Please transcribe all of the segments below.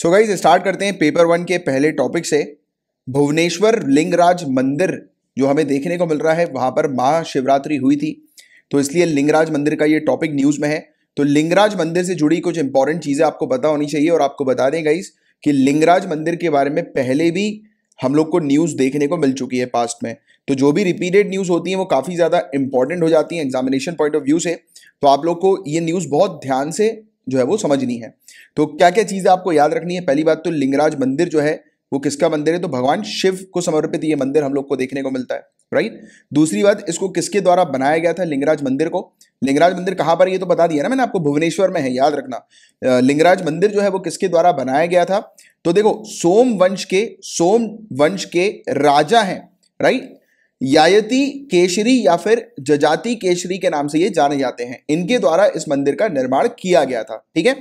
So guys start करते हैं paper one के पहले टॉपिक से भुवनेश्वर लिंगराज मंदिर जो हमें देखने को मिल रहा है वहाँ पर महाशिवरात्रि हुई थी तो इसलिए लिंगराज मंदिर का ये टॉपिक न्यूज़ में है तो लिंगराज मंदिर से जुड़ी कुछ इंपॉर्टेंट चीज़ें आपको पता होनी चाहिए और आपको बता दें गाइज कि लिंगराज मंदिर के बारे में पहले भी हम लोग को न्यूज़ देखने को मिल चुकी है पास्ट में तो जो भी रिपीटेड न्यूज़ होती है वो काफ़ी ज़्यादा इंपॉर्टेंट हो जाती है एग्जामिनेशन पॉइंट ऑफ व्यू से तो आप लोग को ये न्यूज़ बहुत ध्यान से जो है वो समझनी है तो क्या क्या चीज़ें आपको याद रखनी है पहली बात तो लिंगराज मंदिर जो है वो किसका मंदिर है तो भगवान शिव को समर्पित ये मंदिर हम लोग को देखने को मिलता है राइट दूसरी बात इसको किसके द्वारा बनाया गया था लिंगराज मंदिर को लिंगराज मंदिर कहाँ पर ये तो बता दिया ना मैंने आपको भुवनेश्वर में है याद रखना लिंगराज मंदिर जो है वो किसके द्वारा बनाया गया था तो देखो सोम वंश के सोम वंश के राजा हैं राइट यायती केशरी या फिर जजाति केशरी के नाम से ये जाने जाते हैं इनके द्वारा इस मंदिर का निर्माण किया गया था ठीक है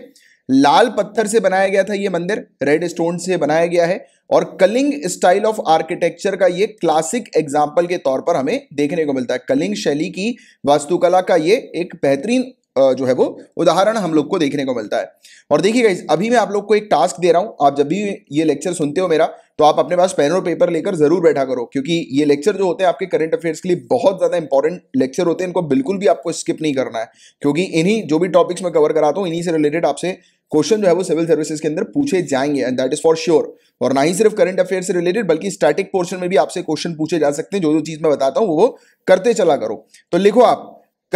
लाल पत्थर से बनाया गया था ये मंदिर रेड स्टोन से बनाया गया है और कलिंग स्टाइल ऑफ आर्किटेक्चर का ये क्लासिक एग्जाम्पल के तौर पर हमें देखने को मिलता है कलिंग शैली की वास्तुकला का ये एक बेहतरीन जो है वो उदाहरण हम लोग को देखने को मिलता है और देखिएगा अभी मैं आप लोग को एक टास्क दे रहा हूं आप जब भी ये लेक्चर सुनते हो मेरा तो आप अपने पास पेन और पेपर लेकर जरूर बैठा करो क्योंकि ये लेक्चर जो होते हैं आपके करंट अफेयर्स के लिए बहुत ज़्यादा इंपॉर्टेंट लेक्चर होते हैं इनको बिल्कुल भी आपको स्किप नहीं करना है क्योंकि इन्हीं जो भी टॉपिक्स मैं कवर कराता हूँ इन्हीं से रिलेटेड आपसे क्वेश्चन जो है वो सिविल सर्विसेज के अंदर पूछे जाएंगे and that is for sure और ना ही सिर्फ करंट अफेयर से रिलेटेड बल्कि स्टैटिक पोर्शन में भी आपसे क्वेश्चन पूछे जा सकते हैं जो जो चीज़ मैं बताता हूँ वो करते चला करो तो लिखो आप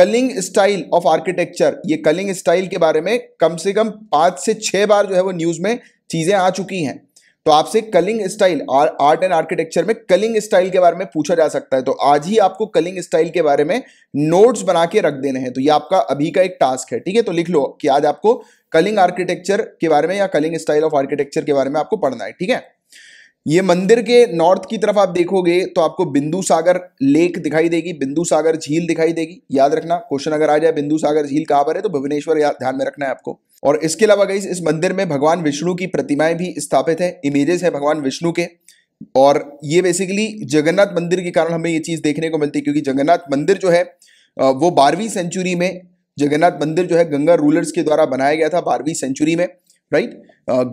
कलिंग स्टाइल ऑफ आर्किटेक्चर ये कलिंग स्टाइल के बारे में कम से कम पाँच से छह बार जो है वो न्यूज़ में चीज़ें आ चुकी हैं तो आपसे कलिंग स्टाइल और आर्ट एंड आर्किटेक्चर में कलिंग स्टाइल के बारे में पूछा जा सकता है तो आज ही आपको कलिंग स्टाइल के बारे में नोट्स बना के रख देने हैं तो ये आपका अभी का एक टास्क है ठीक है तो लिख लो कि आज आपको कलिंग आर्किटेक्चर के बारे में या कलिंग स्टाइल ऑफ आर्किटेक्चर के बारे में आपको पढ़ना है ठीक है ये मंदिर के नॉर्थ की तरफ आप देखोगे तो आपको बिंदु सागर लेक दिखाई देगी बिंदु सागर झील दिखाई देगी याद रखना क्वेश्चन अगर आ जाए बिंदु सागर झील कहाँ पर है तो भुवनेश्वर ध्यान में रखना है आपको और इसके अलावा गई इस मंदिर में भगवान विष्णु की प्रतिमाएं भी स्थापित है इमेजेस है भगवान विष्णु के और ये बेसिकली जगन्नाथ मंदिर के कारण हमें ये चीज़ देखने को मिलती है क्योंकि जगन्नाथ मंदिर जो है वो बारहवीं सेंचुरी में जगन्नाथ मंदिर जो है गंगा रूलर्स के द्वारा बनाया गया था बारहवीं सेंचुरी में राइट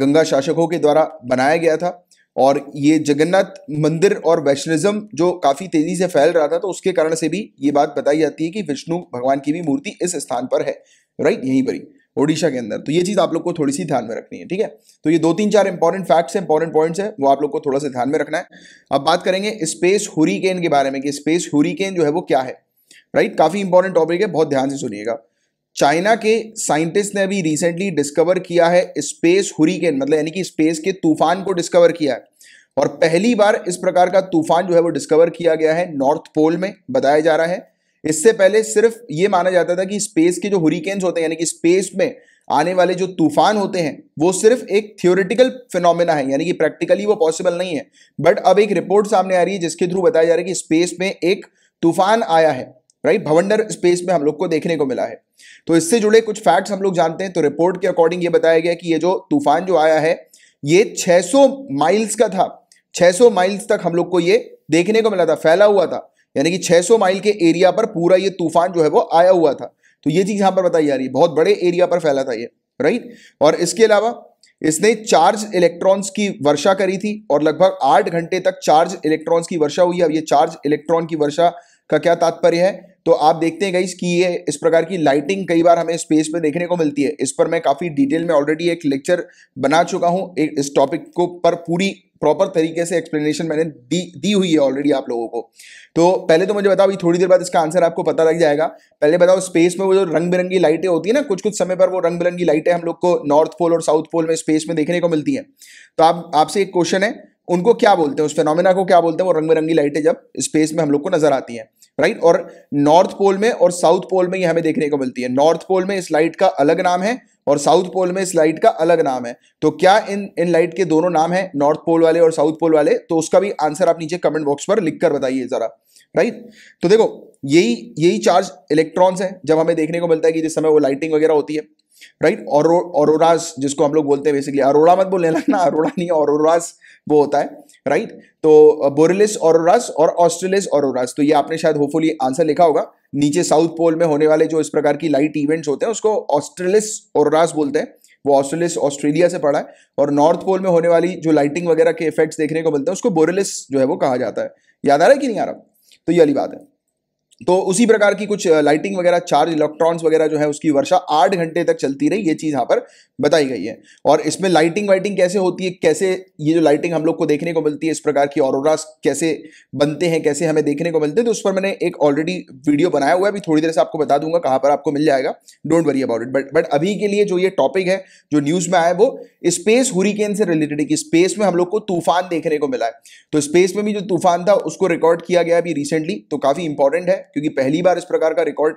गंगा शासकों के द्वारा बनाया गया था और ये जगन्नाथ मंदिर और वैष्णविज्म जो काफ़ी तेज़ी से फैल रहा था तो उसके कारण से भी ये बात बताई जाती है कि विष्णु भगवान की भी मूर्ति इस स्थान पर है राइट यहीं पर ही ओडिशा के अंदर तो ये चीज़ आप लोग को थोड़ी सी ध्यान में रखनी है ठीक है तो ये दो तीन चार इंपॉर्टेंट फैक्ट्स हैं इंपॉर्टेंट पॉइंट्स हैं वो आप लोग को थोड़ा सा ध्यान में रखना है अब बात करेंगे स्पेस हुरीकेन के बारे में कि स्पेस हुरीकेन जो है वो क्या है राइट काफ़ी इंपॉर्टेंट टॉपिक है बहुत ध्यान से सुनिएगा चाइना के साइंटिस्ट ने अभी रिसेंटली डिस्कवर किया है स्पेस हुरिकेन मतलब यानी कि स्पेस के तूफान को डिस्कवर किया है और पहली बार इस प्रकार का तूफान जो है वो डिस्कवर किया गया है नॉर्थ पोल में बताया जा रहा है इससे पहले सिर्फ ये माना जाता था कि स्पेस के जो हुरिकेन्स होते हैं यानी कि स्पेस में आने वाले जो तूफान होते हैं वो सिर्फ एक थियोरिटिकल फिनोमेना है यानी कि प्रैक्टिकली वो पॉसिबल नहीं है बट अब एक रिपोर्ट सामने आ रही है जिसके थ्रू बताया जा रहा है कि स्पेस में एक तूफान आया है राइट भवंडर स्पेस में हम लोग को देखने को मिला है तो इससे जुड़े कुछ फैक्ट्स हम लोग जानते हैं तो रिपोर्ट के अकॉर्डिंग ये बताया गया कि ये जो तूफान जो आया है ये 600 माइल्स का था 600 माइल्स तक हम लोग को ये देखने को मिला था फैला हुआ था यानी कि 600 माइल के एरिया पर पूरा ये तूफान जो है वो आया हुआ था तो ये चीज़ यहां पर बताई जा रही है बहुत बड़े एरिया पर फैला था ये राइट और इसके अलावा इसने चार्ज इलेक्ट्रॉन्स की वर्षा करी थी और लगभग आठ घंटे तक चार्ज इलेक्ट्रॉन्स की वर्षा हुई अब ये चार्ज इलेक्ट्रॉन की वर्षा का क्या तात्पर्य है तो आप देखते हैं गाइस कि ये इस प्रकार की लाइटिंग कई बार हमें स्पेस में देखने को मिलती है इस पर मैं काफ़ी डिटेल में ऑलरेडी एक लेक्चर बना चुका हूँ इस टॉपिक को पर पूरी प्रॉपर तरीके से एक्सप्लेनेशन मैंने दी दी हुई है ऑलरेडी आप लोगों को तो पहले तो मुझे बताओ अभी थोड़ी देर बाद इसका आंसर आपको पता लग जाएगा पहले बताओ स्पेस में वो जो रंग बिरंगी लाइटें होती है ना कुछ कुछ समय पर वो रंग बिरंगी लाइटें हम लोग को नॉर्थ पोल और साउथ पोल में स्पेस में देखने को मिलती हैं तो आप आपसे एक क्वेश्चन है उनको क्या बोलते हैं उस फेनोमिना को क्या बोलते हैं वो रंग बिरंगी लाइटें जब स्पेस में हम लोग को नजर आती हैं राइट और नॉर्थ पोल में और साउथ पोल में ये हमें देखने को मिलती है नॉर्थ पोल में इस लाइट का अलग नाम है और साउथ पोल में इस लाइट का अलग नाम है तो क्या इन इन लाइट के दोनों नाम है नॉर्थ पोल वाले और साउथ पोल वाले तो उसका भी आंसर आप नीचे कमेंट बॉक्स पर कर बताइए जरा राइट तो देखो यही यही चार्ज इलेक्ट्रॉन्स है जब हमें देखने को मिलता है कि जिस समय वो लाइटिंग वगैरह होती है राइट औरोराज जिसको हम लोग बोलते हैं बेसिकली अरोड़ा मत बोलने लगना अरोड़ा नहीं औरोराज वो होता है राइट तो बोरेलिस uh, औरोराज और ऑस्ट्रेलिस औरोराज तो ये आपने शायद होपफुली आंसर लिखा होगा नीचे साउथ पोल में होने वाले जो इस प्रकार की लाइट इवेंट्स होते हैं उसको ऑस्ट्रेलिस औरोराज बोलते हैं वो ऑस्ट्रेलिस ऑस्ट्रेलिया से पड़ा है और नॉर्थ पोल में होने वाली जो लाइटिंग वगैरह के इफेक्ट्स देखने को मिलते हैं उसको बोरेलिस जो है वो कहा जाता है याद आ रहा है कि नहीं आ रहा तो ये वाली बात है तो उसी प्रकार की कुछ लाइटिंग वगैरह चार्ज इलेक्ट्रॉन्स वगैरह जो है उसकी वर्षा आठ घंटे तक चलती रही ये चीज़ यहाँ पर बताई गई है और इसमें लाइटिंग वाइटिंग कैसे होती है कैसे ये जो लाइटिंग हम लोग को देखने को मिलती है इस प्रकार की ऑरोरास कैसे बनते हैं कैसे हमें देखने को मिलते हैं तो उस पर मैंने एक ऑलरेडी वीडियो बनाया हुआ है अभी थोड़ी देर से आपको बता दूंगा कहाँ पर आपको मिल जाएगा don't worry about it but but अभी के लिए जो ये टॉपिक है जो न्यूज़ में आया वो स्पेस हुरिकेन से रिलेटेड है कि स्पेस में हम लोग को तूफान देखने को मिला है तो स्पेस में भी जो तूफान था उसको रिकॉर्ड किया गया अभी रिसेंटली तो काफ़ी इंपॉर्टेंट है क्योंकि पहली बार इस प्रकार का रिकॉर्ड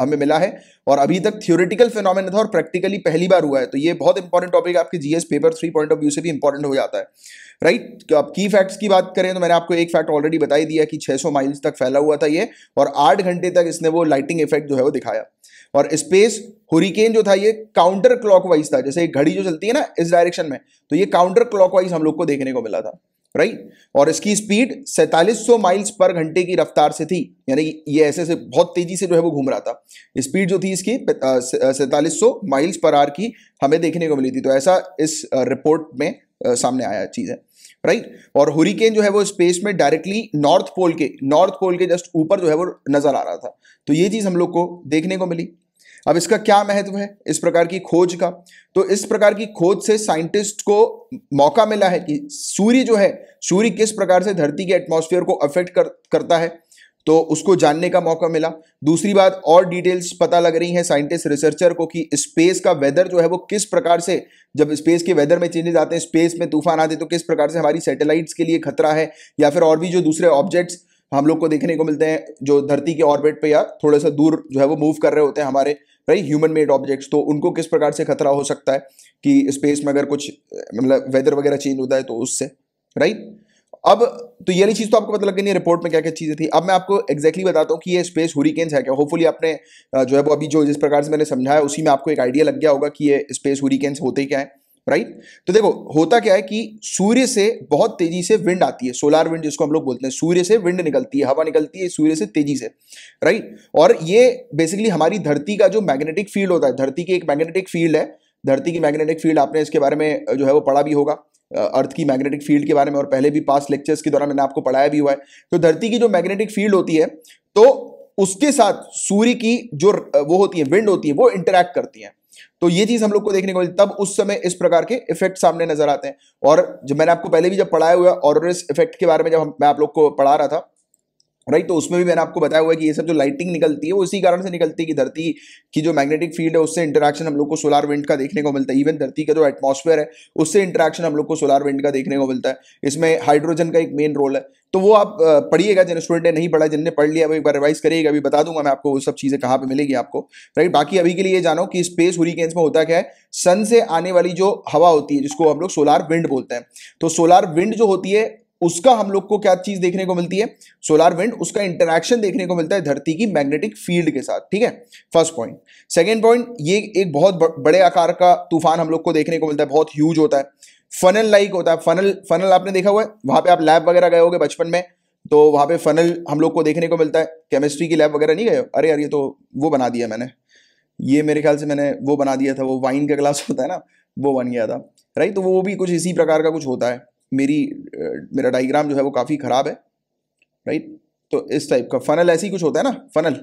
हमें मिला है और अभी तक थियोरिटिकल फिनोमिन था और प्रैक्टिकली पहली बार हुआ है तो ये बहुत इंपॉर्टेंट टॉपिक आपके GS paper three point of view से भी इंपॉर्टेंट हो जाता है राइट तो अब की फैक्ट्स की बात करें तो मैंने आपको एक फैक्ट ऑलरेडी बताई दिया कि 600 माइल्स तक फैला हुआ था ये और आठ घंटे तक इसने वो लाइटिंग इफेक्ट जो है वो दिखाया और स्पेस हुरिकेन जो था ये काउंटर क्लॉकवाइज था जैसे एक घड़ी जो चलती है ना इस डायरेक्शन में तो ये काउंटर क्लॉकवाइज हम लोग को देखने को मिला था राइट और इसकी स्पीड 4700 माइल्स पर घंटे की रफ्तार से थी यानी ये ऐसे से बहुत तेजी से जो है वो घूम रहा था स्पीड जो थी इसकी सौ माइल्स पर आर की हमें देखने को मिली थी तो ऐसा इस रिपोर्ट में सामने आया चीज़ है राइट और हुरिकेन जो है वो स्पेस में डायरेक्टली नॉर्थ पोल के नॉर्थ पोल के जस्ट ऊपर जो है वो नज़र आ रहा था तो ये चीज़ हम लोग को देखने को मिली अब इसका क्या महत्व है इस प्रकार की खोज का तो इस प्रकार की खोज से साइंटिस्ट को मौका मिला है कि सूर्य जो है सूर्य किस प्रकार से धरती के एटमॉस्फेयर को अफेक्ट कर, करता है तो उसको जानने का मौका मिला दूसरी बात और डिटेल्स पता लग रही हैं साइंटिस्ट रिसर्चर को कि स्पेस का वेदर जो है वो किस प्रकार से जब स्पेस के वेदर में चेंजेस आते हैं स्पेस में तूफान आते हैं तो किस प्रकार से हमारी सैटेलाइट्स के लिए खतरा है या फिर और भी जो दूसरे ऑब्जेक्ट्स हम लोग को देखने को मिलते हैं जो धरती के ऑर्बिट पर या थोड़ा सा दूर जो है वो मूव कर रहे होते हैं हमारे राइट ह्यूमन मेड ऑब्जेक्ट्स तो उनको किस प्रकार से खतरा हो सकता है कि स्पेस में अगर कुछ मतलब वेदर वगैरह चेंज होता है तो उससे राइट अब तो ये चीज़ तो आपको पता लग गई नहीं रिपोर्ट में क्या क्या चीज़ें थी अब मैं आपको एक्जैक्टली exactly बताता हूँ कि ये स्पेस हुरिकेन्स है क्या होपफुली आपने जो है वो अभी जो जिस प्रकार से मैंने समझाया उसी में आपको एक आइडिया लग गया होगा कि ये स्पेस हुरिकेन्स होते क्या है राइट तो देखो होता क्या है कि सूर्य से बहुत तेजी से विंड आती है सोलार विंड जिसको हम लोग बोलते हैं सूर्य से विंड निकलती है हवा निकलती है सूर्य से तेजी से राइट और ये बेसिकली हमारी धरती का जो मैग्नेटिक फील्ड होता है धरती की एक मैग्नेटिक फील्ड है धरती की मैग्नेटिक फील्ड आपने इसके बारे में जो है वो पढ़ा भी होगा अर्थ की मैग्नेटिक फील्ड के बारे में और पहले भी पास लेक्चर्स के दौरान मैंने आपको पढ़ाया भी हुआ है तो धरती की जो मैग्नेटिक फील्ड होती है तो उसके साथ सूर्य की जो वो होती है विंड होती है वो इंटरेक्ट करती है तो ये चीज हम लोग को देखने को मिलती तब उस समय इस प्रकार के इफेक्ट सामने नजर आते हैं और जो मैंने आपको पहले भी जब पढ़ाया हुआ और इफेक्ट के बारे में जब मैं आप लोग को पढ़ा रहा था राइट तो उसमें भी मैंने आपको बताया हुआ है कि ये सब जो लाइटिंग निकलती है वो इसी कारण से निकलती है कि धरती की जो मैग्नेटिक फील्ड है उससे इंटरेक्शन हम लोग को सोलार विंड का देखने को मिलता है इवन धरती का जो एटमॉस्फेयर है उससे इंटरेक्शन हम लोग को सोलार विंड का देखने को मिलता है इसमें हाइड्रोजन का एक मेन रोल है तो वो आप पढ़िएगा जिन स्टूडेंट ने नहीं पढ़ा जिनने पढ़ लिया वो एक बार रिवाइज करिएगा अभी बता दूंगा मैं आपको वो सब चीज़ें कहाँ पर मिलेगी आपको राइट बाकी अभी के लिए जानो कि स्पेस हुरिकेन्स में होता क्या है सन से आने वाली जो हवा होती है जिसको हम लोग सोलार विंड बोलते हैं तो सोलार विंड जो होती है उसका हम लोग को क्या चीज देखने को मिलती है सोलार विंड उसका इंटरेक्शन देखने को मिलता है धरती की मैग्नेटिक फील्ड के साथ ठीक है फर्स्ट पॉइंट सेकेंड पॉइंट ये एक बहुत बड़े आकार का तूफान हम लोग को देखने को मिलता है बहुत ह्यूज होता है फनल लाइक होता है फनल फनल आपने देखा हुआ है वहां पे आप लैब वगैरह गए होंगे बचपन में तो वहां पे फनल हम लोग को देखने को मिलता है केमिस्ट्री की लैब वगैरह नहीं गए अरे यार ये तो वो बना दिया मैंने ये मेरे ख्याल से मैंने वो बना दिया था वो वाइन का ग्लास होता है ना वो बन गया था राइट तो वो भी कुछ इसी प्रकार का कुछ होता है मेरी मेरा डाइग्राम जो है वो काफ़ी ख़राब है राइट तो इस टाइप का फनल ऐसे ही कुछ होता है ना फनल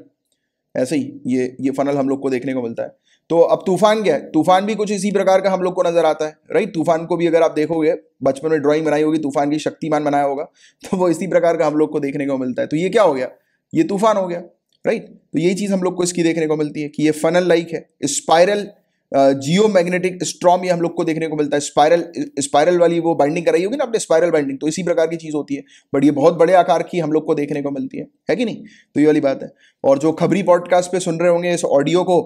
ऐसे ही ये ये फनल हम लोग को देखने को मिलता है तो अब तूफान क्या है तूफान भी कुछ इसी प्रकार का हम लोग को नजर आता है राइट तूफान को भी अगर आप देखोगे बचपन में ड्राइंग बनाई होगी तूफान की शक्तिमान बनाया होगा तो वो इसी प्रकार का हम लोग को देखने को मिलता है तो ये क्या हो गया ये तूफान हो गया राइट तो यही चीज़ हम लोग को इसकी देखने को मिलती है कि ये फनल लाइक है स्पायरल जियो मैग्नेटिक स्ट्रॉम ये हम लोग को देखने को मिलता है स्पायरल स्पायरल वाली वो बाइंडिंग कराई होगी ना अपने स्पायरल बाइंडिंग तो इसी प्रकार की चीज़ होती है बट ये बहुत बड़े आकार की हम लोग को देखने को मिलती है है कि नहीं तो ये वाली बात है और जो खबरी पॉडकास्ट पे सुन रहे होंगे इस ऑडियो को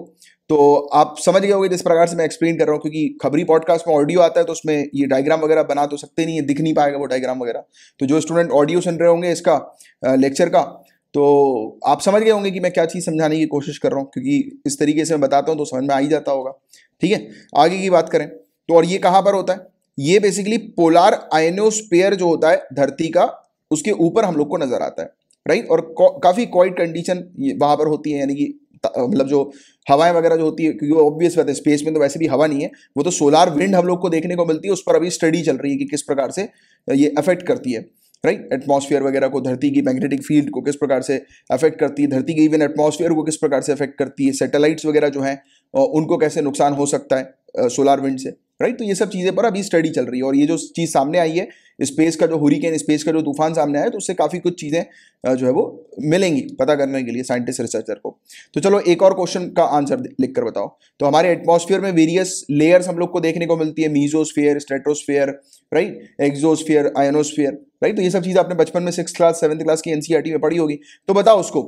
तो आप समझ गए होंगे जिस प्रकार से मैं एक्सप्लेन कर रहा हूँ क्योंकि खबरी पॉडकास्ट में ऑडियो आता है तो उसमें ये डायग्राम वगैरह बना तो सकते नहीं है दिख नहीं पाएगा वो डायग्राम वगैरह तो जो स्टूडेंट ऑडियो सुन रहे होंगे इसका लेक्चर का तो आप समझ गए होंगे कि मैं क्या चीज़ समझाने की कोशिश कर रहा हूँ क्योंकि इस तरीके से मैं बताता हूँ तो समझ में आ ही जाता होगा ठीक है आगे की बात करें तो और ये कहाँ पर होता है ये बेसिकली पोलार आयनोस्पेयर जो होता है धरती का उसके ऊपर हम लोग को नजर आता है राइट और काफ़ी क्वाइट कंडीशन वहाँ पर होती है यानी कि मतलब जो हवाएं वगैरह जो होती है क्योंकि ऑब्वियस बात है स्पेस में तो वैसे भी हवा नहीं है वो तो सोलार विंड हम लोग को देखने को मिलती है उस पर अभी स्टडी चल रही है कि किस प्रकार से ये अफेक्ट करती है राइट right? एटमॉस्फेयर वगैरह को धरती की मैग्नेटिक फील्ड को किस प्रकार से अफेक्ट करती है धरती की इवन एटमॉस्फेयर को किस प्रकार से अफेक्ट करती है सैटेलाइट्स वगैरह जो हैं उनको कैसे नुकसान हो सकता है सोलार विंड से राइट right? तो ये सब चीज़ें पर अभी स्टडी चल रही है और ये जो चीज़ सामने आई है स्पेस का जो हुरिकेन स्पेस का जो तूफान सामने आया तो उससे काफ़ी कुछ चीज़ें जो है वो मिलेंगी पता करने के लिए साइंटिस्ट रिसर्चर को तो चलो एक और क्वेश्चन का आंसर लिख कर बताओ तो हमारे एटमॉस्फेयर में वेरियस लेयर्स हम लोग को देखने को मिलती है mesosphere stratosphere right exosphere ionosphere right तो ये सब चीज़ आपने बचपन में सिक्स क्लास सेवन्थ क्लास की एनसीईआरटी e में पढ़ी होगी तो बताओ उसको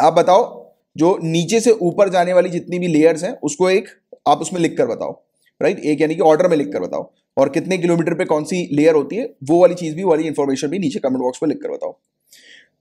आप बताओ जो नीचे से ऊपर जाने वाली जितनी भी लेयर्स हैं उसको एक आप उसमें लिख कर बताओ राइट एक यानी कि ऑर्डर में लिख कर बताओ और कितने किलोमीटर पे कौन सी लेयर होती है वो वाली चीज़ भी वाली इन्फॉर्मेशन भी नीचे कमेंट बॉक्स में लिख कर बताओ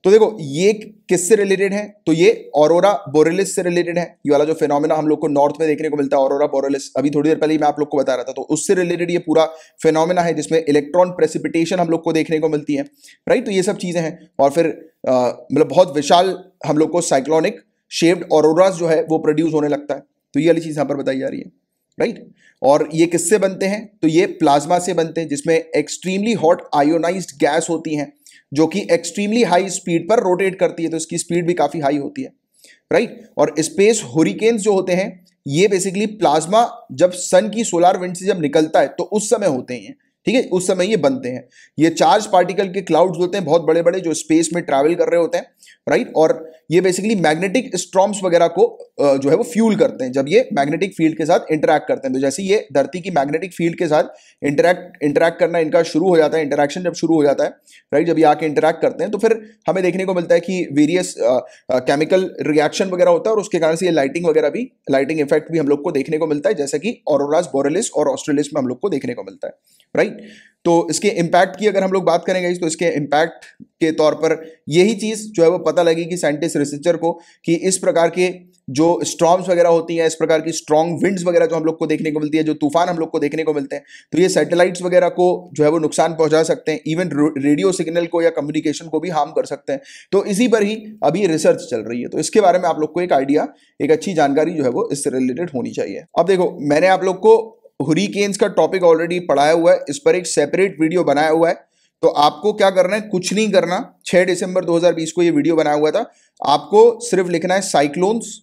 तो देखो ये किससे रिलेटेड है तो ये ऑरोरा बोरेलिस से रिलेटेड है ये वाला जो फेनोमेना हम लोग को नॉर्थ में देखने को मिलता है ऑरोरा बोरेलिस अभी थोड़ी देर पहले ही मैं आप लोग को बता रहा था तो उससे रिलेटेड ये पूरा फेनोमेना है जिसमें इलेक्ट्रॉन प्रेसिपिटेशन हम लोग को देखने को मिलती है राइट तो ये सब चीज़ें हैं और फिर मतलब बहुत विशाल हम लोग को साइक्लोनिक शेप्ड ऑरोराज जो है वो प्रोड्यूस होने लगता है तो ये वाली चीज़ यहाँ पर बताई जा रही है राइट और ये किससे बनते हैं तो ये प्लाज्मा से बनते हैं जिसमें एक्सट्रीमली हॉट आयोनाइज गैस होती है जो कि एक्सट्रीमली हाई स्पीड पर रोटेट करती है तो इसकी स्पीड भी काफ़ी हाई होती है राइट और स्पेस होरिकेन्स जो होते हैं ये बेसिकली प्लाज्मा जब सन की सोलार विंड से जब निकलता है तो उस समय होते हैं ठीक है उस समय ये बनते हैं ये चार्ज पार्टिकल के क्लाउड्स होते हैं बहुत बड़े बड़े जो स्पेस में ट्रैवल कर रहे होते हैं राइट और ये बेसिकली मैग्नेटिक स्ट्रॉम्स वगैरह को जो है वो फ्यूल करते हैं जब ये मैग्नेटिक फील्ड के साथ इंटरेक्ट करते हैं तो जैसे ये धरती की मैग्नेटिक फील्ड के साथ इंटरेक्ट इंटरेक्ट करना इनका शुरू हो जाता है इंटरेक्शन जब शुरू हो जाता है राइट जब ये आके इंटरेक्ट करते हैं तो फिर हमें देखने को मिलता है कि वेरियस केमिकल रिएक्शन वगैरह होता है और उसके कारण से ये लाइटिंग वगैरह भी लाइटिंग इफेक्ट भी हम लोग को देखने को मिलता है जैसे कि ऑरोराज बोरेलिस और ऑस्ट्रेलिस में हम लोग को देखने को मिलता है राइट तो इसके इम्पैक्ट की अगर हम लोग बात करेंगे तो इसके इम्पैक्ट के तौर पर यही चीज़ जो है वो पता लगेगी साइंटिस्ट रिसर्चर को कि इस प्रकार के जो स्ट्रॉम्स वगैरह होती हैं इस प्रकार की स्ट्रॉन्ग विंड्स वगैरह जो हम लोग को देखने को मिलती है जो तूफान हम लोग को देखने को मिलते हैं तो ये सैटेलाइट्स वगैरह को जो है वो नुकसान पहुंचा सकते हैं इवन रेडियो सिग्नल को या कम्युनिकेशन को भी हार्म कर सकते हैं तो इसी पर ही अभी रिसर्च चल रही है तो इसके बारे में आप लोग को एक आइडिया एक अच्छी जानकारी जो है वो इससे रिलेटेड होनी चाहिए अब देखो मैंने आप लोग को हुरिकेन्स का टॉपिक ऑलरेडी पढ़ाया हुआ है इस पर एक सेपरेट वीडियो बनाया हुआ है तो आपको क्या करना है कुछ नहीं करना 6 दिसंबर 2020 को ये वीडियो बनाया हुआ था आपको सिर्फ लिखना है साइक्लोन्स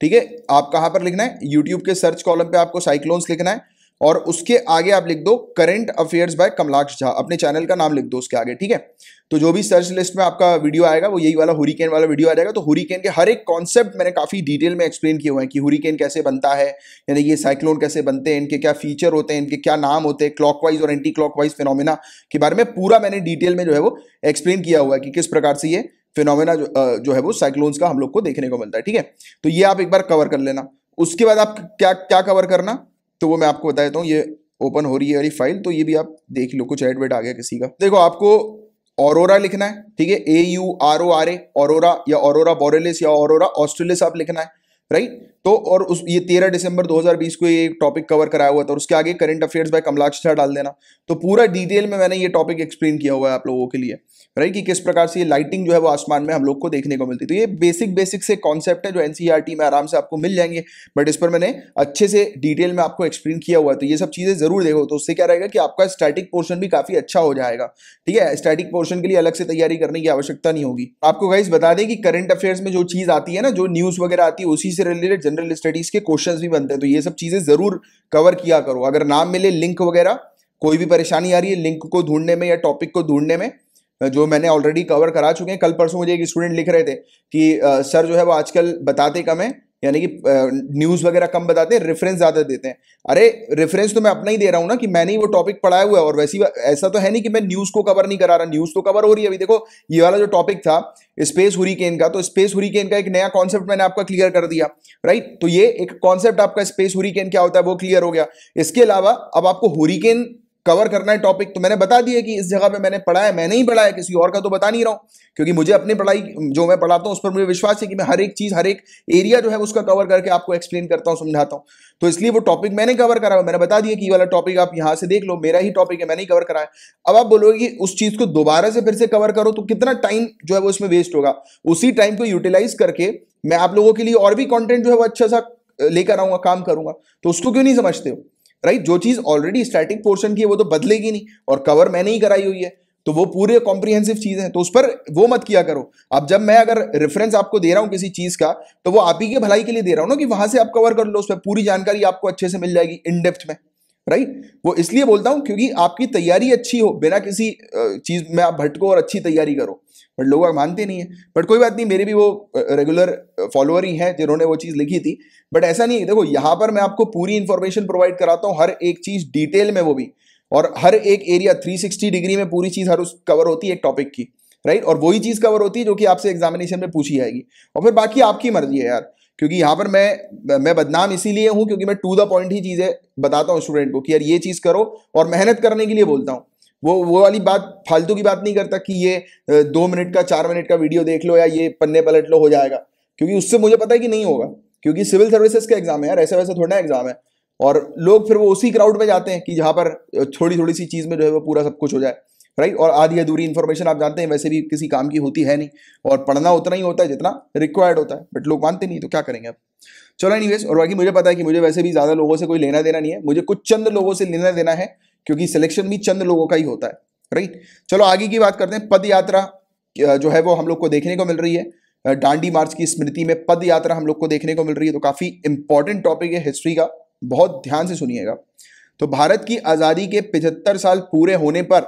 ठीक है आप कहाँ पर लिखना है यूट्यूब के सर्च कॉलम पे आपको साइक्लोन्स लिखना है और उसके आगे आप लिख दो current affairs by Kamalaksh Jha अपने चैनल का नाम लिख दो उसके आगे ठीक है तो जो भी सर्च लिस्ट में आपका वीडियो आएगा वो यही वाला हुरिकेन वाला वीडियो आ जाएगा तो हुरिकेन के हर एक कॉन्सेप्ट मैंने काफ़ी डिटेल में एक्सप्लेन किए हुए हैं कि हुरिकेन कैसे बनता है यानी ये साइक्लोन कैसे बनते हैं इनके क्या फीचर होते हैं इनके क्या नाम होते हैं क्लॉक और एंटी क्लॉक फिनोमिना के बारे में पूरा मैंने डिटेल में जो है वो एक्सप्लेन किया हुआ है कि किस प्रकार से ये फिनोमिना जो, जो है वो साइक्लोन्स का हम लोग को देखने को मिलता है ठीक है तो ये आप एक बार कवर कर लेना उसके बाद आप क्या क्या कवर करना तो वो मैं आपको बता देता हूँ ये ओपन हो रही है वाली फाइल तो ये भी आप देख लो कुछ एडवेट आ गया किसी का देखो आपको ऑरोरा लिखना है ठीक है A U R O R A aurora या ऑरोरा बोरेलिस या ऑरोरा ऑस्ट्रेलिस आप लिखना है राइट तो और उस ये तेरह दिसंबर 2020 को ये टॉपिक कवर कराया हुआ था और उसके आगे करंट अफेयर्स बाय कमलाक्ष डाल देना तो पूरा डिटेल में मैंने ये टॉपिक एक्सप्लेन किया हुआ है आप लोगों के लिए राइट कि किस प्रकार से ये लाइटिंग जो है वो आसमान में हम लोग को देखने को मिलती है तो ये बेसिक बेसिक से कॉन्सेप्ट है जो एनसीईआरटी e में आराम से आपको मिल जाएंगे बट इस पर मैंने अच्छे से डिटेल में आपको एक्सप्लेन किया हुआ है तो ये सब चीज़ें जरूर देखो तो उससे क्या रहेगा कि आपका स्टैटिक पोर्शन भी काफ़ी अच्छा हो जाएगा ठीक है स्टैटिक पोर्शन के लिए अलग से तैयारी करने की आवश्यकता नहीं होगी आपको गाइस बता दें कि करंट अफेयर्स में जो चीज़ आती है ना जो न्यूज़ वगैरह आती है उसी से रिलेटेड जनरल स्टडीज़ के क्वेश्चन भी बनते हैं तो ये सब चीज़ें ज़रूर कवर किया करो अगर नाम मिले लिंक वगैरह कोई भी परेशानी आ रही है लिंक को ढूंढने में या टॉपिक को ढूंढने में जो मैंने ऑलरेडी कवर करा चुके हैं कल परसों मुझे एक स्टूडेंट लिख रहे थे कि आ, सर जो है वो आजकल बताते कम है यानी कि न्यूज़ वगैरह कम बताते हैं रेफरेंस ज़्यादा देते हैं अरे रेफरेंस तो मैं अपना ही दे रहा हूँ ना कि मैंने ही वो टॉपिक पढ़ाया हुआ है और वैसी ऐसा तो है नहीं कि मैं न्यूज़ को कवर नहीं करा रहा न्यूज़ तो कवर हो रही है अभी देखो ये वाला जो टॉपिक था स्पेस हुरिकेन का तो स्पेस हुरिकेन का एक नया कॉन्सेप्ट मैंने आपका क्लियर कर दिया राइट तो ये एक कॉन्सेप्ट आपका स्पेस हुरिकेन क्या होता है वो क्लियर हो गया इसके अलावा अब आपको हुरिकेन कवर करना है टॉपिक तो मैंने बता दिया कि इस जगह पे मैंने पढ़ा है मैंने ही पढ़ा है किसी और का तो बता नहीं रहा हूँ क्योंकि मुझे अपनी पढ़ाई जो मैं पढ़ाता हूँ उस पर मुझे विश्वास है कि मैं हर एक चीज़ हर एक एरिया जो है उसका कवर करके आपको एक्सप्लेन करता हूँ समझाता हूँ तो इसलिए वो टॉपिक मैंने कवर करा मैंने बता दिया कि ये वाला टॉपिक आप यहाँ से देख लो मेरा ही टॉपिक है मैंने ही कवर कराया अब आप बोलोगे कि उस चीज़ को दोबारा से फिर से कवर करो तो कितना टाइम जो है वो इसमें वेस्ट होगा उसी टाइम को यूटिलाइज करके मैं आप लोगों के लिए और भी कॉन्टेंट जो है वो अच्छा सा लेकर आऊँगा काम करूंगा तो उसको क्यों नहीं समझते हो राइट जो चीज़ ऑलरेडी स्टैटिक पोर्शन की है वो तो बदलेगी नहीं और कवर मैंने ही कराई हुई है तो वो पूरे कॉम्प्रिहेंसिव चीज़ है तो उस पर वो मत किया करो अब जब मैं अगर रेफरेंस आपको दे रहा हूँ किसी चीज़ का तो वो आप ही के भलाई के लिए दे रहा हूँ ना कि वहां से आप कवर कर लो उस पर पूरी जानकारी आपको अच्छे से मिल जाएगी इन डेप्थ में राइट वो इसलिए बोलता हूँ क्योंकि आपकी तैयारी अच्छी हो बिना किसी चीज़ में आप भटको और अच्छी तैयारी करो बट लोग मानते नहीं है बट कोई बात नहीं मेरे भी वो रेगुलर फॉलोअर ही हैं जिन्होंने वो चीज़ लिखी थी बट ऐसा नहीं है देखो यहाँ पर मैं आपको पूरी इन्फॉर्मेशन प्रोवाइड कराता हूँ हर एक चीज़ डिटेल में वो भी और हर एक एरिया 360 डिग्री में पूरी चीज़ हर उस कवर होती है एक टॉपिक की राइट और वही चीज़ कवर होती है जो कि आपसे एग्जामिनेशन में पूछी जाएगी और फिर बाकी आपकी मर्जी है यार क्योंकि यहाँ पर मैं मैं बदनाम इसीलिए हूँ क्योंकि मैं टू द पॉइंट ही चीज़ें बताता हूँ स्टूडेंट को कि यार ये चीज़ करो और मेहनत करने के लिए बोलता हूँ वो वो वाली बात फालतू की बात नहीं करता कि ये दो मिनट का चार मिनट का वीडियो देख लो या ये पन्ने पलट लो हो जाएगा क्योंकि उससे मुझे पता है कि नहीं होगा क्योंकि सिविल सर्विसेज का एग्जाम है यार ऐसा वैसा थोड़ा एग्जाम है और लोग फिर वो उसी क्राउड में जाते हैं कि जहाँ पर थोड़ी थोड़ी सी चीज़ में जो है वो पूरा सब कुछ हो जाए राइट और आधी अधूरी इन्फॉर्मेशन आप जानते हैं वैसे भी किसी काम की होती है नहीं और पढ़ना उतना ही होता है जितना रिक्वायर्ड होता है बट लोग मानते नहीं तो क्या करेंगे आप चलो एनीवेज और बाकी मुझे पता है कि मुझे वैसे भी ज़्यादा लोगों से कोई लेना देना नहीं है मुझे कुछ चंद लोगों से लेना देना है क्योंकि सिलेक्शन भी चंद लोगों का ही होता है राइट चलो आगे की बात करते हैं पद यात्रा जो है वो हम लोग को देखने को मिल रही है डांडी मार्च की स्मृति में पद यात्रा हम लोग को देखने को मिल रही है तो काफ़ी इंपॉर्टेंट टॉपिक है हिस्ट्री का बहुत ध्यान से सुनिएगा तो भारत की आज़ादी के पिछहत्तर साल पूरे होने पर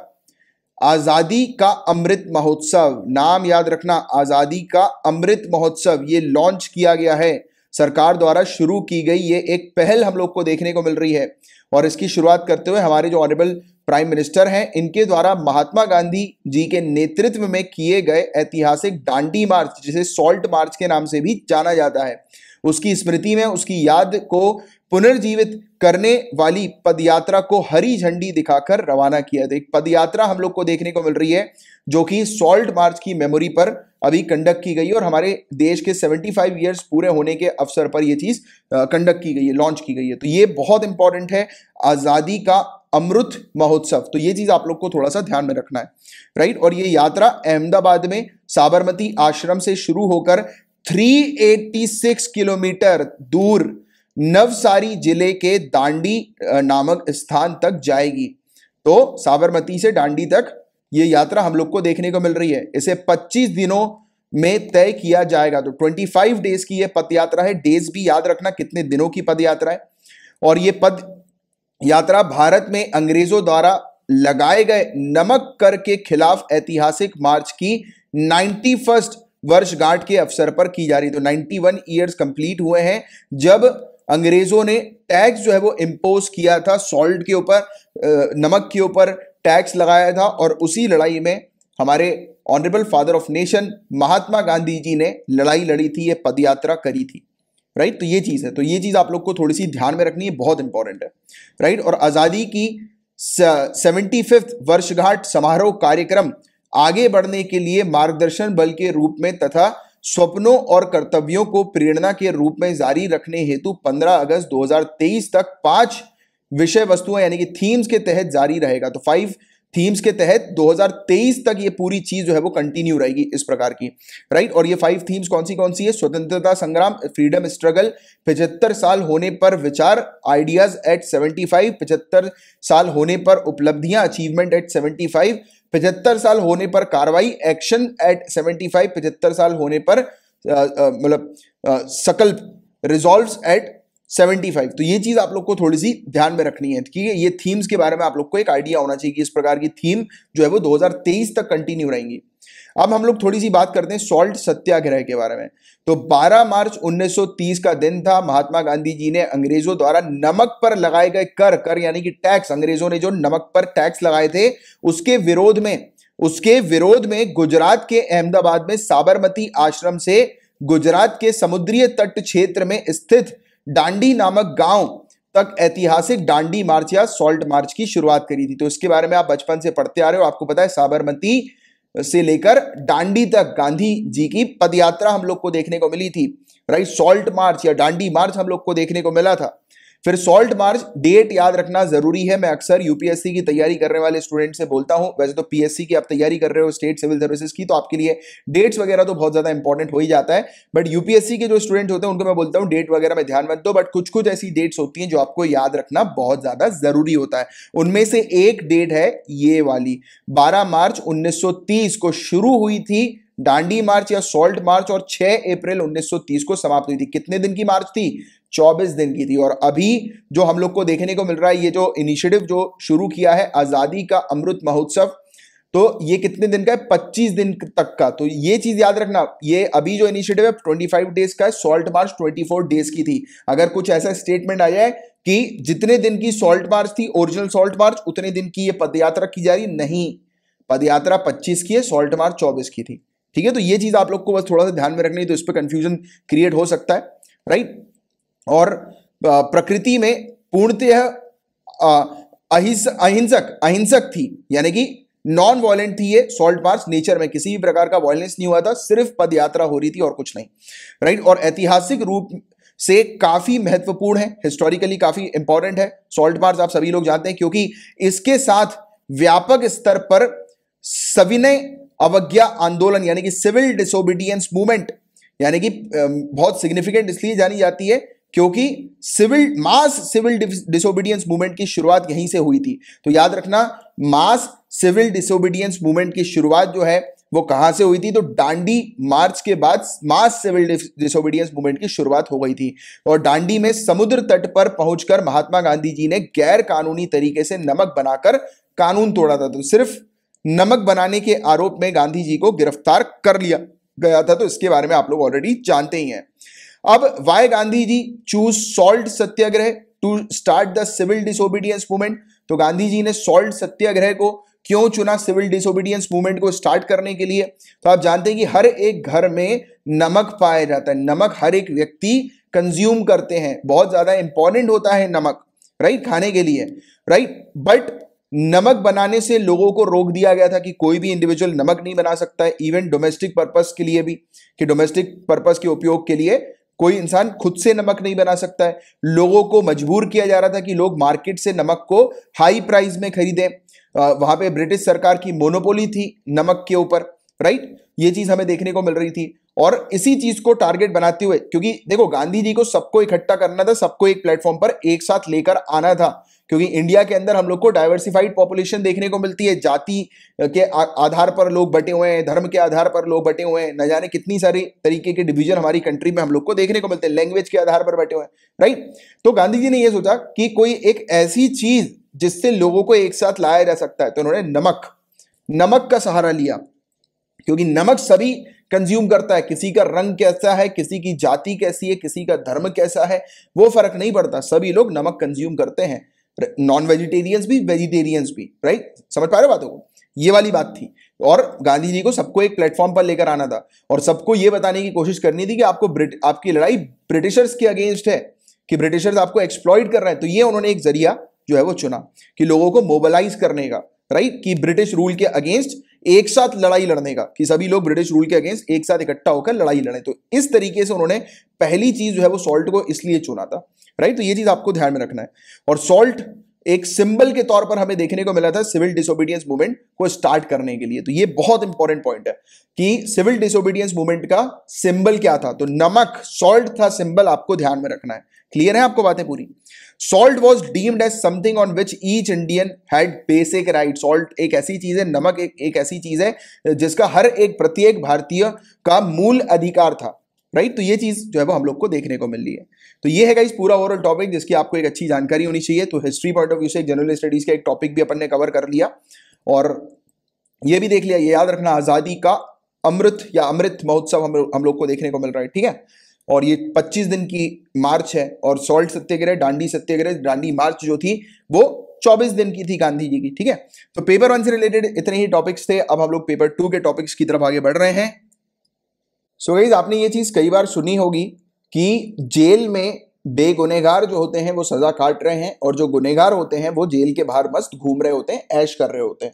आज़ादी का अमृत महोत्सव नाम याद रखना आज़ादी का अमृत महोत्सव ये लॉन्च किया गया है सरकार द्वारा शुरू की गई ये एक पहल हम लोग को देखने को मिल रही है और इसकी शुरुआत करते हुए हमारे जो ऑनरेबल प्राइम मिनिस्टर हैं इनके द्वारा महात्मा गांधी जी के नेतृत्व में किए गए ऐतिहासिक डांडी मार्च जिसे सॉल्ट मार्च के नाम से भी जाना जाता है उसकी स्मृति में उसकी याद को पुनर्जीवित करने वाली पदयात्रा को हरी झंडी दिखाकर रवाना किया था एक पदयात्रा हम लोग को देखने को मिल रही है जो कि सॉल्ट मार्च की मेमोरी पर अभी कंडक्ट की गई और हमारे देश के 75 ईयर्स पूरे होने के अवसर पर यह चीज़ कंडक्ट की गई है लॉन्च की गई है तो ये बहुत इंपॉर्टेंट है आज़ादी का अमृत महोत्सव तो ये चीज आप लोग को थोड़ा सा ध्यान में रखना है राइट और ये यात्रा अहमदाबाद में साबरमती आश्रम से शुरू होकर 386 किलोमीटर दूर नवसारी जिले के दांडी नामक स्थान तक जाएगी तो साबरमती से दांडी तक ये यात्रा हम लोग को देखने को मिल रही है इसे 25 दिनों में तय किया जाएगा तो 25 डेज की ये पद यात्रा है डेज भी याद रखना कितने दिनों की पद यात्रा है और ये पद यात्रा भारत में अंग्रेजों द्वारा लगाए गए नमक कर के खिलाफ ऐतिहासिक मार्च की नाइन्टी फर्स्ट वर्षगांठ के अवसर पर की जा रही तो 91 वन ईयर्स कंप्लीट हुए हैं जब अंग्रेजों ने टैक्स जो है वो इम्पोज किया था सॉल्ट के ऊपर नमक के ऊपर टैक्स लगाया था और उसी लड़ाई में हमारे honourable father of nation Mahatma Gandhi ji ने लड़ाई लड़ी थी ये पदयात्रा करी थी राइट तो ये चीज़ है तो ये चीज़ आप लोग को थोड़ी सी ध्यान में रखनी है बहुत इंपॉर्टेंट है राइट और आज़ादी की सेवेंटी फिफ्थ वर्षगांठ समारोह कार्यक्रम आगे बढ़ने के लिए मार्गदर्शन बल के रूप में तथा स्वप्नों और कर्तव्यों को प्रेरणा के रूप में जारी रखने हेतु 15 अगस्त 2023 तक पांच विषय वस्तुएं यानी कि थीम्स के तहत जारी रहेगा तो फाइव थीम्स के तहत 2023 तक ये पूरी चीज जो है वो कंटिन्यू रहेगी इस प्रकार की राइट और ये फाइव थीम्स कौन सी कौन सी है स्वतंत्रता संग्राम फ्रीडम स्ट्रगल पिछहत्तर साल होने पर विचार आइडियाज एट 75 पिछहत्तर साल होने पर उपलब्धियां अचीवमेंट एट 75 पिछहत्तर साल होने पर कार्रवाई एक्शन एट 75 पिछहत्तर साल होने पर मतलब सकल रिजॉल्व एट सेवेंटी फाइव तो ये चीज़ आप लोग को थोड़ी सी ध्यान में रखनी है ठीक है ये थीम्स के बारे में आप लोग को एक आइडिया होना चाहिए कि इस प्रकार की थीम जो है वो 2023 तक कंटिन्यू रहेंगी अब हम लोग थोड़ी सी बात करते हैं सॉल्ट सत्याग्रह के बारे में तो 12 मार्च 1930 का दिन था महात्मा गांधी जी ने अंग्रेजों द्वारा नमक पर लगाए गए कर कर यानी कि टैक्स अंग्रेजों ने जो नमक पर टैक्स लगाए थे उसके विरोध में उसके विरोध में गुजरात के अहमदाबाद में साबरमती आश्रम से गुजरात के समुद्रीय तट क्षेत्र में स्थित डांडी नामक गांव तक ऐतिहासिक डांडी मार्च या सॉल्ट मार्च की शुरुआत करी थी तो इसके बारे में आप बचपन से पढ़ते आ रहे हो आपको पता है साबरमती से लेकर डांडी तक गांधी जी की पदयात्रा हम लोग को देखने को मिली थी राइट सॉल्ट मार्च या डांडी मार्च हम लोग को देखने को मिला था फिर सॉल्ट मार्च डेट याद रखना जरूरी है मैं अक्सर यूपीएससी की तैयारी करने वाले स्टूडेंट से बोलता हूं वैसे तो पीएससी की आप तैयारी कर रहे हो स्टेट सिविल सर्विसेज की तो आपके लिए डेट्स वगैरह तो बहुत ज्यादा इंपॉर्टेंट हो ही जाता है बट यूपीएससी के जो स्टूडेंट होते हैं उनको मैं बोलता हूँ डेट वगैरह में ध्यान मत दो बट कुछ कुछ ऐसी डेट्स होती हैं जो आपको याद रखना बहुत ज्यादा जरूरी होता है उनमें से एक डेट है ये वाली बारह मार्च उन्नीस को शुरू हुई थी डांडी मार्च या सॉल्ट मार्च और 6 अप्रैल 1930 को समाप्त हुई थी कितने दिन की मार्च थी 24 दिन की थी और अभी जो हम लोग को देखने को मिल रहा है ये जो इनिशिएटिव जो शुरू किया है आज़ादी का अमृत महोत्सव तो ये कितने दिन का है पच्चीस दिन तक का तो ये चीज याद रखना ये अभी जो इनिशिएटिव है फाइव डेज का है सॉल्ट मार्च फोर डेज की थी अगर कुछ ऐसा स्टेटमेंट आ जाए कि जितने दिन की सॉल्ट मार्च थी ओरिजिनल सॉल्ट मार्च उतने दिन की ये पदयात्रा की जा रही नहीं पदयात्रा पच्चीस की है सॉल्ट मार्च चौबीस की थी ठीक है तो ये चीज आप लोग को बस थोड़ा सा ध्यान में रखनी है तो इस पर कंफ्यूजन क्रिएट हो सकता है राइट और प्रकृति में पूर्णतः अहिंसक अहिंसक थी यानी कि नॉन वॉयलेंट थी ये सॉल्ट मार्च नेचर में किसी भी प्रकार का वायलेंस नहीं हुआ था सिर्फ पद यात्रा हो रही थी और कुछ नहीं राइट और ऐतिहासिक रूप से काफी महत्वपूर्ण है हिस्टोरिकली काफी इंपॉर्टेंट है सॉल्ट मार्च आप सभी लोग जानते हैं क्योंकि इसके साथ व्यापक स्तर पर सविनय अवज्ञा आंदोलन यानी कि सिविल डिसोबिडियंस मूवमेंट यानी कि बहुत सिग्निफिकेंट इसलिए जानी जाती है क्योंकि civil mass civil disobedience movement की शुरुआत यहीं से हुई थी तो याद रखना मास सिविल डिसोबीडियंस मूवमेंट की शुरुआत जो है वो कहां से हुई थी तो डांडी मार्च के बाद मास सिविल डिसोबीडियंस मूवमेंट की शुरुआत हो गई थी और डांडी में समुद्र तट पर पहुंचकर महात्मा गांधी जी ने गैर कानूनी तरीके से नमक बनाकर कानून तोड़ा था तो सिर्फ नमक बनाने के आरोप में गांधी जी को गिरफ्तार कर लिया गया था तो इसके बारे में आप लोग ऑलरेडी जानते ही हैं अब why Gandhi ji choose salt Satyagraha to start the civil disobedience movement तो गांधी जी ने सॉल्ट सत्याग्रह को क्यों चुना सिविल डिसोबीडियंस मूवमेंट को स्टार्ट करने के लिए तो आप जानते हैं कि हर एक घर में नमक पाया जाता है नमक हर एक व्यक्ति कंज्यूम करते हैं बहुत ज्यादा इंपॉर्टेंट होता है नमक राइट खाने के लिए राइट बट नमक बनाने से लोगों को रोक दिया गया था कि कोई भी इंडिविजुअल नमक नहीं बना सकता है इवन डोमेस्टिक पर्पस के लिए भी कि डोमेस्टिक पर्पस के उपयोग के लिए कोई इंसान खुद से नमक नहीं बना सकता है लोगों को मजबूर किया जा रहा था कि लोग मार्केट से नमक को हाई प्राइस में खरीदें वहां पे ब्रिटिश सरकार की मोनोपोली थी नमक के ऊपर राइट ये चीज हमें देखने को मिल रही थी और इसी चीज को टारगेट बनाते हुए क्योंकि देखो गांधी जी को सबको इकट्ठा करना था सबको एक प्लेटफॉर्म पर एक साथ लेकर आना था क्योंकि इंडिया के अंदर हम लोग को डाइवर्सिफाइड पॉपुलेशन देखने को मिलती है जाति के आधार पर लोग बटे हुए हैं धर्म के आधार पर लोग बटे हुए हैं न जाने कितनी सारी तरीके के डिवीजन हमारी कंट्री में हम लोग को देखने को मिलते हैं लैंग्वेज के आधार पर बटे हुए हैं राइट तो गांधी जी ने यह सोचा कि कोई एक ऐसी चीज जिससे लोगों को एक साथ लाया जा सकता है तो उन्होंने नमक नमक का सहारा लिया क्योंकि नमक सभी कंज्यूम करता है किसी का रंग कैसा है किसी की जाति कैसी है किसी का धर्म कैसा है वो फर्क नहीं पड़ता सभी लोग नमक कंज्यूम करते हैं नॉन वेजिटेरियंस भी वेजिटेरियंस भी राइट समझ पा रहे हो बातों को ये वाली बात थी और गांधी जी को सबको एक प्लेटफॉर्म पर लेकर आना था और सबको ये बताने की कोशिश करनी थी कि आपको आपकी लड़ाई ब्रिटिशर्स के अगेंस्ट है कि ब्रिटिशर्स आपको एक्सप्लॉयड कर रहे हैं तो ये उन्होंने एक जरिया जो है वो चुना कि लोगों को मोबालाइज करने का राइट कि ब्रिटिश रूल के अगेंस्ट एक साथ लड़ाई लड़ने का कि सभी लोग ब्रिटिश रूल के अगेंस्ट एक साथ इकट्ठा होकर लड़ाई लड़े तो इस तरीके से उन्होंने पहली चीज जो है वो सॉल्ट को इसलिए चुना था राइट तो ये चीज आपको ध्यान में रखना है और सॉल्ट एक सिंबल के तौर पर हमें देखने को मिला था सिविल डिसोबीडियंस मूवमेंट को स्टार्ट करने के लिए तो ये बहुत इंपॉर्टेंट पॉइंट है कि सिविल डिसोबीडियंस मूवमेंट का सिंबल क्या था तो नमक सॉल्ट था सिंबल आपको ध्यान में रखना है क्लियर है आपको बातें पूरी salt was deemed as something on which each Indian had basic right salt एक ऐसी चीज है नमक एक, एक ऐसी चीज है जिसका हर एक प्रत्येक भारतीय का मूल अधिकार था राइट right? तो ये चीज जो है वो हम लोग को देखने को मिल रही है तो ये है इस पूरा ओवरऑल टॉपिक जिसकी आपको एक अच्छी जानकारी होनी चाहिए तो हिस्ट्री पॉइंट ऑफ व्यू से जनरल स्टडीज का एक टॉपिक भी अपन ने कवर कर लिया और ये भी देख लिया ये याद रखना आज़ादी का अमृत या अमृत महोत्सव हम हम लोग को देखने को मिल रहा है ठीक है और ये 25 दिन की मार्च है और सॉल्ट सत्याग्रह डांडी सत्याग्रह डांडी मार्च जो थी वो 24 दिन की थी गांधी जी की ठीक है तो पेपर वन से रिलेटेड इतने ही टॉपिक्स थे अब हम लोग पेपर टू के टॉपिक्स की तरफ आगे बढ़ रहे हैं सो so, गईज आपने ये चीज कई बार सुनी होगी कि जेल में बेगुनेगार जो होते हैं वो सजा काट रहे हैं और जो गुनेगार होते हैं वो जेल के बाहर मस्त घूम रहे होते हैं ऐश कर रहे होते हैं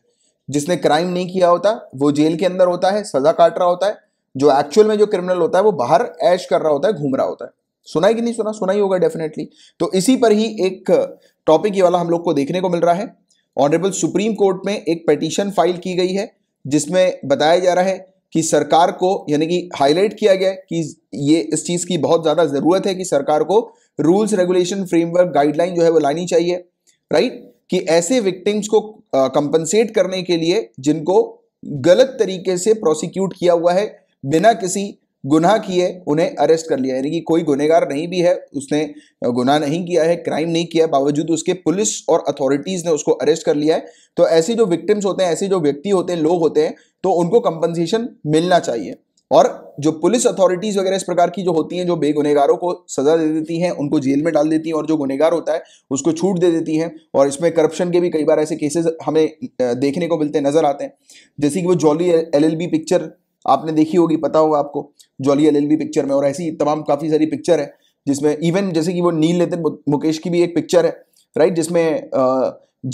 जिसने क्राइम नहीं किया होता वो जेल के अंदर होता है सजा काट रहा होता है जो एक्चुअल में जो क्रिमिनल होता है वो बाहर ऐश कर रहा होता है घूम रहा होता है सुना है कि नहीं सुना सुना ही होगा डेफिनेटली तो इसी पर ही एक टॉपिक ये वाला हम लोग को देखने को मिल रहा है ऑनरेबल सुप्रीम कोर्ट में एक पटिशन फाइल की गई है जिसमें बताया जा रहा है कि सरकार को यानी कि हाईलाइट किया गया कि ये इस चीज़ की बहुत ज़्यादा ज़रूरत है कि सरकार को रूल्स रेगुलेशन फ्रेमवर्क गाइडलाइन जो है वो लानी चाहिए राइट कि ऐसे विक्टिम्स को कंपनसेट करने के लिए जिनको गलत तरीके से प्रोसिक्यूट किया हुआ है बिना किसी गुनाह किए उन्हें अरेस्ट कर लिया यानी कि कोई गुनहगार नहीं भी है उसने गुनाह नहीं किया है क्राइम नहीं किया है बावजूद उसके पुलिस और अथॉरिटीज़ ने उसको अरेस्ट कर लिया है तो ऐसे जो विक्टिम्स होते हैं ऐसे जो व्यक्ति होते हैं लोग होते हैं तो उनको कंपनसेशन मिलना चाहिए और जो पुलिस अथॉरिटीज़ वगैरह इस प्रकार की जो होती हैं जो बेगुनहगारों को सज़ा दे देती हैं उनको जेल में डाल देती हैं और जो गुनहगार होता है उसको छूट दे देती हैं और इसमें करप्शन के भी कई बार ऐसे केसेस हमें देखने को मिलते नज़र आते हैं जैसे कि वो जॉली एलएलबी पिक्चर आपने देखी होगी पता होगा आपको जॉली एल पिक्चर में और ऐसी तमाम काफ़ी सारी पिक्चर है जिसमें इवन जैसे कि वो नील नितिन मुकेश की भी एक पिक्चर है राइट जिसमें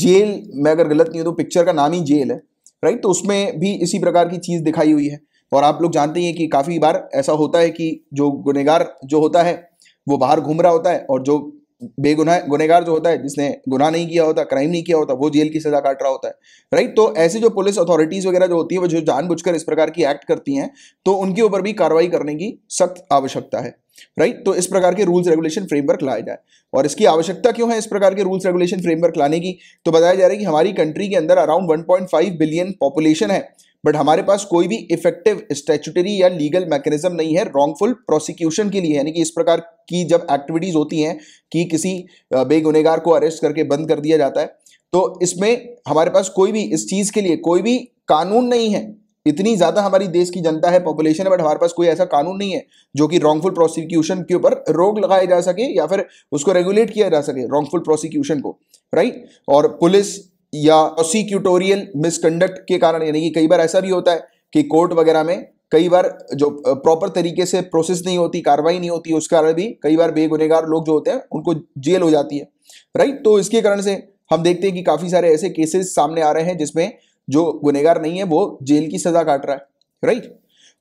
जेल मैं अगर गलत नहीं हूँ तो पिक्चर का नाम ही जेल है राइट तो उसमें भी इसी प्रकार की चीज़ दिखाई हुई है और आप लोग जानते हैं कि काफ़ी बार ऐसा होता है कि जो गुनेगार जो होता है वो बाहर घूम रहा होता है और जो बेगुनाह गुनेगार जो होता है जिसने गुनाह नहीं किया होता क्राइम नहीं किया होता वो जेल की सजा काट रहा होता है राइट तो ऐसी जो पुलिस अथॉरिटीज वगैरह जो होती है वो जो जानबूझकर इस प्रकार की एक्ट करती हैं तो उनके ऊपर भी कार्रवाई करने की सख्त आवश्यकता है राइट तो इस प्रकार के रूल्स रेगुलेशन फ्रेमवर्क लाया जाए और इसकी आवश्यकता क्यों है इस प्रकार के रूल्स रेगुलेशन फ्रेमवर्क लाने की तो बताया जा रहा है कि हमारी कंट्री के अंदर अराउंड वन बिलियन पॉपुलेशन है बट हमारे पास कोई भी इफेक्टिव स्टेचुटरी या लीगल मैकेनिज्म नहीं है रॉन्गफुल प्रोसिक्यूशन के लिए यानी कि इस प्रकार की जब एक्टिविटीज़ होती हैं कि किसी बेगुनेगार को अरेस्ट करके बंद कर दिया जाता है तो इसमें हमारे पास कोई भी इस चीज़ के लिए कोई भी कानून नहीं है इतनी ज़्यादा हमारी देश की जनता है पॉपुलेशन है बट हमारे पास कोई ऐसा कानून नहीं है जो कि रॉन्गफुल प्रोसिक्यूशन के ऊपर रोक लगाया जा सके या फिर उसको रेगुलेट किया जा सके रॉन्गफुल प्रोसिक्यूशन को राइट और पुलिस या प्रोसिक्यूटोरियल मिसकंडक्ट के कारण यानी कि कई बार ऐसा भी होता है कि कोर्ट वगैरह में कई बार जो प्रॉपर तरीके से प्रोसेस नहीं होती कार्रवाई नहीं होती उस कारण भी कई बार बेगुनेगार लोग जो होते हैं उनको जेल हो जाती है राइट तो इसके कारण से हम देखते हैं कि काफ़ी सारे ऐसे केसेस सामने आ रहे हैं जिसमें जो गुनेगार नहीं है वो जेल की सज़ा काट रहा है राइट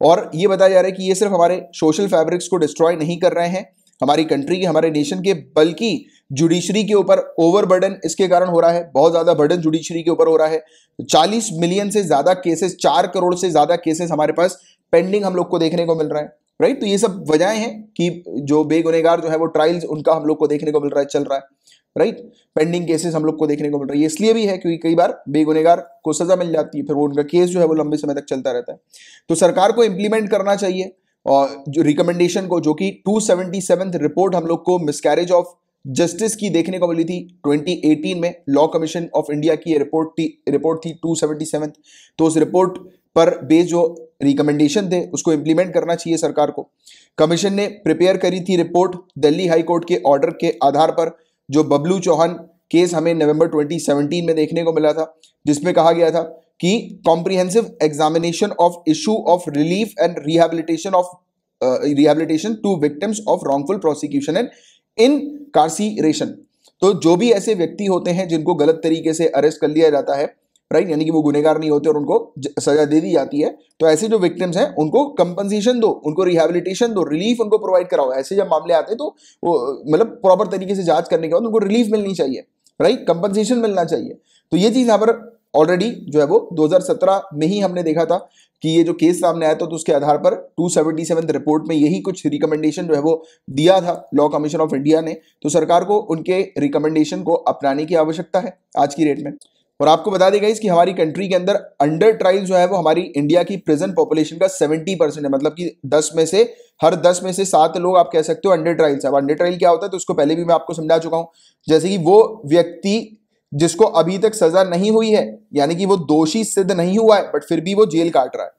और ये बताया जा रहा है कि ये सिर्फ हमारे सोशल फैब्रिक्स को डिस्ट्रॉय नहीं कर रहे हैं हमारी कंट्री के हमारे नेशन के बल्कि जुडिशरी के ऊपर ओवरबर्डन इसके कारण हो रहा है बहुत ज़्यादा बर्डन जुडिशरी के ऊपर हो रहा है 40 मिलियन से ज़्यादा केसेस चार करोड़ से ज़्यादा केसेस हमारे पास पेंडिंग हम लोग को देखने को मिल रहा है राइट तो ये सब वजहें हैं कि जो बेगुनेगार जो है वो ट्रायल्स उनका हम लोग को देखने को मिल रहा है चल रहा है राइट पेंडिंग केसेस हम लोग को देखने को मिल रहा है इसलिए भी है क्योंकि कई बार बेगुनेगार को सजा मिल जाती है फिर वो उनका केस जो है वो लंबे समय तक चलता रहता है तो सरकार को इम्प्लीमेंट करना चाहिए और जो रिकमेंडेशन को जो कि टू रिपोर्ट हम लोग को मिसकैरेज ऑफ जस्टिस की देखने को मिली थी 2018 में लॉ कमीशन ऑफ इंडिया की ये रिपोर्ट थी रिपोर्ट थी टू तो उस रिपोर्ट पर बेस जो रिकमेंडेशन थे उसको इम्प्लीमेंट करना चाहिए सरकार को कमीशन ने प्रिपेयर करी थी रिपोर्ट दिल्ली हाई कोर्ट के ऑर्डर के आधार पर जो बबलू चौहान केस हमें नवंबर 2017 में देखने को मिला था जिसमें कहा गया था कि comprehensive examination of issue of relief and rehabilitation of rehabilitation to victims of wrongful prosecution and incarceration तो जो भी ऐसे व्यक्ति होते हैं जिनको गलत तरीके से अरेस्ट कर लिया जाता है राइट यानी कि वो गुनेगार नहीं होते और उनको सजा दे दी जाती है तो ऐसे जो विक्टिम्स हैं उनको कंपनसेशन दो उनको रिहेबिलिटेशन दो रिलीफ उनको प्रोवाइड कराओ ऐसे जब मामले आते हैं तो मतलब प्रॉपर तरीके से जांच करने के बाद उनको रिलीफ मिलनी चाहिए राइट कंपनसेशन मिलना चाहिए तो ये चीज़ यहाँ पर ऑलरेडी जो है वो 2017 में ही हमने देखा था कि ये जो केस सामने आया था तो उसके आधार पर टू रिपोर्ट में यही कुछ रिकमेंडेशन जो है वो दिया था लॉ कमीशन ऑफ इंडिया ने तो सरकार को उनके रिकमेंडेशन को अपनाने की आवश्यकता है आज की डेट में और आपको बता देगा इसकी कि हमारी कंट्री के अंदर अंडर ट्रायल जो है वो हमारी इंडिया की प्रेजेंट पॉपुलेशन का 70 परसेंट है मतलब कि 10 में से हर 10 में से सात लोग आप कह सकते हो अंडर ट्रायल्स है अब अंडर ट्रायल क्या होता है तो उसको पहले भी मैं आपको समझा चुका हूँ जैसे कि वो व्यक्ति जिसको अभी तक सजा नहीं हुई है यानी कि वो दोषी सिद्ध नहीं हुआ है बट फिर भी वो जेल काट रहा है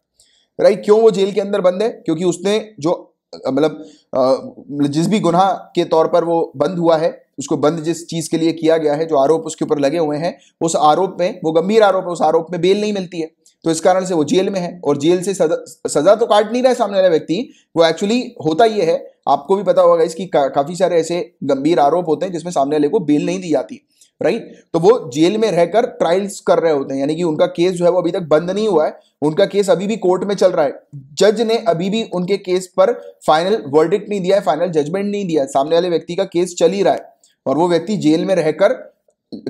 राइट क्यों वो जेल के अंदर बंद है क्योंकि उसने जो मतलब जिस भी गुनाह के तौर पर वो बंद हुआ है उसको बंद जिस चीज के लिए किया गया है जो आरोप उसके ऊपर लगे हुए हैं उस आरोप में वो गंभीर आरोप है उस आरोप में बेल नहीं मिलती है तो इस कारण से वो जेल में है और जेल से सजा सजा तो काट नहीं रहा है सामने वाला व्यक्ति वो एक्चुअली होता ये है आपको भी पता होगा इसकी का, काफी सारे ऐसे गंभीर आरोप होते हैं जिसमें सामने वाले को बेल नहीं दी जाती राइट तो वो जेल में रहकर ट्रायल्स कर रहे होते हैं यानी कि उनका केस जो है वो अभी तक बंद नहीं हुआ है उनका केस अभी भी कोर्ट में चल रहा है जज ने अभी भी उनके केस पर फाइनल वर्डिक्ट नहीं दिया है फाइनल जजमेंट नहीं दिया है सामने वाले व्यक्ति का केस चल ही रहा है और वो व्यक्ति जेल में रहकर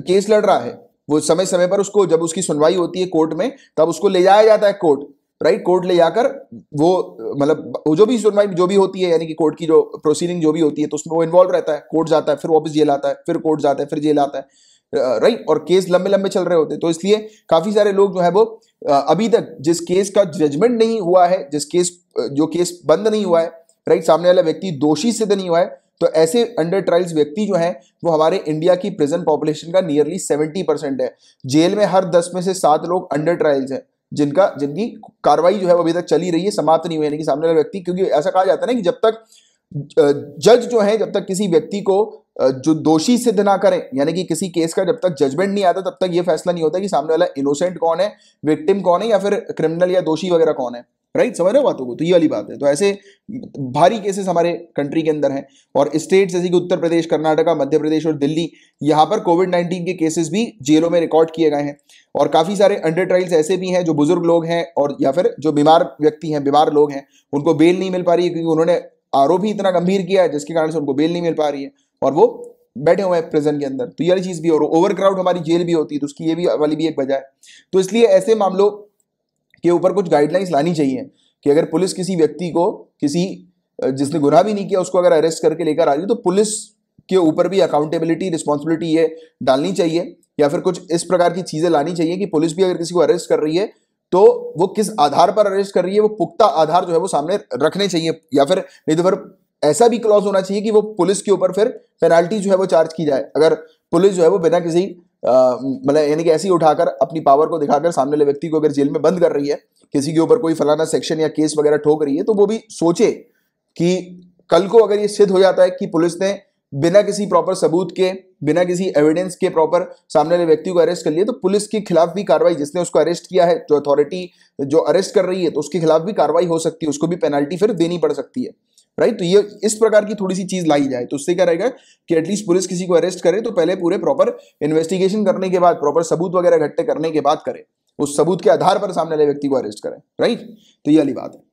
केस लड़ रहा है वो समय समय पर उसको जब उसकी सुनवाई होती है कोर्ट में तब उसको ले जाया जाता है कोर्ट राइट कोर्ट ले जाकर वो मतलब जो भी सुनवाई जो भी होती है यानी कि कोर्ट की जो प्रोसीडिंग जो भी होती है तो उसमें वो इन्वॉल्व रहता है कोर्ट जाता है फिर वापस जेल आता है फिर कोर्ट जाता है फिर जेल आता है राइट और केस लंबे लंबे चल रहे होते हैं तो इसलिए काफी सारे लोग जो है वो अभी तक जिस केस का जजमेंट नहीं हुआ है जिस केस जो केस बंद नहीं हुआ है राइट सामने वाला व्यक्ति दोषी सिद्ध नहीं हुआ है तो ऐसे अंडर ट्रायल्स व्यक्ति जो हैं वो हमारे इंडिया की प्रेजेंट पॉपुलेशन का नियरली सेवेंटी परसेंट है जेल में हर दस में से सात लोग अंडर ट्रायल्स हैं जिनका जिनकी कार्रवाई जो है वो अभी तक चली रही है समाप्त नहीं हुई यानी कि सामने वाला व्यक्ति क्योंकि ऐसा कहा जाता है ना कि जब तक जज जो है जब तक किसी व्यक्ति को जो दोषी सिद्ध ना करें यानी कि किसी केस का जब तक जजमेंट नहीं आता तब तक ये फैसला नहीं होता कि सामने वाला इनोसेंट कौन है विक्टिम कौन है या फिर क्रिमिनल या दोषी वगैरह कौन है राइट समझ रहे हो बातों को तो ये वाली बात है तो ऐसे भारी केसेस हमारे कंट्री के अंदर हैं और स्टेट जैसे कि उत्तर प्रदेश कर्नाटका मध्य प्रदेश और दिल्ली यहाँ पर कोविड नाइन्टीन के केसेस भी जेलों में रिकॉर्ड किए गए हैं और काफ़ी सारे अंडर ट्रायल्स ऐसे भी हैं जो बुजुर्ग लोग हैं और या फिर जो बीमार व्यक्ति हैं बीमार लोग हैं उनको बेल नहीं मिल पा रही है क्योंकि उन्होंने आरोप ही इतना गंभीर किया है जिसके कारण से उनको बेल नहीं मिल पा रही है और वो बैठे हुए हैं प्रिजन के अंदर तो ये वाली चीज़ भी और ओवर क्राउड हमारी जेल भी होती है तो उसकी ये भी वाली भी एक वजह है तो इसलिए ऐसे मामलों के ऊपर कुछ गाइडलाइंस लानी चाहिए कि अगर पुलिस किसी व्यक्ति को किसी जिसने गुनाह भी नहीं किया उसको अगर अरेस्ट करके लेकर आ रही है तो पुलिस के ऊपर भी अकाउंटेबिलिटी रिस्पॉन्सिबिलिटी ये डालनी चाहिए या फिर कुछ इस प्रकार की चीज़ें लानी चाहिए कि पुलिस भी अगर किसी को अरेस्ट कर रही है तो वो किस आधार पर अरेस्ट कर रही है वो पुख्ता आधार जो है वो सामने रखने चाहिए या फिर नहीं तो फिर ऐसा भी क्लॉज होना चाहिए कि वो पुलिस के ऊपर फिर पेनाल्टी जो है वो चार्ज की जाए अगर पुलिस जो है वो बिना किसी मतलब यानी कि ऐसी उठाकर अपनी पावर को दिखाकर सामने वाले व्यक्ति को अगर जेल में बंद कर रही है किसी के ऊपर कोई फलाना सेक्शन या केस वगैरह ठोक रही है तो वो भी सोचे कि कल को अगर ये सिद्ध हो जाता है कि पुलिस ने बिना किसी प्रॉपर सबूत के बिना किसी एविडेंस के प्रॉपर सामने वाले व्यक्ति को अरेस्ट कर लिया तो पुलिस के खिलाफ भी कार्रवाई जिसने उसको अरेस्ट किया है जो अथॉरिटी जो अरेस्ट कर रही है तो उसके खिलाफ भी कार्रवाई हो सकती है उसको भी पेनल्टी फिर देनी पड़ सकती है राइट तो ये इस प्रकार की थोड़ी सी चीज लाई जाए तो उससे क्या रहेगा कि एटलीस्ट पुलिस किसी को अरेस्ट करे तो पहले पूरे प्रॉपर इन्वेस्टिगेशन करने के बाद प्रॉपर सबूत वगैरह इकट्ठे करने के बाद करे उस सबूत के आधार पर सामने वाले व्यक्ति को अरेस्ट करें राइट तो ये वाली बात है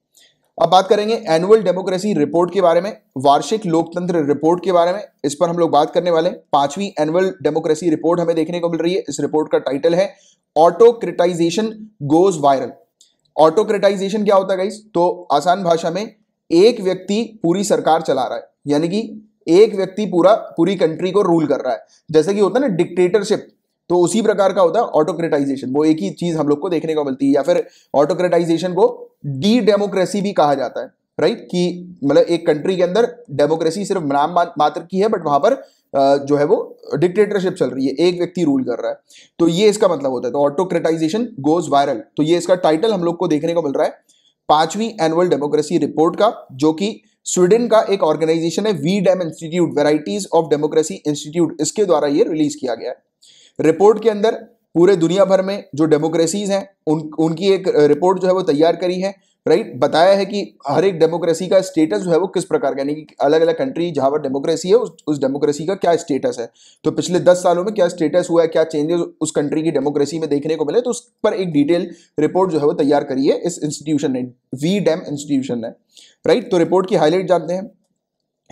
अब बात करेंगे एनुअल डेमोक्रेसी रिपोर्ट के बारे में वार्षिक लोकतंत्र रिपोर्ट के बारे में इस पर हम लोग बात करने वाले हैं पांचवी एनुअल डेमोक्रेसी रिपोर्ट हमें देखने को मिल रही है इस रिपोर्ट का टाइटल है ऑटोक्रिटाइजेशन गोज वायरल ऑटोक्रिटाइजेशन क्या होता है गाइस तो आसान भाषा में एक व्यक्ति पूरी सरकार चला रहा है यानी कि एक व्यक्ति पूरा पूरी कंट्री को रूल कर रहा है जैसे कि होता है ना डिक्टेटरशिप तो उसी प्रकार का होता है ऑटोक्रेटाइजेशन वो एक ही चीज हम लोग को देखने को मिलती है या फिर ऑटोक्रेटाइजेशन को डी डेमोक्रेसी भी कहा जाता है राइट कि मतलब एक कंट्री के अंदर डेमोक्रेसी सिर्फ नाम मात्र की है बट वहां पर जो है वो डिक्टेटरशिप चल रही है एक व्यक्ति रूल कर रहा है तो ये इसका मतलब होता है तो ऑटोक्रेटाइजेशन गोज वायरल तो ये इसका टाइटल हम लोग को देखने को मिल रहा है पांचवी एनुअल डेमोक्रेसी रिपोर्ट का जो कि स्वीडन का एक ऑर्गेनाइजेशन है V Dem institute varieties of democracy institute इसके द्वारा ये रिलीज किया गया है रिपोर्ट के अंदर पूरे दुनिया भर में जो डेमोक्रेसीज हैं उन उनकी एक रिपोर्ट जो है वो तैयार करी है राइट बताया है कि हर एक डेमोक्रेसी का स्टेटस जो है वो किस प्रकार का यानी कि अलग अलग कंट्री जहाँ पर डेमोक्रेसी है उस उस डेमोक्रेसी का क्या स्टेटस है तो पिछले दस सालों में क्या स्टेटस हुआ है क्या चेंजेस उस कंट्री की डेमोक्रेसी में देखने को मिले तो उस पर एक डिटेल रिपोर्ट जो है वो तैयार करी है इस इंस्टीट्यूशन ने वी डैम इंस्टीट्यूशन ने राइट तो रिपोर्ट की हाईलाइट जानते हैं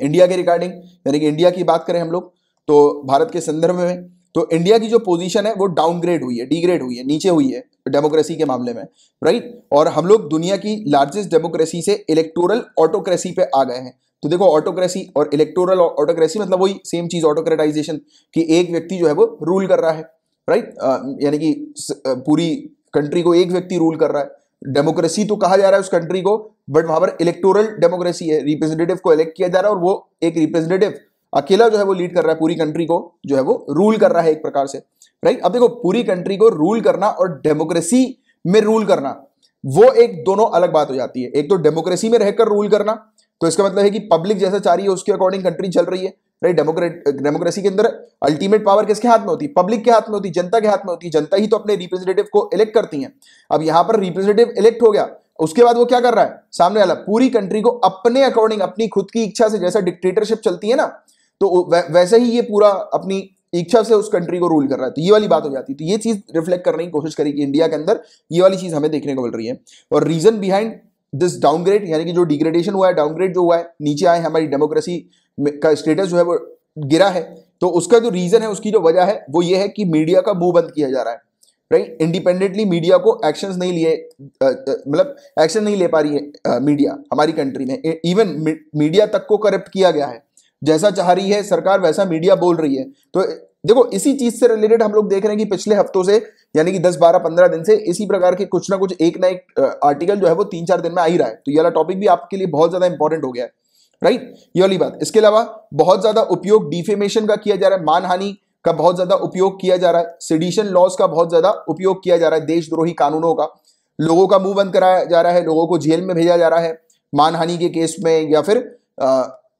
इंडिया के रिगार्डिंग यानी कि इंडिया की बात करें हम लोग तो भारत के संदर्भ में तो इंडिया की जो पोजीशन है वो डाउनग्रेड हुई है डिग्रेड हुई है नीचे हुई है डेमोक्रेसी के मामले में राइट और हम लोग दुनिया की लार्जेस्ट डेमोक्रेसी से इलेक्टोरल ऑटोक्रेसी पे आ गए हैं तो देखो ऑटोक्रेसी और इलेक्टोरल ऑटोक्रेसी मतलब वही सेम चीज ऑटोक्रेटाइजेशन कि एक व्यक्ति जो है वो रूल कर रहा है राइट यानी कि पूरी कंट्री को एक व्यक्ति रूल कर रहा है डेमोक्रेसी तो कहा जा रहा है उस कंट्री को बट वहां पर इलेक्टोरल डेमोक्रेसी है रिप्रेजेंटेटिव को इलेक्ट किया जा रहा है और वो एक रिप्रेजेंटेटिव अकेला जो है वो लीड कर रहा है पूरी कंट्री को जो है वो रूल कर रहा है एक प्रकार से राइट अब देखो पूरी कंट्री को रूल करना और डेमोक्रेसी में रूल करना वो एक दोनों अलग बात हो जाती है एक तो डेमोक्रेसी में रहकर रूल करना तो इसका मतलब है कि पब्लिक जैसा चाह रही है उसके अकॉर्डिंग कंट्री चल रही है राइट डेमोक्रेट डेमोक्रेसी के अंदर अल्टीमेट पावर किसके हाथ में होती है पब्लिक के हाथ में होती है जनता के हाथ में होती है जनता ही तो अपने रिप्रेजेंटेटिव को इलेक्ट करती है अब यहां पर रिप्रेजेंटेटिव इलेक्ट हो गया उसके बाद वो क्या कर रहा है सामने वाला पूरी कंट्री को अपने अकॉर्डिंग अपनी खुद की इच्छा से जैसा डिक्टेटरशिप चलती है ना तो वै, वैसे ही ये पूरा अपनी इच्छा से उस कंट्री को रूल कर रहा है तो ये वाली बात हो जाती है तो ये चीज़ रिफ्लेक्ट करने की कोशिश करेगी इंडिया के अंदर ये वाली चीज़ हमें देखने को मिल रही है और रीज़न बिहाइंड दिस डाउनग्रेड यानी कि जो डिग्रेडेशन हुआ है डाउनग्रेड जो हुआ है नीचे आए हमारी डेमोक्रेसी का स्टेटस जो है वो गिरा है तो उसका जो रीज़न है उसकी जो वजह है वो ये है कि मीडिया का मुंह बंद किया जा रहा है राइट इंडिपेंडेंटली मीडिया को एक्शन नहीं लिए मतलब एक्शन नहीं ले पा रही है मीडिया हमारी कंट्री में इवन e-, मीडिया तक को करप्ट किया गया है जैसा चाह रही है सरकार वैसा मीडिया बोल रही है तो देखो इसी चीज से रिलेटेड हम लोग देख रहे हैं कि पिछले हफ्तों से यानी कि 10 12 15 दिन से इसी प्रकार के कुछ ना कुछ एक ना एक आर्टिकल जो है वो तीन चार दिन में आ ही रहा है तो ये वाला टॉपिक भी आपके लिए बहुत ज्यादा इंपॉर्टेंट हो गया है राइट ये वाली बात इसके अलावा बहुत ज्यादा उपयोग डिफेमेशन का किया जा रहा है मानहानि का बहुत ज्यादा उपयोग किया जा रहा है सिडिशन लॉज का बहुत ज्यादा उपयोग किया जा रहा है देशद्रोही कानूनों का लोगों का मुंह बंद कराया जा रहा है लोगों को जेल में भेजा जा रहा है मानहानि के केस में या फिर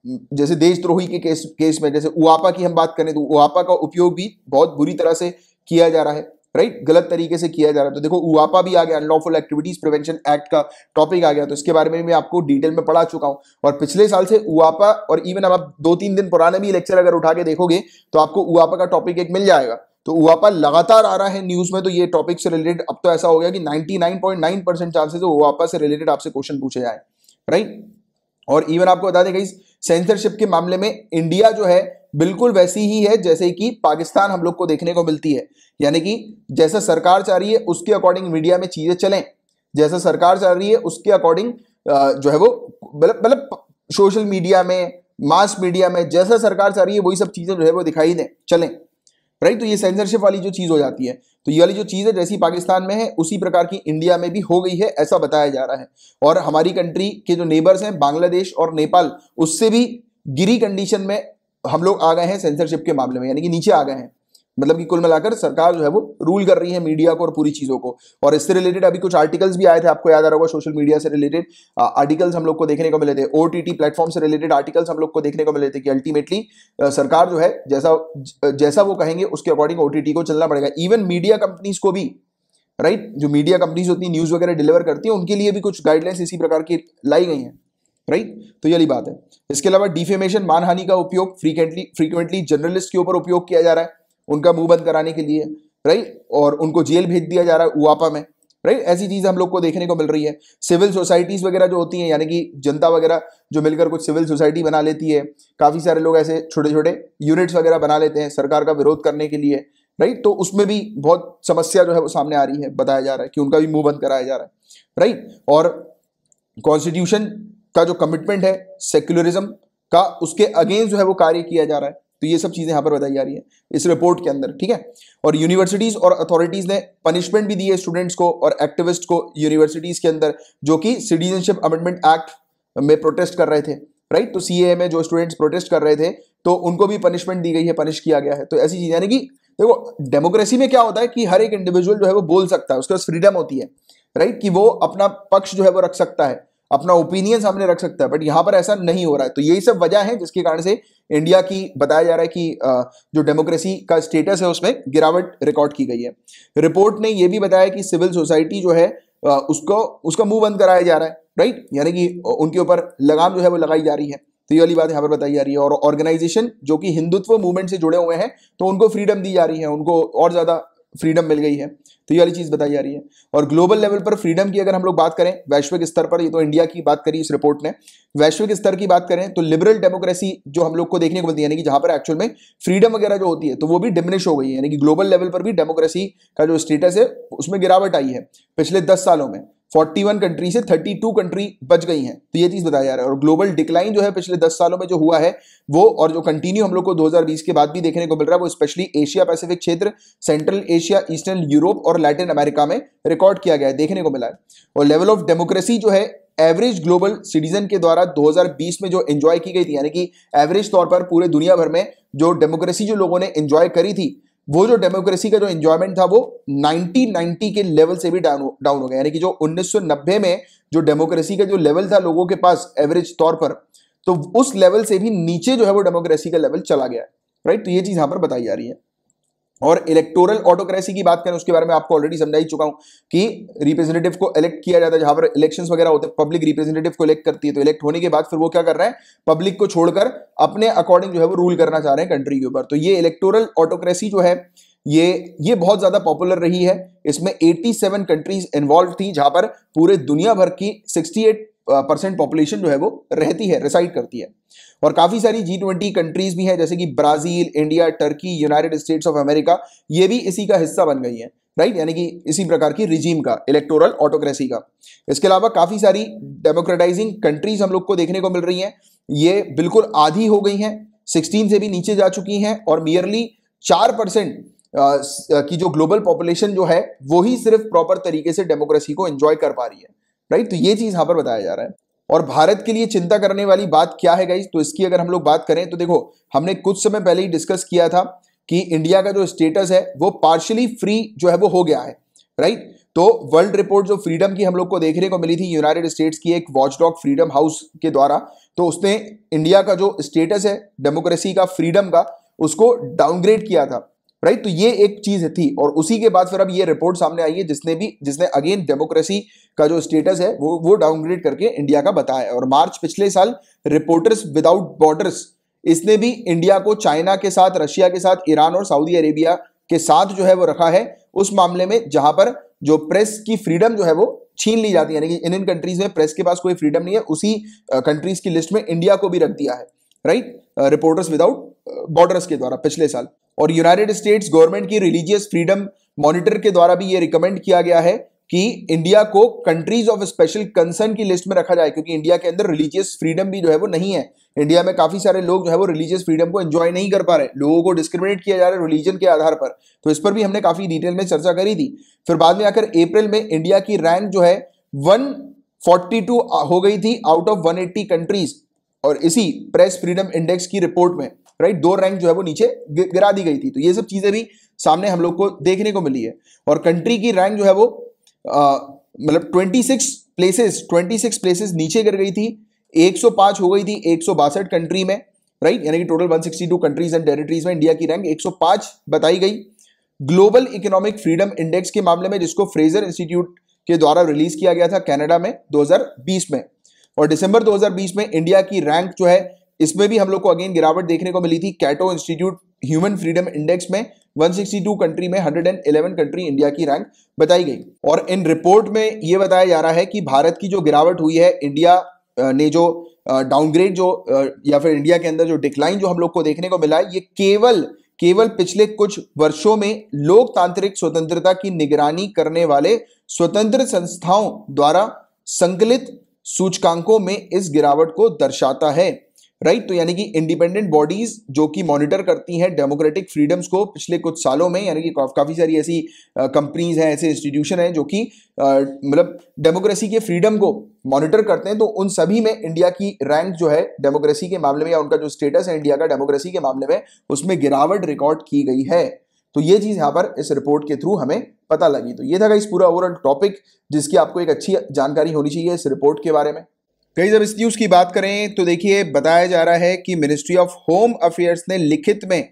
जैसे देशद्रोही के केस केस में जैसे उआपा की हम बात करें तो उआपा का उपयोग भी बहुत बुरी तरह से किया जा रहा है राइट गलत तरीके से किया जा रहा है तो देखो उआपा भी आ गया अनलॉफुल एक्टिविटीज प्रिवेंशन एक्ट का टॉपिक आ गया तो इसके बारे में मैं आपको डिटेल में पढ़ा चुका हूं और पिछले साल से उआपा और इवन अब आप दो तीन दिन पुराने भी लेक्चर अगर उठा के देखोगे तो आपको उआपा का टॉपिक एक मिल जाएगा तो उआपा लगातार आ रहा है न्यूज में तो ये टॉपिक से रिलेटेड अब तो ऐसा हो गया कि नाइनटी परसेंट चांसेस है उआपा से रिलेटेड आपसे क्वेश्चन पूछे जाए राइट और इवन आपको बता दें कहीं सेंसरशिप के मामले में इंडिया जो है बिल्कुल वैसी ही है जैसे कि पाकिस्तान हम लोग को देखने को मिलती है यानी कि जैसा सरकार चाह रही है उसके अकॉर्डिंग मीडिया में चीज़ें चलें जैसा सरकार चाह रही है उसके अकॉर्डिंग जो है वो मतलब सोशल मतलब मीडिया में मास मीडिया में जैसा सरकार चाह रही है वही सब चीज़ें जो है वो दिखाई दें चलें राइट तो ये सेंसरशिप वाली जो चीज़ हो जाती है तो ये वाली जो चीज़ है जैसी पाकिस्तान में है उसी प्रकार की इंडिया में भी हो गई है ऐसा बताया जा रहा है और हमारी कंट्री के जो नेबर्स हैं बांग्लादेश और नेपाल उससे भी गिरी कंडीशन में हम लोग आ गए हैं सेंसरशिप के मामले में यानी कि नीचे आ गए हैं मतलब कि कुल मिलाकर सरकार जो है वो रूल कर रही है मीडिया को और पूरी चीज़ों को और इससे रिलेटेड अभी कुछ आर्टिकल्स भी आए थे आपको याद आ रहा होगा सोशल मीडिया से रिलेटेड आर्टिकल्स हम लोग को देखने को मिले थे ओटीटी प्लेटफॉर्म से रिलेटेड आर्टिकल्स हम लोग को देखने को मिले थे कि अल्टीमेटली सरकार जो है जैसा जैसा वो कहेंगे उसके अकॉर्डिंग ओ को चलना पड़ेगा इवन मीडिया कंपनीज को भी राइट right? जो मीडिया कंपनीज होती न्यूज़ वगैरह डिलीवर करती है उनके लिए भी कुछ गाइडलाइंस इसी प्रकार की लाई गई है राइट right? तो यही बात है इसके अलावा डिफेमेशन मानहानि का उपयोग फ्रीक्वेंटली फ्रीक्वेंटली जर्नलिस्ट के ऊपर उपयोग किया जा रहा है उनका मुंह बंद कराने के लिए राइट और उनको जेल भेज दिया जा रहा है उआपा में राइट ऐसी चीज हम लोग को देखने को मिल रही है सिविल सोसाइटीज वगैरह जो होती हैं यानी कि जनता वगैरह जो मिलकर कुछ सिविल सोसाइटी बना लेती है काफी सारे लोग ऐसे छोटे छोटे यूनिट्स वगैरह बना लेते हैं सरकार का विरोध करने के लिए राइट तो उसमें भी बहुत समस्या जो है वो सामने आ रही है बताया जा रहा है कि उनका भी मुंह बंद कराया जा रहा है राइट और कॉन्स्टिट्यूशन का जो कमिटमेंट है सेक्युलरिज्म का उसके अगेंस्ट जो है वो कार्य किया जा रहा है तो ये सब चीज़ें यहां पर बताई जा रही है इस रिपोर्ट के अंदर ठीक है और यूनिवर्सिटीज़ और अथॉरिटीज़ ने पनिशमेंट भी दी है स्टूडेंट्स को और एक्टिविस्ट को यूनिवर्सिटीज़ के अंदर जो कि सिटीजनशिप अमेंडमेंट एक्ट में प्रोटेस्ट कर रहे थे राइट तो सी में जो स्टूडेंट्स प्रोटेस्ट कर रहे थे तो उनको भी पनिशमेंट दी गई है पनिश किया गया है तो ऐसी चीज़ यानी कि देखो डेमोक्रेसी में क्या होता है कि हर एक इंडिविजुअल जो है वो बोल सकता है उसके पास फ्रीडम होती है राइट कि वो अपना पक्ष जो है वो रख सकता है अपना ओपिनियन सामने रख सकता है बट यहां पर ऐसा नहीं हो रहा है तो यही सब वजह है जिसके कारण से इंडिया की बताया जा रहा है कि जो डेमोक्रेसी का स्टेटस है उसमें गिरावट रिकॉर्ड की गई है रिपोर्ट ने यह भी बताया कि सिविल सोसाइटी जो है उसको उसका मुंह बंद कराया जा रहा है राइट यानी कि उनके ऊपर लगाम जो है वो लगाई जा रही है तो ये वाली बात यहाँ पर बताई जा रही है और ऑर्गेनाइजेशन जो कि हिंदुत्व मूवमेंट से जुड़े हुए हैं तो उनको फ्रीडम दी जा रही है उनको और ज़्यादा फ्रीडम मिल गई है तो ये वाली चीज़ बताई जा रही है और ग्लोबल लेवल पर फ्रीडम की अगर हम लोग बात करें वैश्विक स्तर पर ये तो इंडिया की बात करी इस रिपोर्ट ने वैश्विक स्तर की बात करें तो लिबरल डेमोक्रेसी जो हम लोग को देखने को मिलती है यानी कि जहां पर एक्चुअल में फ्रीडम वगैरह जो होती है तो वो भी डिमिनिश हो गई है यानी कि ग्लोबल लेवल पर भी डेमोक्रेसी का जो स्टेटस है उसमें गिरावट आई है पिछले दस सालों में 41 कंट्री से 32 कंट्री बच गई हैं तो ये चीज़ बताया जा रहा है और ग्लोबल डिक्लाइन जो है पिछले 10 सालों में जो हुआ है वो और जो कंटिन्यू हम लोग को 2020 के बाद भी देखने को मिल रहा है वो स्पेशली एशिया पैसिफिक क्षेत्र सेंट्रल एशिया ईस्टर्न यूरोप और लैटिन अमेरिका में रिकॉर्ड किया गया है देखने को मिला है और लेवल ऑफ डेमोक्रेसी जो है एवरेज ग्लोबल सिटीजन के द्वारा 2020 में जो एंजॉय की गई थी यानी कि एवरेज तौर पर पूरे दुनिया भर में जो डेमोक्रेसी जो लोगों ने एंजॉय करी थी वो जो डेमोक्रेसी का जो एंजॉयमेंट था वो 1990 के लेवल से भी डाउन डाउन हो गया यानी कि जो 1990 में जो डेमोक्रेसी का जो लेवल था लोगों के पास एवरेज तौर पर तो उस लेवल से भी नीचे जो है वो डेमोक्रेसी का लेवल चला गया राइट तो ये चीज यहां पर बताई जा रही है और इलेक्टोरल ऑटोक्रेसी की बात करें उसके बारे में आपको ऑलरेडी समझा ही चुका हूं कि रिप्रेजेंटेटिव को इलेक्ट किया जाता है जहां पर इलेक्शंस वगैरह होते हैं पब्लिक रिप्रेजेंटेटिव को इलेक्ट करती है तो इलेक्ट होने के बाद फिर वो क्या कर रहा है पब्लिक को छोड़कर अपने अकॉर्डिंग जो है वो रूल करना चाह रहे हैं कंट्री के ऊपर तो ये इलेक्टोरल ऑटोक्रेसी जो है ये ये बहुत ज्यादा पॉपुलर रही है इसमें 87 कंट्रीज इन्वॉल्व थी जहां पर पूरे दुनिया भर की 68 परसेंट पॉपुलेशन जो है वो रहती है रिसाइड करती है और काफ़ी सारी जी ट्वेंटी कंट्रीज भी हैं जैसे कि Brazil India Turkey United States of America ये भी इसी का हिस्सा बन गई हैं राइट यानी कि इसी प्रकार की रिजीम का इलेक्टोरल ऑटोक्रेसी का इसके अलावा काफ़ी सारी डेमोक्रेटाइजिंग कंट्रीज हम लोग को देखने को मिल रही हैं ये बिल्कुल आधी हो गई हैं सिक्सटीन से भी नीचे जा चुकी हैं और मियरली चार परसेंट की जो ग्लोबल पॉपुलेशन जो है वो ही सिर्फ प्रॉपर तरीके से डेमोक्रेसी को एंजॉय कर पा रही है राइट तो ये चीज़ यहां पर बताया जा रहा है और भारत के लिए चिंता करने वाली बात क्या है गाइज तो इसकी अगर हम लोग बात करें तो देखो हमने कुछ समय पहले ही डिस्कस किया था कि इंडिया का जो स्टेटस है वो पार्शली फ्री जो है वो हो गया है राइट तो वर्ल्ड रिपोर्ट जो फ्रीडम की हम लोग को देखने को मिली थी यूनाइटेड स्टेट्स की एक वॉचडॉग फ्रीडम हाउस के द्वारा तो उसने इंडिया का जो स्टेटस है डेमोक्रेसी का फ्रीडम का उसको डाउनग्रेड किया था राइट तो ये एक चीज थी और उसी के बाद फिर अब ये रिपोर्ट सामने आई है जिसने भी जिसने अगेन डेमोक्रेसी का जो स्टेटस है वो वो डाउनग्रेड करके इंडिया का बताया और मार्च पिछले साल रिपोर्टर्स विदाउट बॉर्डर्स इसने भी इंडिया को चाइना के साथ रशिया के साथ ईरान और सऊदी अरेबिया के साथ जो है वो रखा है उस मामले में जहां पर जो प्रेस की फ्रीडम जो है वो छीन ली जाती है यानी कि इन इन कंट्रीज में प्रेस के पास कोई फ्रीडम नहीं है उसी कंट्रीज की लिस्ट में इंडिया को भी रख दिया है राइट रिपोर्टर्स विदाउट बॉर्डर्स के द्वारा पिछले साल और यूनाइटेड स्टेट्स गवर्नमेंट की रिलीजियस फ्रीडम मॉनिटर के द्वारा भी ये रिकमेंड किया गया है कि इंडिया को कंट्रीज ऑफ स्पेशल कंसर्न की लिस्ट में रखा जाए क्योंकि इंडिया के अंदर रिलीजियस फ्रीडम भी जो है वो नहीं है इंडिया में काफी सारे लोग जो है वो रिलीजियस फ्रीडम को एंजॉय नहीं कर पा रहे लोगों को डिस्क्रिमिनेट किया जा रहा है रिलीजन के आधार पर तो इस पर भी हमने काफी डिटेल में चर्चा करी थी फिर बाद में आकर अप्रैल में इंडिया की रैंक जो है वन हो गई थी आउट ऑफ वन कंट्रीज और इसी प्रेस फ्रीडम इंडेक्स की रिपोर्ट में राइट दो रैंक जो है वो नीचे गिरा दी गई थी तो ये सब चीज़ें भी सामने हम लोग को देखने को मिली है और कंट्री की रैंक जो है वो मतलब twenty six places twenty six places नीचे गिर गई थी 105 हो गई थी एक कंट्री में राइट यानी कि टोटल 162 कंट्रीज एंड टेरिटरीज में इंडिया की रैंक 105 बताई गई ग्लोबल इकोनॉमिक फ्रीडम इंडेक्स के मामले में जिसको फ्रेजर इंस्टीट्यूट के द्वारा रिलीज किया गया था कैनेडा में दो में और दिसंबर 2020 में इंडिया की रैंक जो है इसमें भी हम लोग को अगेन गिरावट देखने को मिली थी Cato institute human freedom index में 162 कंट्री में 111 कंट्री इंडिया की रैंक बताई गई और इन रिपोर्ट में यह बताया जा रहा है कि भारत की जो गिरावट हुई है इंडिया ने जो डाउनग्रेड जो या फिर इंडिया के अंदर जो डिक्लाइन जो हम लोग को देखने को मिला है ये केवल केवल पिछले कुछ वर्षों में लोकतांत्रिक स्वतंत्रता की निगरानी करने वाले स्वतंत्र संस्थाओं द्वारा संकलित सूचकांकों में इस गिरावट को दर्शाता है राइट तो यानी कि इंडिपेंडेंट बॉडीज जो कि मॉनिटर करती हैं डेमोक्रेटिक फ्रीडम्स को पिछले कुछ सालों में यानी कि काफ़ी सारी ऐसी कंपनीज हैं ऐसे इंस्टीट्यूशन हैं जो कि मतलब डेमोक्रेसी के फ्रीडम को मॉनिटर करते हैं तो उन सभी में इंडिया की रैंक जो है डेमोक्रेसी के मामले में या उनका जो स्टेटस है इंडिया का डेमोक्रेसी के मामले में उसमें गिरावट रिकॉर्ड की गई है तो ये चीज़ यहाँ पर इस रिपोर्ट के थ्रू हमें पता लगी तो ये था इस पूरा ओवरऑल टॉपिक जिसकी आपको एक अच्छी जानकारी होनी चाहिए इस रिपोर्ट के बारे में कई जब इस न्यूज़ की बात करें तो देखिए बताया जा रहा है कि मिनिस्ट्री ऑफ होम अफेयर्स ने लिखित में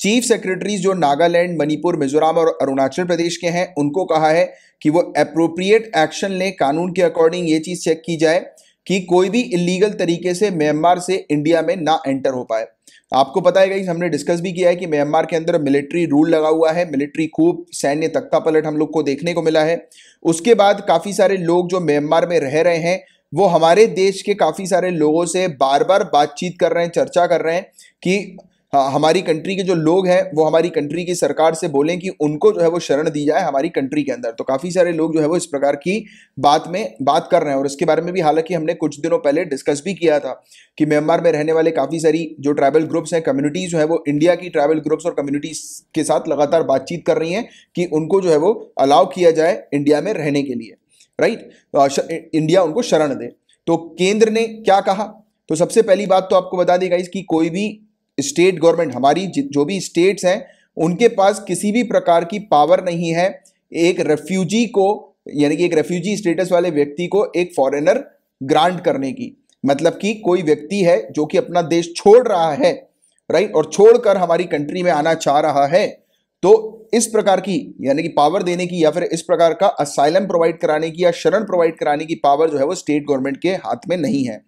चीफ सेक्रेटरीज जो नागालैंड मणिपुर मिजोरम और अरुणाचल प्रदेश के हैं उनको कहा है कि वो अप्रोप्रिएट एक्शन लें कानून के अकॉर्डिंग ये चीज़ चेक की जाए कि कोई भी इलीगल तरीके से म्यांमार से इंडिया में ना एंटर हो पाए आपको पता है कि हमने डिस्कस भी किया है कि म्यांमार के अंदर मिलिट्री रूल लगा हुआ है मिलिट्री खूब सैन्य तख्ता पलट हम लोग को देखने को मिला है उसके बाद काफ़ी सारे लोग जो म्यांमार में रह रहे हैं वो हमारे देश के काफ़ी सारे लोगों से बार बार बातचीत कर रहे हैं चर्चा कर रहे हैं कि हाँ, हमारी कंट्री के जो लोग हैं वो हमारी कंट्री की सरकार से बोलें कि उनको जो है वो शरण दी जाए हमारी कंट्री के अंदर तो काफ़ी सारे लोग जो है वो इस प्रकार की बात में बात कर रहे हैं और इसके बारे में भी हालांकि हमने कुछ दिनों पहले डिस्कस भी किया था कि म्यांमार में रहने वाले काफ़ी सारी जो ट्राइबल ग्रुप्स हैं कम्युनिटीज़ जो है वो इंडिया की ट्राइबल ग्रुप्स और कम्युनिटीज़ के साथ लगातार बातचीत कर रही हैं कि उनको जो है वो अलाउ किया जाए इंडिया में रहने के लिए राइट इंडिया उनको शरण दे तो केंद्र ने क्या कहा तो सबसे पहली बात तो आपको बता दी गाइज कि कोई भी स्टेट गवर्नमेंट हमारी जो भी स्टेट्स हैं उनके पास किसी भी प्रकार की पावर नहीं है एक रेफ्यूजी को यानी कि एक रेफ्यूजी स्टेटस वाले व्यक्ति को एक फॉरेनर ग्रांट करने की मतलब कि कोई व्यक्ति है जो कि अपना देश छोड़ रहा है राइट और छोड़कर हमारी कंट्री में आना चाह रहा है तो इस प्रकार की यानी कि पावर देने की या फिर इस प्रकार का असाइलम प्रोवाइड कराने की या शरण प्रोवाइड कराने की पावर जो है वो स्टेट गवर्नमेंट के हाथ में नहीं है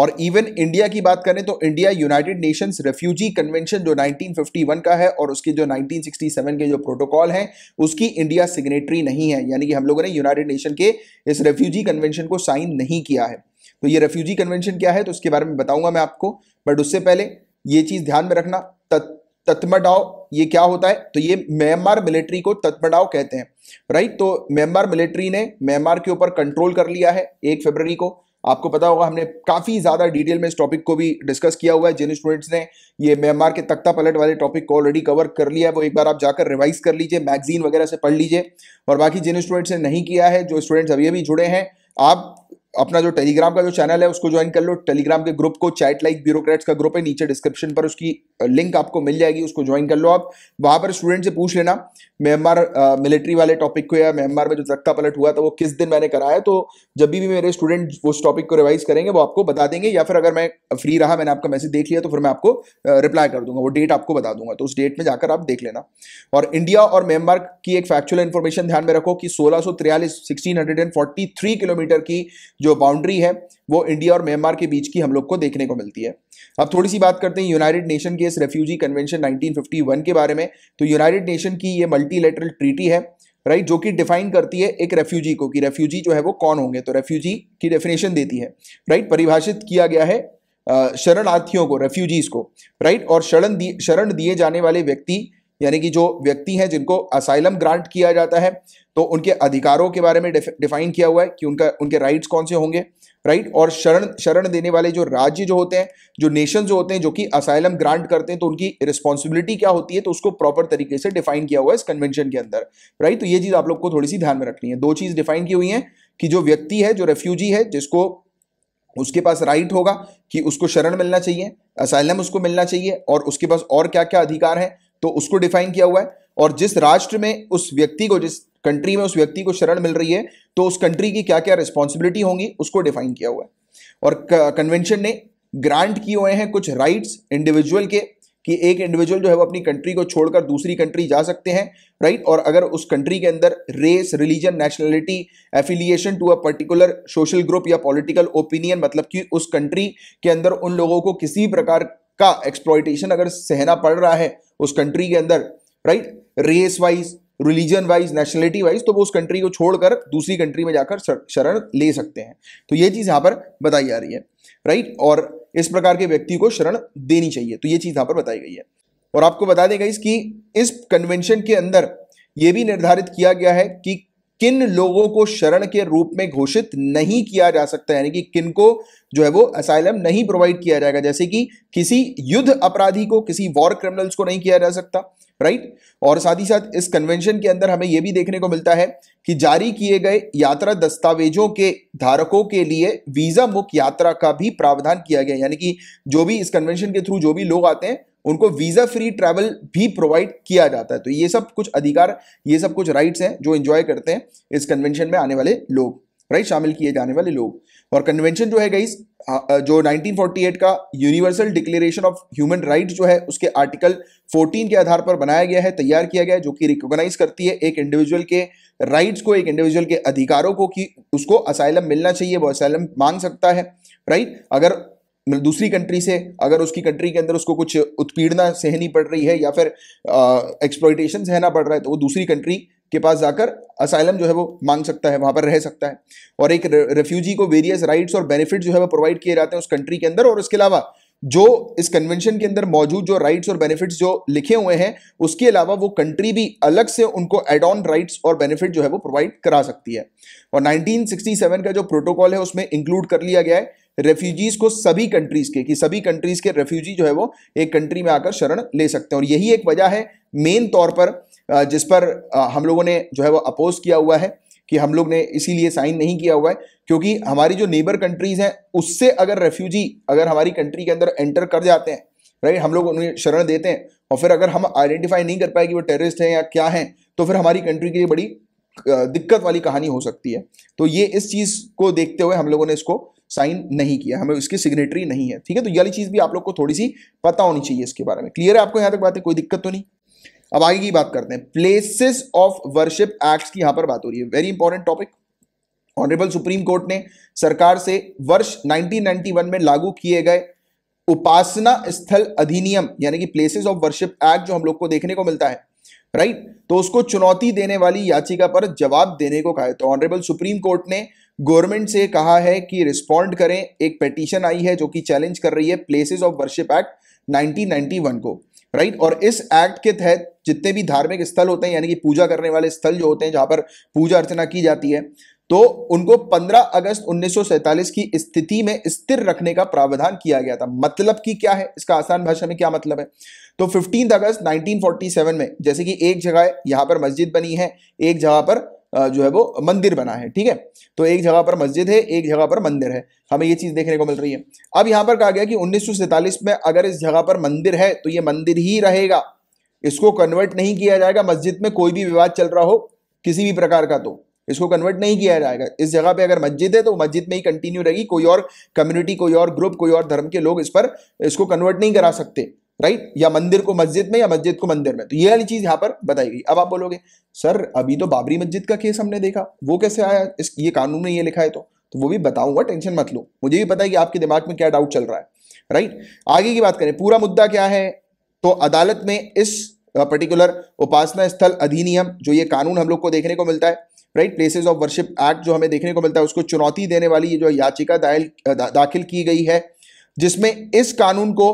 और इवन इंडिया की बात करें तो India United Nations refugee convention जो 1951 का है और उसके जो 1967 के जो प्रोटोकॉल हैं उसकी इंडिया सिग्नेटरी नहीं है यानी कि हम लोगों ने यूनाइटेड नेशन के इस रेफ्यूजी कन्वेंशन को साइन नहीं किया है तो ये रेफ्यूजी कन्वेंशन क्या है तो उसके बारे में बताऊंगा मैं आपको बट उससे पहले ये चीज़ ध्यान में रखना तत्व तत्मडाओ ये क्या होता है तो ये म्यांमार मिलिट्री को तत्मडाओ कहते हैं राइट तो म्यांमार मिलिट्री ने म्यांमार के ऊपर कंट्रोल कर लिया है एक फरवरी को आपको पता होगा हमने काफ़ी ज़्यादा डिटेल में इस टॉपिक को भी डिस्कस किया हुआ है जिन स्टूडेंट्स ने ये म्यांमार के तख्ता पलट वाले टॉपिक को ऑलरेडी कवर कर लिया है वो एक बार आप जाकर रिवाइज कर लीजिए मैगजीन वगैरह से पढ़ लीजिए और बाकी जिन स्टूडेंट्स ने नहीं किया है जो स्टूडेंट्स अभी अभी जुड़े हैं आप अपना जो टेलीग्राम का जो चैनल है उसको ज्वाइन कर लो टेलीग्राम के ग्रुप को चैट लाइक ब्यूरोक्रेट्स का ग्रुप है नीचे डिस्क्रिप्शन पर उसकी लिंक आपको मिल जाएगी उसको ज्वाइन कर लो आप वहाँ पर स्टूडेंट से पूछ लेना म्यांमार मिलिट्री वाले टॉपिक को या म्यांमार में जो तख्ता पलट हुआ था वो किस दिन मैंने कराया तो जब भी मेरे स्टूडेंट उस टॉपिक को रिवाइज करेंगे वो आपको बता देंगे या फिर अगर मैं फ्री रहा मैंने आपका मैसेज देख लिया तो फिर मैं आपको रिप्लाई कर दूंगा वो डेट आपको बता दूंगा तो उस डेट में जाकर आप देख लेना और इंडिया और म्यांमार की एक फैक्चुअल इन्फॉर्मेशन ध्यान में रखो कि सोलह सौ किलोमीटर की जो बाउंड्री है वो इंडिया और म्यांमार के बीच की हम लोग को देखने को मिलती है अब थोड़ी सी बात करते हैं यूनाइटेड नेशन के इस रेफ्यूजी कन्वेंशन 1951 के बारे में तो यूनाइटेड नेशन की ये मल्टीलेटरल ट्रीटी है राइट जो कि डिफाइन करती है एक रेफ्यूजी को कि रेफ्यूजी जो है वो कौन होंगे तो रेफ्यूजी की डेफिनेशन देती है राइट परिभाषित किया गया है शरणार्थियों को रेफ्यूजीज को राइट और शरण दिए शरण दिए जाने वाले व्यक्ति यानी कि जो व्यक्ति हैं जिनको असाइलम ग्रांट किया जाता है तो उनके अधिकारों के बारे में डिफाइन किया हुआ है कि उनका उनके राइट्स कौन से होंगे राइट और शरण शरण देने वाले जो राज्य जो होते हैं जो नेशन जो होते हैं जो कि असाइलम ग्रांट करते हैं तो उनकी रिस्पॉन्सिबिलिटी क्या होती है तो उसको प्रॉपर तरीके से डिफाइन किया हुआ है इस कन्वेंशन के अंदर राइट तो ये चीज़ आप लोग को थोड़ी सी ध्यान में रखनी है दो चीज़ डिफाइन की हुई है कि जो व्यक्ति है जो रेफ्यूजी है जिसको उसके पास राइट होगा कि उसको शरण मिलना चाहिए असाइलम उसको मिलना चाहिए और उसके पास और क्या क्या अधिकार हैं तो उसको डिफाइन किया हुआ है और जिस राष्ट्र में उस व्यक्ति को जिस कंट्री में उस व्यक्ति को शरण मिल रही है तो उस कंट्री की क्या क्या रिस्पॉन्सिबिलिटी होंगी उसको डिफाइन किया हुआ है और कन्वेंशन ने ग्रांट किए हुए हैं कुछ राइट्स इंडिविजुअल के कि एक इंडिविजुअल जो है वो अपनी कंट्री को छोड़कर दूसरी कंट्री जा सकते हैं राइट और अगर उस कंट्री के अंदर race religion nationality affiliation to a particular social group या पॉलिटिकल ओपिनियन मतलब कि उस कंट्री के अंदर उन लोगों को किसी प्रकार का एक्सप्लॉयटेशन अगर सहना पड़ रहा है उस कंट्री के अंदर right race wise religion wise nationality wise तो वो उस कंट्री को छोड़कर दूसरी कंट्री में जाकर शरण ले सकते हैं तो ये चीज़ यहाँ पर बताई जा रही है राइट और इस प्रकार के व्यक्ति को शरण देनी चाहिए तो ये चीज़ यहां पर बताई गई है और आपको बता दें गई कि इस कन्वेंशन के अंदर यह भी निर्धारित किया गया है कि किन लोगों को शरण के रूप में घोषित नहीं किया जा सकता यानी कि किन को जो है वो असाइलम नहीं प्रोवाइड किया जाएगा जैसे कि किसी युद्ध अपराधी को किसी वॉर क्रिमिनल्स को नहीं किया जा सकता राइट और साथ ही साथ इस कन्वेंशन के अंदर हमें यह भी देखने को मिलता है कि जारी किए गए यात्रा दस्तावेजों के धारकों के लिए वीजा मुक्त यात्रा का भी प्रावधान किया गया यानी कि जो भी इस कन्वेंशन के थ्रू जो भी लोग आते हैं उनको वीज़ा फ्री ट्रैवल भी प्रोवाइड किया जाता है तो ये सब कुछ अधिकार ये सब कुछ राइट्स हैं जो इन्जॉय करते हैं इस कन्वेंशन में आने वाले लोग राइट शामिल किए जाने वाले लोग और कन्वेंशन जो है गई जो 1948 का universal declaration of human right जो है उसके आर्टिकल 14 के आधार पर बनाया गया है तैयार किया गया है जो कि रिकॉग्नाइज करती है एक इंडिविजुअल के राइट्स को एक इंडिविजुअल के अधिकारों को कि उसको असाइलम मिलना चाहिए वो असाइलम मांग सकता है राइट अगर दूसरी कंट्री से अगर उसकी कंट्री के अंदर उसको कुछ उत्पीड़ना सहनी पड़ रही है या फिर एक्सप्लॉयटेशन सहना पड़ रहा है तो वो दूसरी कंट्री के पास जाकर असाइलम जो है वो मांग सकता है वहाँ पर रह सकता है और एक रेफ्यूजी को वेरियस राइट्स और बेनिफिट जो है वो प्रोवाइड किए जाते हैं उस कंट्री के अंदर और उसके अलावा जो इस कन्वेंशन के अंदर मौजूद जो राइट्स और बेनिफिट्स जो लिखे हुए हैं उसके अलावा वो कंट्री भी अलग से उनको एड ऑन राइट्स और बेनिफिट जो है वो प्रोवाइड करा सकती है और 1967 का जो प्रोटोकॉल है उसमें इंक्लूड कर लिया गया है रेफ्यूजीज को सभी कंट्रीज के कि सभी कंट्रीज के रेफ्यूजी जो है वो एक कंट्री में आकर शरण ले सकते हैं और यही एक वजह है मेन तौर पर जिस पर हम लोगों ने जो है वो अपोज किया हुआ है कि हम लोग ने इसीलिए साइन नहीं किया हुआ है क्योंकि हमारी जो नेबर कंट्रीज हैं उससे अगर रेफ्यूजी अगर हमारी कंट्री के अंदर एंटर कर जाते हैं राइट हम लोग उन्हें शरण देते हैं और फिर अगर हम आइडेंटिफाई नहीं कर पाए कि वो टेररिस्ट हैं या क्या हैं तो फिर हमारी कंट्री के लिए बड़ी दिक्कत वाली कहानी हो सकती है तो ये इस चीज़ को देखते हुए हम लोगों ने इसको साइन नहीं किया हमें उसकी सिग्नेटरी नहीं है ठीक है तो ये चीज़ भी आप लोग को थोड़ी सी पता होनी चाहिए इसके बारे में क्लियर है आपको यहां तक बात है कोई दिक्कत तो नहीं अब आगे की बात करते हैं प्लेसेस ऑफ वर्शिप एक्ट की यहां पर बात हो रही है very important topic honourable supreme court ने सरकार से वर्ष नाइनटीन में लागू किए गए उपासना स्थल अधिनियम यानी कि प्लेसेस ऑफ वर्शिप एक्ट जो हम लोग को देखने को मिलता है राइट तो उसको चुनौती देने वाली याचिका पर जवाब देने को कहा है तो ऑनरेबल सुप्रीम कोर्ट ने गवर्नमेंट से कहा है कि रिस्पॉन्ड करें एक पेटिशन आई है जो कि चैलेंज कर रही है प्लेसेस ऑफ वर्शिप एक्ट 1991 को राइट right? और इस एक्ट के तहत जितने भी धार्मिक स्थल होते हैं यानी कि पूजा करने वाले स्थल जो होते हैं जहां पर पूजा अर्चना की जाती है तो उनको 15 अगस्त 1947 की स्थिति में स्थिर रखने का प्रावधान किया गया था मतलब कि क्या है इसका आसान भाषा में क्या मतलब है तो 15 अगस्त 1947 में जैसे कि एक जगह यहाँ पर मस्जिद बनी है एक जगह पर जो है वो मंदिर बना है ठीक है तो एक जगह पर मस्जिद है एक जगह पर मंदिर है हमें ये चीज़ देखने को मिल रही है अब यहाँ पर कहा गया कि उन्नीस में अगर इस जगह पर मंदिर है तो ये मंदिर ही रहेगा इसको कन्वर्ट नहीं किया जाएगा मस्जिद में कोई भी विवाद चल रहा हो किसी भी प्रकार का तो इसको कन्वर्ट नहीं किया जाएगा इस जगह पे अगर मस्जिद है तो मस्जिद में ही कंटिन्यू रहेगी कोई और कम्युनिटी कोई और ग्रुप कोई और धर्म के लोग इस पर इसको कन्वर्ट नहीं करा सकते राइट या मंदिर को मस्जिद में या मस्जिद को मंदिर में तो ये वाली चीज़ यहाँ पर बताई गई अब आप बोलोगे सर अभी तो बाबरी मस्जिद का केस हमने देखा वो कैसे आया इस ये कानून में ये लिखा है तो तो वो भी बताऊंगा टेंशन मत लो मुझे भी पता है कि आपके दिमाग में क्या डाउट चल रहा है राइट आगे की बात करें पूरा मुद्दा क्या है तो अदालत में इस पर्टिकुलर उपासना स्थल अधिनियम जो ये कानून हम लोग को देखने को मिलता है right places of worship act जो हमें देखने को मिलता है उसको चुनौती देने वाली ये जो याचिका दायल दाखिल की गई है जिसमें इस कानून को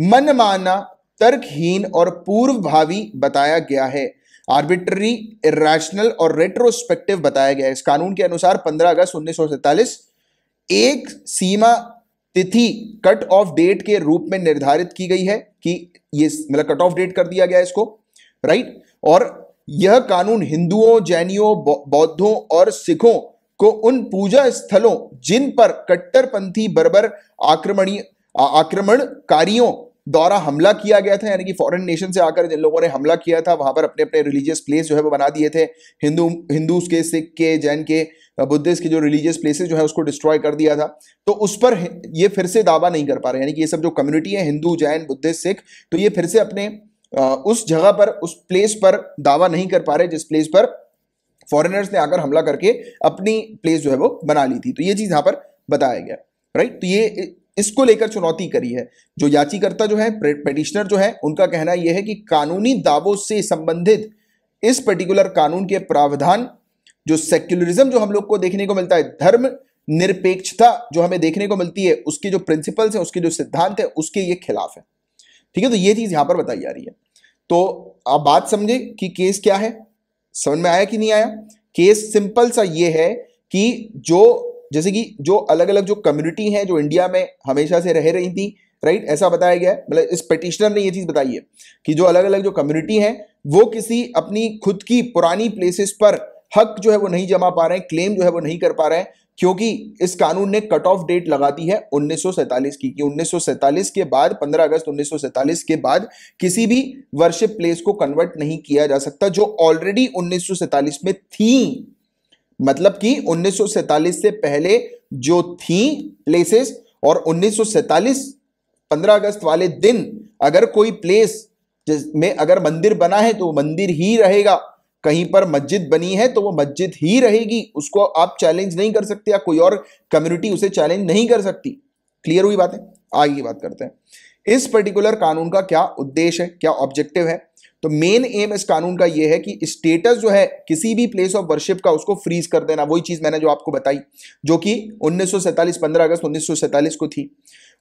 मनमाना तर्कहीन और पूर्वभावी बताया गया है आर्बिट्री इेशनल और रेट्रोस्पेक्टिव बताया गया है इस कानून के अनुसार 15 अगस्त उन्नीस एक सीमा तिथि कट ऑफ डेट के रूप में निर्धारित की गई है कि ये मतलब कट ऑफ डेट कर दिया गया इसको राइट और यह कानून हिंदुओं जैनियों बौद्धों और सिखों को उन पूजा स्थलों जिन पर कट्टरपंथी बर्बर आक्रमणी आक्रमणकारियों दौरा हमला किया गया था यानी कि फॉरेन नेशन से आकर जिन लोगों ने हमला किया था वहां पर अपने अपने रिलीजियस प्लेस जो है वो बना दिए थे हिंदू हिंदूज के सिख के जैन के बुद्धिस्ट के जो रिलीजियस प्लेसेस जो है उसको डिस्ट्रॉय कर दिया था तो उस पर ये फिर से दावा नहीं कर पा रहे यानी कि ये सब जो कम्युनिटी है हिंदू जैन बुद्धिस्ट सिख तो ये फिर से अपने उस जगह पर उस प्लेस पर दावा नहीं कर पा रहे जिस प्लेस पर फॉरेनर्स ने आकर हमला करके अपनी प्लेस जो है वो बना ली थी तो ये चीज़ यहाँ पर बताया गया राइट तो ये इसको लेकर चुनौती करी है जो याचिकर्ता जो है पेटिशनर जो है उनका कहना यह है कि कानूनी दावों से संबंधित इस पर्टिकुलर कानून के प्रावधान जो सेक्युलरिज्म जो हम लोग को देखने को मिलता है धर्म निरपेक्षता जो हमें देखने को मिलती है उसके जो प्रिंसिपल्स हैं उसके जो सिद्धांत है उसके ये खिलाफ है ठीक है तो ये चीज़ यहाँ पर बताई जा रही है तो आप बात समझे कि केस क्या है समझ में आया कि नहीं आया केस सिंपल सा ये है कि जो जैसे कि जो अलग अलग जो कम्युनिटी हैं जो इंडिया में हमेशा से रह रही थी राइट ऐसा बताया गया मतलब इस पटिशनर ने ये चीज़ बताई है कि जो अलग अलग जो कम्युनिटी हैं वो किसी अपनी खुद की पुरानी प्लेसेस पर हक जो है वो नहीं जमा पा रहे हैं क्लेम जो है वो नहीं कर पा रहे हैं क्योंकि इस कानून ने कट ऑफ डेट लगा दी है उन्नीस की कि 1947 के बाद 15 अगस्त उन्नीस के बाद किसी भी वर्शिप प्लेस को कन्वर्ट नहीं किया जा सकता जो ऑलरेडी उन्नीस में थी मतलब कि 1947 से पहले जो थी प्लेसेस और 1947 15 अगस्त वाले दिन अगर कोई प्लेस में अगर मंदिर बना है तो मंदिर ही रहेगा कहीं पर मस्जिद बनी है तो वो मस्जिद ही रहेगी उसको आप चैलेंज नहीं कर सकते या कोई और कम्युनिटी उसे चैलेंज नहीं कर सकती क्लियर हुई बात है आगे की बात करते हैं इस पर्टिकुलर कानून का क्या उद्देश्य है क्या ऑब्जेक्टिव है तो मेन एम इस कानून का यह है कि स्टेटस जो है किसी भी प्लेस ऑफ वर्शिप का उसको फ्रीज कर देना वही चीज़ मैंने जो आपको बताई जो कि 1947 15 अगस्त 1947 को थी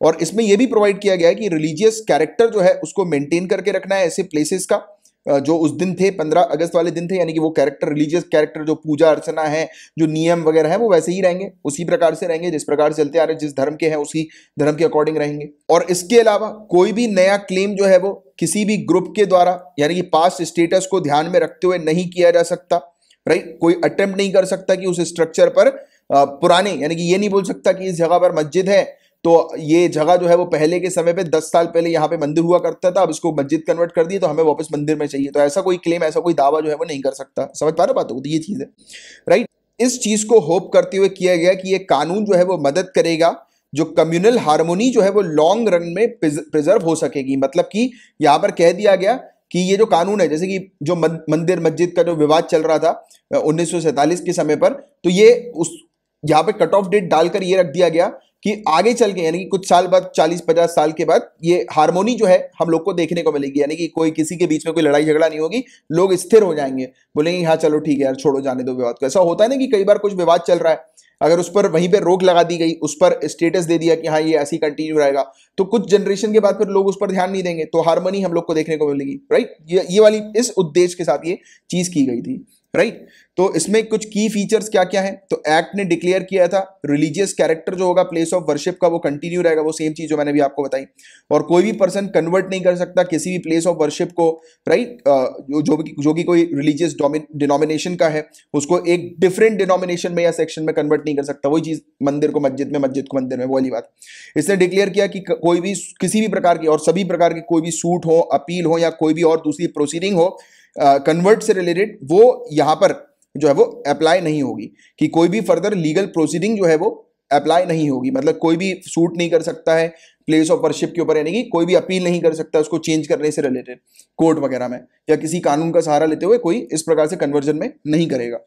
और इसमें यह भी प्रोवाइड किया गया है कि रिलीजियस कैरेक्टर जो है उसको मेंटेन करके रखना है ऐसे प्लेसेस का जो उस दिन थे पंद्रह अगस्त वाले दिन थे यानी कि वो कैरेक्टर रिलीजियस कैरेक्टर जो पूजा अर्चना है जो नियम वगैरह है वो वैसे ही रहेंगे उसी प्रकार से रहेंगे जिस प्रकार से चलते आ रहे जिस धर्म के हैं उसी धर्म के अकॉर्डिंग रहेंगे और इसके अलावा कोई भी नया क्लेम जो है वो किसी भी ग्रुप के द्वारा यानी कि पास्ट स्टेटस को ध्यान में रखते हुए नहीं किया जा सकता राइट कोई अटेम्प्ट नहीं कर सकता कि उस स्ट्रक्चर पर पुराने यानी कि ये नहीं बोल सकता कि इस जगह पर मस्जिद है तो ये जगह जो है वो पहले के समय पे दस साल पहले यहाँ पे मंदिर हुआ करता था अब इसको मस्जिद कन्वर्ट कर दी तो हमें वापस मंदिर में चाहिए तो ऐसा कोई क्लेम ऐसा कोई दावा जो है वो नहीं कर सकता समझ पा रहे बात तो ये चीज़ है राइट इस चीज़ को होप करते हुए किया गया कि ये कानून जो है वो मदद करेगा जो कम्युनल हारमोनी जो है वो लॉन्ग रन में प्रिजर्व हो सकेगी मतलब कि यहाँ पर कह दिया गया कि ये जो कानून है जैसे कि जो मंदिर मस्जिद का जो विवाद चल रहा था उन्नीस के समय पर तो ये उस यहाँ पे कट ऑफ डेट डालकर ये रख दिया गया कि आगे चल के यानी कि कुछ साल बाद चालीस पचास साल के बाद ये हारमोनी जो है हम लोग को देखने को मिलेगी यानी कि कोई किसी के बीच में कोई लड़ाई झगड़ा नहीं होगी लोग स्थिर हो जाएंगे बोलेंगे हाँ चलो ठीक है यार छोड़ो जाने दो विवाद को ऐसा होता है ना कि कई बार कुछ विवाद चल रहा है अगर उस पर वहीं पर रोक लगा दी गई उस पर स्टेटस दे दिया कि हाँ ये ऐसी कंटिन्यू रहेगा तो कुछ जनरेशन के बाद फिर लोग उस पर ध्यान नहीं देंगे तो हारमोनी हम लोग को देखने को मिलेगी राइट ये ये वाली इस उद्देश्य के साथ ये चीज की गई थी राइट तो इसमें कुछ की फीचर्स क्या क्या है तो एक्ट ने डिक्लेयर किया था रिलीजियस कैरेक्टर जो होगा प्लेस ऑफ वर्शिप का वो कंटिन्यू रहेगा वो सेम चीज जो मैंने भी आपको बताई और कोई भी पर्सन कन्वर्ट नहीं कर सकता किसी भी प्लेस ऑफ वर्शिप को राइट जो जो भी जो कि कोई रिलीजियस डिनोमिनेशन का है उसको एक डिफरेंट डिनोमिनेशन में या सेक्शन में कन्वर्ट नहीं कर सकता वही चीज मंदिर को मस्जिद में मस्जिद को मंदिर में वो बात इसने डिक्लेयर किया कि कोई भी किसी भी प्रकार की और सभी प्रकार की कोई भी सूट हो अपील हो या कोई भी और दूसरी प्रोसीडिंग हो कन्वर्ट uh, से रिलेटेड वो यहाँ पर जो है वो अप्लाई नहीं होगी कि कोई भी फर्दर लीगल प्रोसीडिंग जो है वो अप्लाई नहीं होगी मतलब कोई भी सूट नहीं कर सकता है प्लेस ऑफ वर्शिप के ऊपर यानी कि कोई भी अपील नहीं कर सकता उसको चेंज करने से रिलेटेड कोर्ट वगैरह में या किसी कानून का सहारा लेते हुए कोई इस प्रकार से कन्वर्जन में नहीं करेगा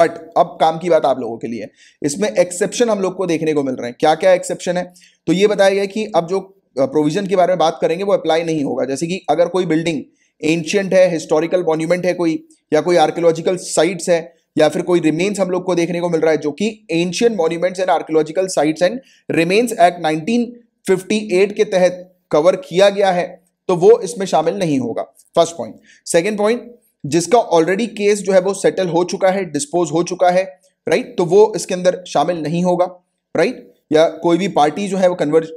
बट अब काम की बात आप लोगों के लिए इसमें एक्सेप्शन हम लोग को देखने को मिल रहे हैं क्या क्या एक्सेप्शन है तो ये बताया गया कि अब जो प्रोविजन के बारे में बात करेंगे वो अप्लाई नहीं होगा जैसे कि अगर कोई बिल्डिंग एंशियंट है हिस्टोरिकल मॉन्यूमेंट है कोई या कोई आर्कियोलॉजिकल साइट्स है या फिर कोई रिमेन्स हम लोग को देखने को मिल रहा है जो कि ancient monuments and archaeological sites and remains act 1958 के तहत कवर किया गया है तो वो इसमें शामिल नहीं होगा फर्स्ट पॉइंट सेकेंड पॉइंट जिसका ऑलरेडी केस जो है वो सेटल हो चुका है डिस्पोज हो चुका है राइट right? तो वो इसके अंदर शामिल नहीं होगा राइट right? या कोई भी पार्टी जो है वो कन्वर्ज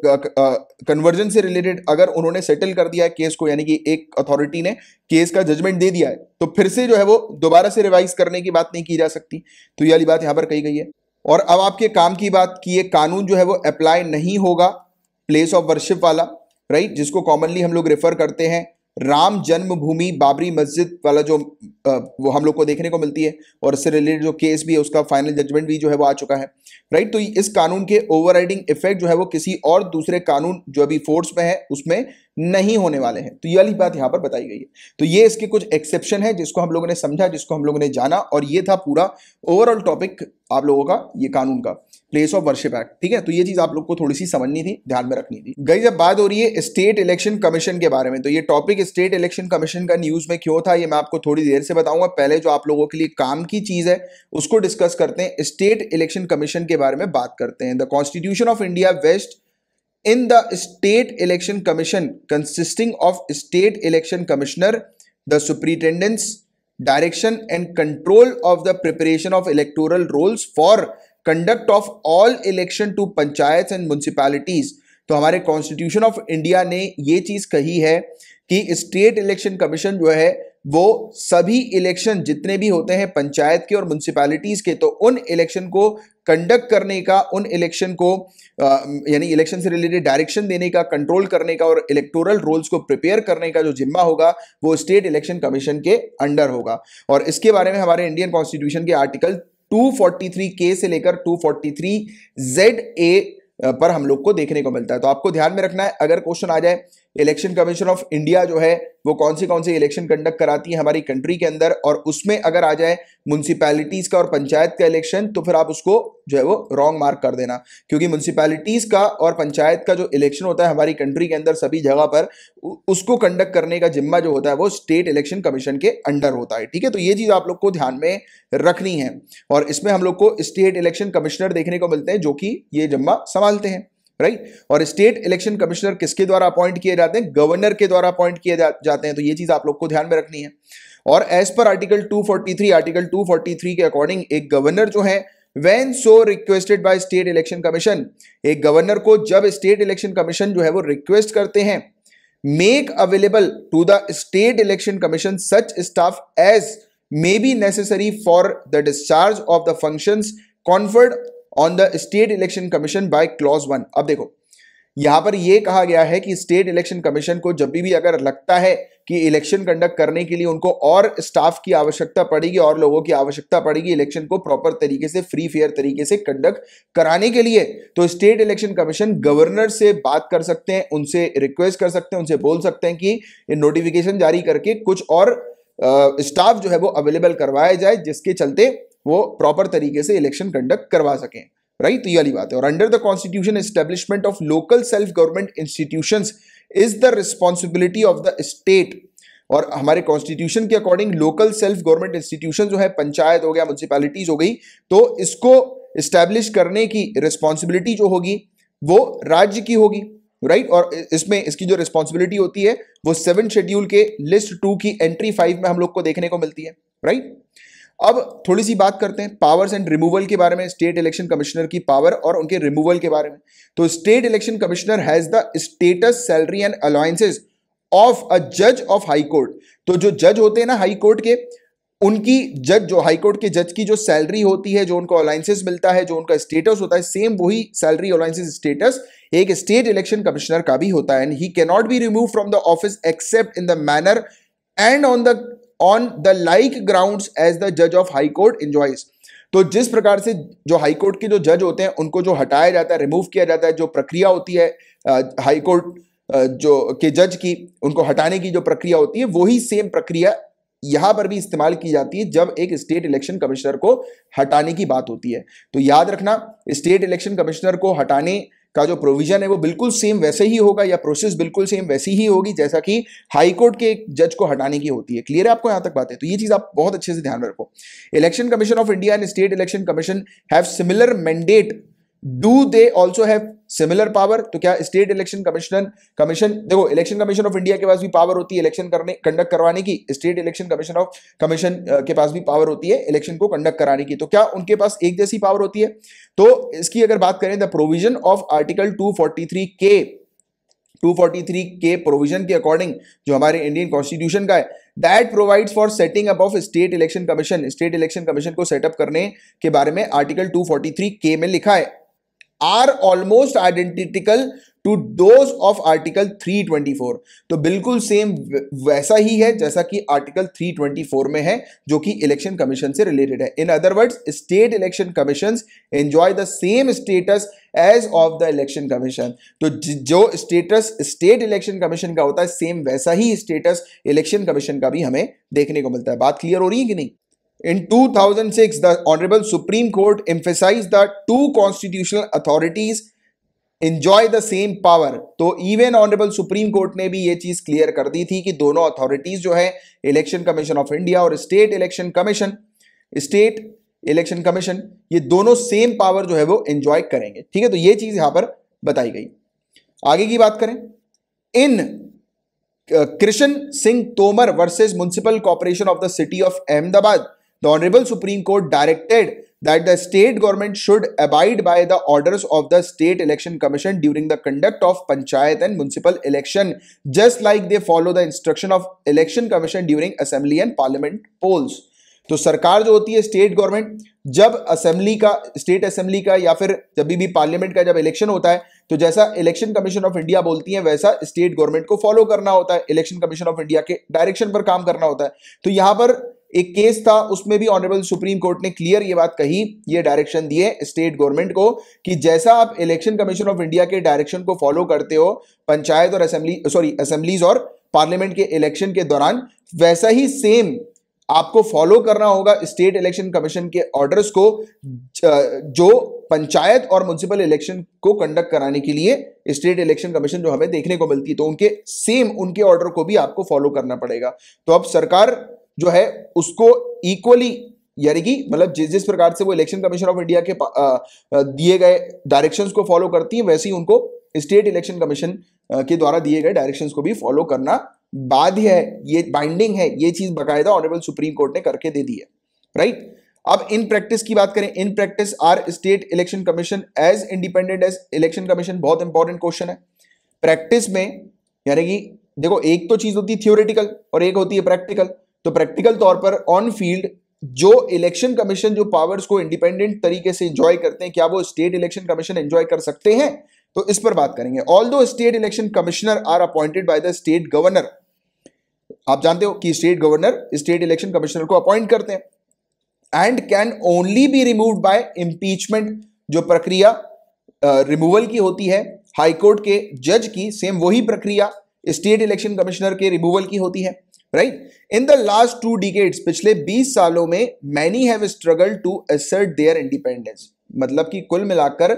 कन्वर्जन से रिलेटेड अगर उन्होंने सेटल कर दिया है केस को यानी कि एक अथॉरिटी ने केस का जजमेंट दे दिया है तो फिर से जो है वो दोबारा से रिवाइज करने की बात नहीं की जा सकती तो ये वाली बात यहाँ पर कही गई है और अब आपके काम की बात कि ये कानून जो है वो अप्लाई नहीं होगा प्लेस ऑफ वर्शिप वाला राइट जिसको कॉमनली हम लोग रेफर करते हैं राम जन्मभूमि बाबरी मस्जिद वाला जो आ, वो हम लोग को देखने को मिलती है और इससे रिलेटेड जो केस भी है उसका फाइनल जजमेंट भी जो है वो आ चुका है राइट तो इस कानून के ओवरराइडिंग इफेक्ट जो है वो किसी और दूसरे कानून जो अभी फोर्स में है उसमें नहीं होने वाले हैं तो ये वाली बात यहाँ पर बताई गई है तो ये इसके कुछ एक्सेप्शन है जिसको हम लोगों ने समझा जिसको हम लोगों ने जाना और ये था पूरा ओवरऑल टॉपिक आप लोगों का ये कानून का प्लेस ऑफ वर्शिप एक्ट ठीक है तो ये चीज आप लोग को थोड़ी सी समझनी थी ध्यान में रखनी थी गई जब बात हो रही है स्टेट इलेक्शन कमीशन के बारे में तो ये टॉपिक स्टेट इलेक्शन कमीशन का न्यूज में क्यों था ये मैं आपको थोड़ी देर से बताऊंगा पहले जो आप लोगों के लिए काम की चीज है उसको डिस्कस करते हैं स्टेट इलेक्शन कमीशन के बारे में बात करते हैं the constitution of India vest in the state election commission consisting of state election commissioner the superintendence direction and control of the preparation of electoral rolls for conduct of all election to panchayat and municipalities तो हमारे constitution of India ने ये चीज कही है कि state election commission जो है वो सभी इलेक्शन जितने भी होते हैं पंचायत के और म्यूनसिपैलिटीज़ के तो उन इलेक्शन को कंडक्ट करने का उन इलेक्शन को यानी इलेक्शन से रिलेटेड डायरेक्शन देने का कंट्रोल करने का और इलेक्टोरल रोल्स को प्रिपेयर करने का जो जिम्मा होगा वो स्टेट इलेक्शन कमीशन के अंडर होगा और इसके बारे में हमारे इंडियन कॉन्स्टिट्यूशन के आर्टिकल 243 के से लेकर 243 जेड ए पर हम लोग को देखने को मिलता है तो आपको ध्यान में रखना है अगर क्वेश्चन आ जाए इलेक्शन कमीशन ऑफ इंडिया जो है वो कौन सी कौन सी इलेक्शन कंडक्ट कराती है हमारी कंट्री के अंदर और उसमें अगर आ जाए म्यूनसिपैलिटीज का और पंचायत का इलेक्शन तो फिर आप उसको जो है वो रॉन्ग मार्क कर देना क्योंकि म्यूनसिपैलिटीज का और पंचायत का जो इलेक्शन होता है हमारी कंट्री के अंदर सभी जगह पर उसको कंडक्ट करने का जिम्मा जो होता है वो स्टेट इलेक्शन कमीशन के अंडर होता है ठीक है तो ये चीज आप लोग को ध्यान में रखनी है और इसमें हम लोग को स्टेट इलेक्शन कमिश्नर देखने को मिलते हैं जो कि ये जिम्मा संभालते हैं राइट और स्टेट इलेक्शन कमिश्नर किसके द्वारा अपॉइंट किए जाते हैं गवर्नर के द्वारा अपॉइंट किए जाते हैं तो ये चीज आप लोग को ध्यान में रखनी है और एज पर आर्टिकल 243 आर्टिकल 243 के अकॉर्डिंग एक गवर्नर जो है when so requested by state election commission एक गवर्नर को जब स्टेट इलेक्शन कमीशन जो है वो रिक्वेस्ट करते हैं make available to the state election commission such staff as may be necessary for the discharge of the functions conferred on the state election commission by clause one अब देखो यहां पर यह कहा गया है कि स्टेट इलेक्शन कमीशन को जब भी अगर लगता है कि इलेक्शन कंडक्ट करने के लिए उनको और स्टाफ की आवश्यकता पड़ेगी और लोगों की आवश्यकता पड़ेगी इलेक्शन को प्रॉपर तरीके से फ्री फेयर तरीके से कंडक्ट कराने के लिए तो स्टेट इलेक्शन कमीशन गवर्नर से बात कर सकते हैं उनसे रिक्वेस्ट कर सकते हैं उनसे बोल सकते हैं कि नोटिफिकेशन जारी करके कुछ और स्टाफ जो है वो अवेलेबल करवाया जाए जिसके चलते वो प्रॉपर तरीके से इलेक्शन कंडक्ट करवा सकें राइट तो ये वाली बात है और under the constitution establishment of local self government institution is the responsibility of the state और हमारे कॉन्स्टिट्यूशन के according local self government institution जो है पंचायत हो गया म्यूनसिपैलिटीज हो गई तो इसको इस्टेब्लिश करने की रिस्पॉन्सिबिलिटी जो होगी वो राज्य की होगी राइट right? और इसमें इसकी जो रिस्पॉन्सिबिलिटी होती है वो सेवन शेड्यूल के लिस्ट टू की एंट्री फाइव में हम लोग को देखने को मिलती है राइट right? अब थोड़ी सी बात करते हैं पावर्स एंड रिमूवल के बारे में स्टेट इलेक्शन कमिश्नर की पावर और उनके रिमूवल के बारे में तो state election commissioner has the status salary and allowances of a जज ऑफ हाई कोर्ट तो जो जज होते हैं ना हाई कोर्ट के उनकी जज जो हाई कोर्ट के जज की जो सैलरी होती है जो उनको अलाइंसेज मिलता है जो उनका स्टेटस होता है सेम वही सैलरी अलाइंसेज स्टेटस एक स्टेट इलेक्शन कमिश्नर का भी होता है and he cannot be remove from the office except in the manner and on the on the like ground as the जज ऑफ हाई कोर्ट इंजॉयज तो जिस प्रकार से जो हाई कोर्ट के जो जज होते हैं उनको जो हटाया जाता है रिमूव किया जाता है जो प्रक्रिया होती है हाई कोर्ट जो के जज की उनको हटाने की जो प्रक्रिया होती है वही सेम प्रक्रिया यहां पर भी इस्तेमाल की जाती है जब एक स्टेट इलेक्शन कमिश्नर को हटाने की बात होती है तो याद रखना स्टेट इलेक्शन कमिश्नर को हटाने का जो प्रोविजन है वो बिल्कुल सेम वैसे ही होगा या प्रोसेस बिल्कुल सेम वैसी ही होगी जैसा कि हाई कोर्ट के एक जज को हटाने की होती है क्लियर है आपको यहां तक बात है तो ये चीज़ आप बहुत अच्छे से ध्यान रखो election commission of India and state election commission have similar mandate do they also have similar power तो क्या स्टेट इलेक्शन कमिश्नर कमीशन देखो इलेक्शन कमीशन ऑफ इंडिया के पास भी पावर होती है इलेक्शन करने कंडक्ट करवाने की state election commission of commission के पास भी पावर होती है इलेक्शन को कंडक्ट कराने की तो क्या उनके पास एक जैसी पावर होती है तो इसकी अगर बात करें the provision of article two के 243 के प्रोविजन के अकॉर्डिंग जो हमारे इंडियन कॉन्स्टिट्यूशन का है that provides for setting up of state election commission state election commission को सेटअप करने के बारे में आर्टिकल 243 के में लिखा है are almost identical to those of article 324 तो बिल्कुल सेम वैसा ही है जैसा कि आर्टिकल 324 में है जो कि इलेक्शन कमीशन से रिलेटेड है in other words state election commission enjoy the same status as of the election commission तो जो स्टेटस स्टेट इलेक्शन कमीशन का होता है सेम वैसा ही स्टेटस इलेक्शन कमीशन का भी हमें देखने को मिलता है बात क्लियर हो रही है कि नहीं In 2006, the Honorable Supreme Court emphasized that two constitutional authorities enjoy the same power. तो even Honorable Supreme Court ने भी ये चीज clear कर दी थी कि दोनों authorities जो है Election Commission of India और State Election Commission, State Election Commission ये दोनों same power जो है वो enjoy करेंगे ठीक है तो ये चीज यहां पर बताई गई आगे की बात करें in Krishna Singh Tomar versus municipal corporation of the city of Ahmedabad the honourable supreme court directed that the state government should abide by the orders of the state election commission during the conduct of panchayat and municipal election just like they follow the instruction of election commission during assembly and parliament polls तो सरकार जो होती है state government जब assembly का state assembly का या फिर जब भी पार्लियामेंट का जब इलेक्शन होता है तो जैसा इलेक्शन कमीशन ऑफ इंडिया बोलती है वैसा स्टेट गवर्नमेंट को फॉलो करना होता है इलेक्शन कमीशन ऑफ इंडिया के डायरेक्शन पर काम करना होता है तो यहां पर एक केस था उसमें भी ऑनरेबल सुप्रीम कोर्ट ने क्लियर ये बात कही ये डायरेक्शन दिए स्टेट गवर्नमेंट को कि जैसा आप इलेक्शन कमीशन ऑफ इंडिया के डायरेक्शन को फॉलो करते हो पंचायत और असेंबली सॉरी असेंबलीज और पार्लियामेंट के इलेक्शन के दौरान वैसा ही सेम आपको फॉलो करना होगा स्टेट इलेक्शन कमीशन के ऑर्डर्स को जो पंचायत और म्यूनसिपल इलेक्शन को कंडक्ट कराने के लिए स्टेट इलेक्शन कमीशन जो हमें देखने को मिलती है तो उनके सेम उनके ऑर्डर को भी आपको फॉलो करना पड़ेगा तो अब सरकार जो है उसको इक्वली यानी कि मतलब जिस जिस प्रकार से वो इलेक्शन कमीशन ऑफ इंडिया के दिए गए डायरेक्शंस को फॉलो करती है वैसे ही उनको स्टेट इलेक्शन कमीशन के द्वारा दिए गए डायरेक्शंस को भी फॉलो करना बाध्य है ये बाइंडिंग है ये चीज बकायदा ऑनरेबल सुप्रीम कोर्ट ने करके दे दी है राइट अब इन प्रैक्टिस की बात करें in practice are state election commission as independent as election commission बहुत इंपॉर्टेंट क्वेश्चन है प्रैक्टिस में यानी कि देखो एक तो चीज होती है थियोरिटिकल और एक होती है प्रैक्टिकल तो प्रैक्टिकल तौर पर ऑन फील्ड जो इलेक्शन कमीशन जो पावर्स को इंडिपेंडेंट तरीके से एंजॉय करते हैं क्या वो स्टेट इलेक्शन कमीशन एंजॉय कर सकते हैं तो इस पर बात करेंगे although state election commissioner are appointed by the state governor आप जानते हो कि state governor state election commissioner को अपॉइंट करते हैं and can only be remove by impeachment जो प्रक्रिया रिमूवल uh, की होती है हाईकोर्ट के जज की सेम वही प्रक्रिया स्टेट इलेक्शन कमिश्नर के रिमूवल की होती है right in the last two decades पिछले 20 सालों में many have struggle to assert their independence मतलब कि कुल मिलाकर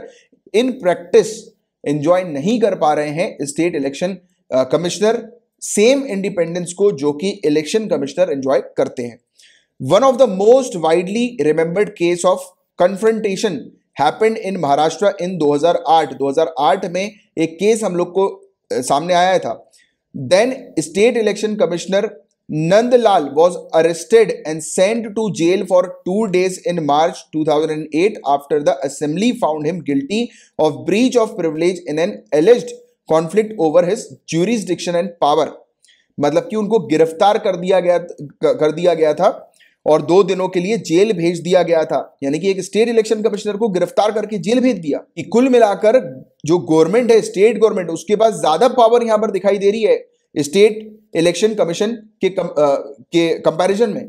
इन प्रैक्टिस एंजॉय नहीं कर पा रहे हैं state election commissioner same independence को जो कि इलेक्शन कमिश्नर एंजॉय करते हैं one of the most widely remembered case of confrontation happened in Maharashtra in 2008 2008 में एक केस हम लोग को सामने आया था Then state election commissioner Nandlal was arrested and sent to jail for 2 days in March 2008 after the assembly found him guilty of breach of privilege in an alleged conflict over his jurisdiction and power. matlab ki unko giraftar kar diya gaya kar diya gaya tha और दो दिनों के लिए jail भेज दिया गया था यानी कि एक स्टेट इलेक्शन कमिश्नर को गिरफ्तार करके जेल भेज दिया कि कुल मिलाकर जो गवर्नमेंट है स्टेट गवर्नमेंट उसके पास ज्यादा पावर यहां पर दिखाई दे रही है स्टेट इलेक्शन कमीशन के कम, आ, के कंपैरिजन में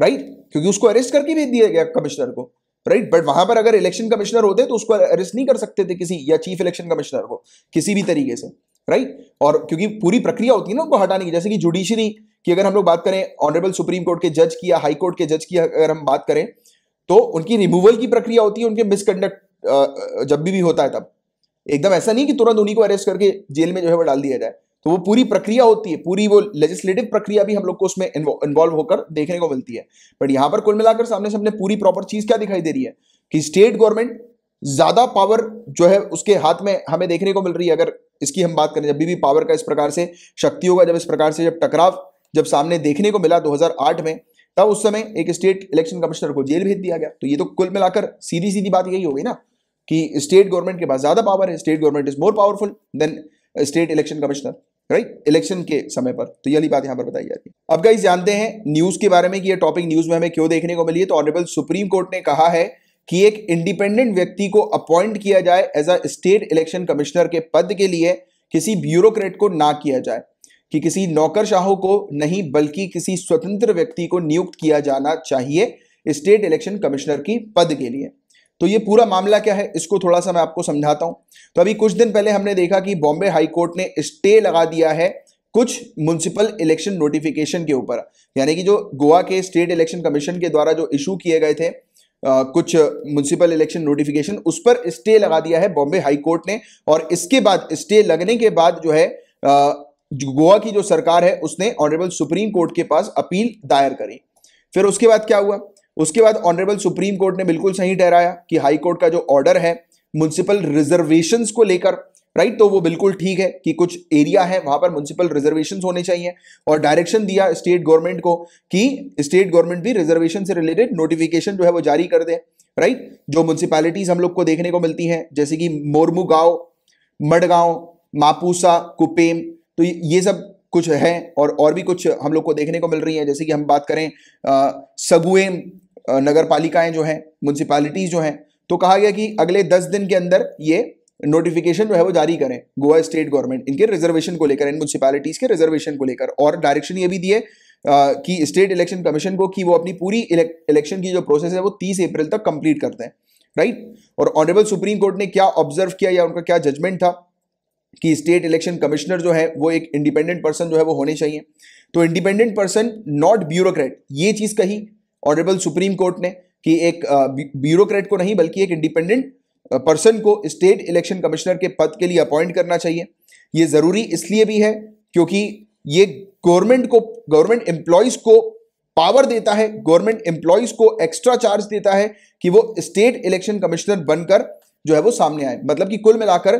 राइट क्योंकि उसको अरेस्ट करके भेज दिया गया कमिश्नर को राइट बट वहां पर अगर इलेक्शन कमिश्नर होते तो उसको अरेस्ट नहीं कर सकते थे किसी या चीफ इलेक्शन कमिश्नर को किसी भी तरीके से राइट और क्योंकि पूरी प्रक्रिया होती है ना उनको हटाने की जैसे कि जुडिशरी कि अगर हम लोग बात करें ऑनरेबल सुप्रीम कोर्ट के जज की या हाई कोर्ट के जज की अगर हम बात करें तो उनकी रिमूवल की प्रक्रिया होती है उनके मिसकंडक्ट जब भी, भी होता है तब एकदम ऐसा नहीं कि तुरंत उन्हीं को अरेस्ट करके जेल में जो है वो डाल दिया जाए तो वो पूरी प्रक्रिया होती है पूरी वो लेजिस्लेटिव प्रक्रिया भी हम लोग को उसमें इन्वॉल्व होकर देखने को मिलती है बट यहां पर कुल मिलाकर सामने से सामने पूरी प्रॉपर चीज क्या दिखाई दे रही है कि स्टेट गवर्नमेंट ज्यादा पावर जो है उसके हाथ में हमें देखने को मिल रही है अगर इसकी हम बात करें जब भी, भी पावर का इस प्रकार से शक्तियों का जब इस प्रकार से जब टकराव जब सामने देखने को मिला 2008 में तब उस समय एक स्टेट इलेक्शन कमिश्नर को जेल भेज दिया गया तो ये तो कुल मिलाकर सीधी सीधी बात यही हो गई ना कि स्टेट गवर्नमेंट के पास ज़्यादा पावर है state government is more powerful than state election commissioner right election के समय पर तो यही बात यहां पर बताई जाती है अब गाइज जानते हैं न्यूज़ के बारे में कि ये टॉपिक न्यूज़ में हमें क्यों देखने को मिली है तो ऑनरेबल सुप्रीम कोर्ट ने कहा है कि एक इंडिपेंडेंट व्यक्ति को अपॉइंट किया जाए as a state election commissioner के पद के लिए किसी ब्यूरोक्रेट को ना किया जाए कि किसी नौकरशाहों को नहीं बल्कि किसी स्वतंत्र व्यक्ति को नियुक्त किया जाना चाहिए स्टेट इलेक्शन कमिश्नर की पद के लिए तो ये पूरा मामला क्या है इसको थोड़ा सा मैं आपको समझाता हूं तो अभी कुछ दिन पहले हमने देखा कि बॉम्बे हाईकोर्ट ने स्टे लगा दिया है कुछ म्यूनसिपल इलेक्शन नोटिफिकेशन के ऊपर यानी कि जो गोवा के स्टेट इलेक्शन कमीशन के द्वारा जो इशू किए गए थे आ, कुछ म्यूनसिपल इलेक्शन नोटिफिकेशन उस पर स्टे लगा दिया है बॉम्बे हाईकोर्ट ने और इसके बाद स्टे लगने के बाद जो है आ, गोवा की जो सरकार है उसने ऑनरेबल सुप्रीम कोर्ट के पास अपील दायर करी फिर उसके बाद क्या हुआ उसके बाद ऑनरेबल सुप्रीम कोर्ट ने बिल्कुल सही ठहराया कि हाई कोर्ट का जो ऑर्डर है म्यूनसिपल रिजर्वेशन को लेकर राइट तो वो बिल्कुल ठीक है कि कुछ एरिया है वहां पर म्यूनसिपल रिजर्वेशन होने चाहिए और डायरेक्शन दिया स्टेट गवर्नमेंट को कि स्टेट गवर्नमेंट भी रिजर्वेशन से रिलेटेड नोटिफिकेशन जो है वो जारी कर दे राइट जो म्यूनसिपैलिटीज हम लोग को देखने को मिलती हैं जैसे कि मोरमू गांव मडगांव मापूसा कुपेम तो ये सब कुछ है और और भी कुछ हम लोग को देखने को मिल रही है जैसे कि हम बात करें सगुए नगर पालिकाएँ जो हैं म्यूनसिपालिटीज़ जो हैं तो कहा गया कि अगले दस दिन के अंदर ये नोटिफिकेशन जो है वो जारी करें गोवा स्टेट गवर्नमेंट इनके रिजर्वेशन को लेकर इन म्यूनसिपालिटीज़ के रिजर्वेशन को लेकर और डायरेक्शन ये भी दिए कि स्टेट इलेक्शन कमीशन को कि वो अपनी पूरी इलेक्शन की जो प्रोसेस है वो तीस अप्रैल तक कंप्लीट करते हैं राइट और ऑनरेबल सुप्रीम कोर्ट ने क्या ऑब्जर्व किया या उनका क्या जजमेंट था कि स्टेट इलेक्शन कमिश्नर जो है वो एक इंडिपेंडेंट पर्सन जो है वो होने चाहिए तो इंडिपेंडेंट पर्सन नॉट ब्यूरोक्रेट ये चीज़ कही ऑनरेबल सुप्रीम कोर्ट ने कि एक ब्यूरोक्रेट को नहीं बल्कि एक इंडिपेंडेंट पर्सन को स्टेट इलेक्शन कमिश्नर के पद के लिए अपॉइंट करना चाहिए ये ज़रूरी इसलिए भी है क्योंकि ये गवर्नमेंट को गवर्नमेंट एम्प्लॉयज़ को पावर देता है गवर्नमेंट एम्प्लॉयज़ को एक्स्ट्रा चार्ज देता है कि वो स्टेट इलेक्शन कमिश्नर बनकर जो है वो सामने आए मतलब कि कुल मिलाकर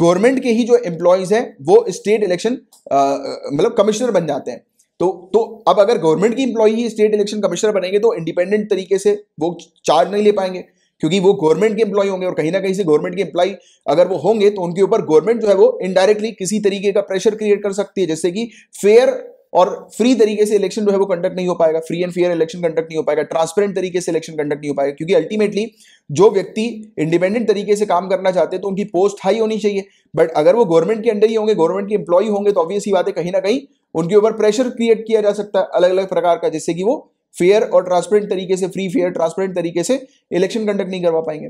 गवर्नमेंट के ही जो एम्प्लॉयज हैं वो स्टेट इलेक्शन मतलब कमिश्नर बन जाते हैं तो तो अब अगर गवर्नमेंट की इंप्लॉई ही स्टेट इलेक्शन कमिश्नर बनेंगे तो इंडिपेंडेंट तरीके से वो चार्ज नहीं ले पाएंगे क्योंकि वो गवर्नमेंट के इंप्लॉय होंगे और कहीं ना कहीं से गवर्नमेंट के इंप्लाई अगर वो होंगे तो उनके ऊपर गवर्नमेंट जो है वो इनडायरेक्टली किसी तरीके का प्रेशर क्रिएट कर सकती है जैसे कि फेयर और फ्री तरीके से इलेक्शन जो है वो कंडक्ट नहीं हो पाएगा free and fair election conduct नहीं हो पाएगा ट्रांसपेरेंट तरीके से इलेक्शन कंडक्ट नहीं हो पाएगा क्योंकि अल्टीमेटली जो व्यक्ति इंडिपेंडेंट तरीके से काम करना चाहते हैं तो उनकी पोस्ट हाई होनी चाहिए बट अगर वो गवर्नमेंट के अंडर ही होंगे गवर्नमेंट के एम्प्लॉय होंगे तो ऑब्वियस ही बात है कहीं ना कहीं उनके ऊपर प्रेशर क्रिएट किया जा सकता है अलग अलग प्रकार का जिससे कि वो फेयर और ट्रांसपेरेंट तरीके से फ्री फेयर ट्रांसपेरेंट तरीके से इलेक्शन कंडक्ट नहीं करवा पाएंगे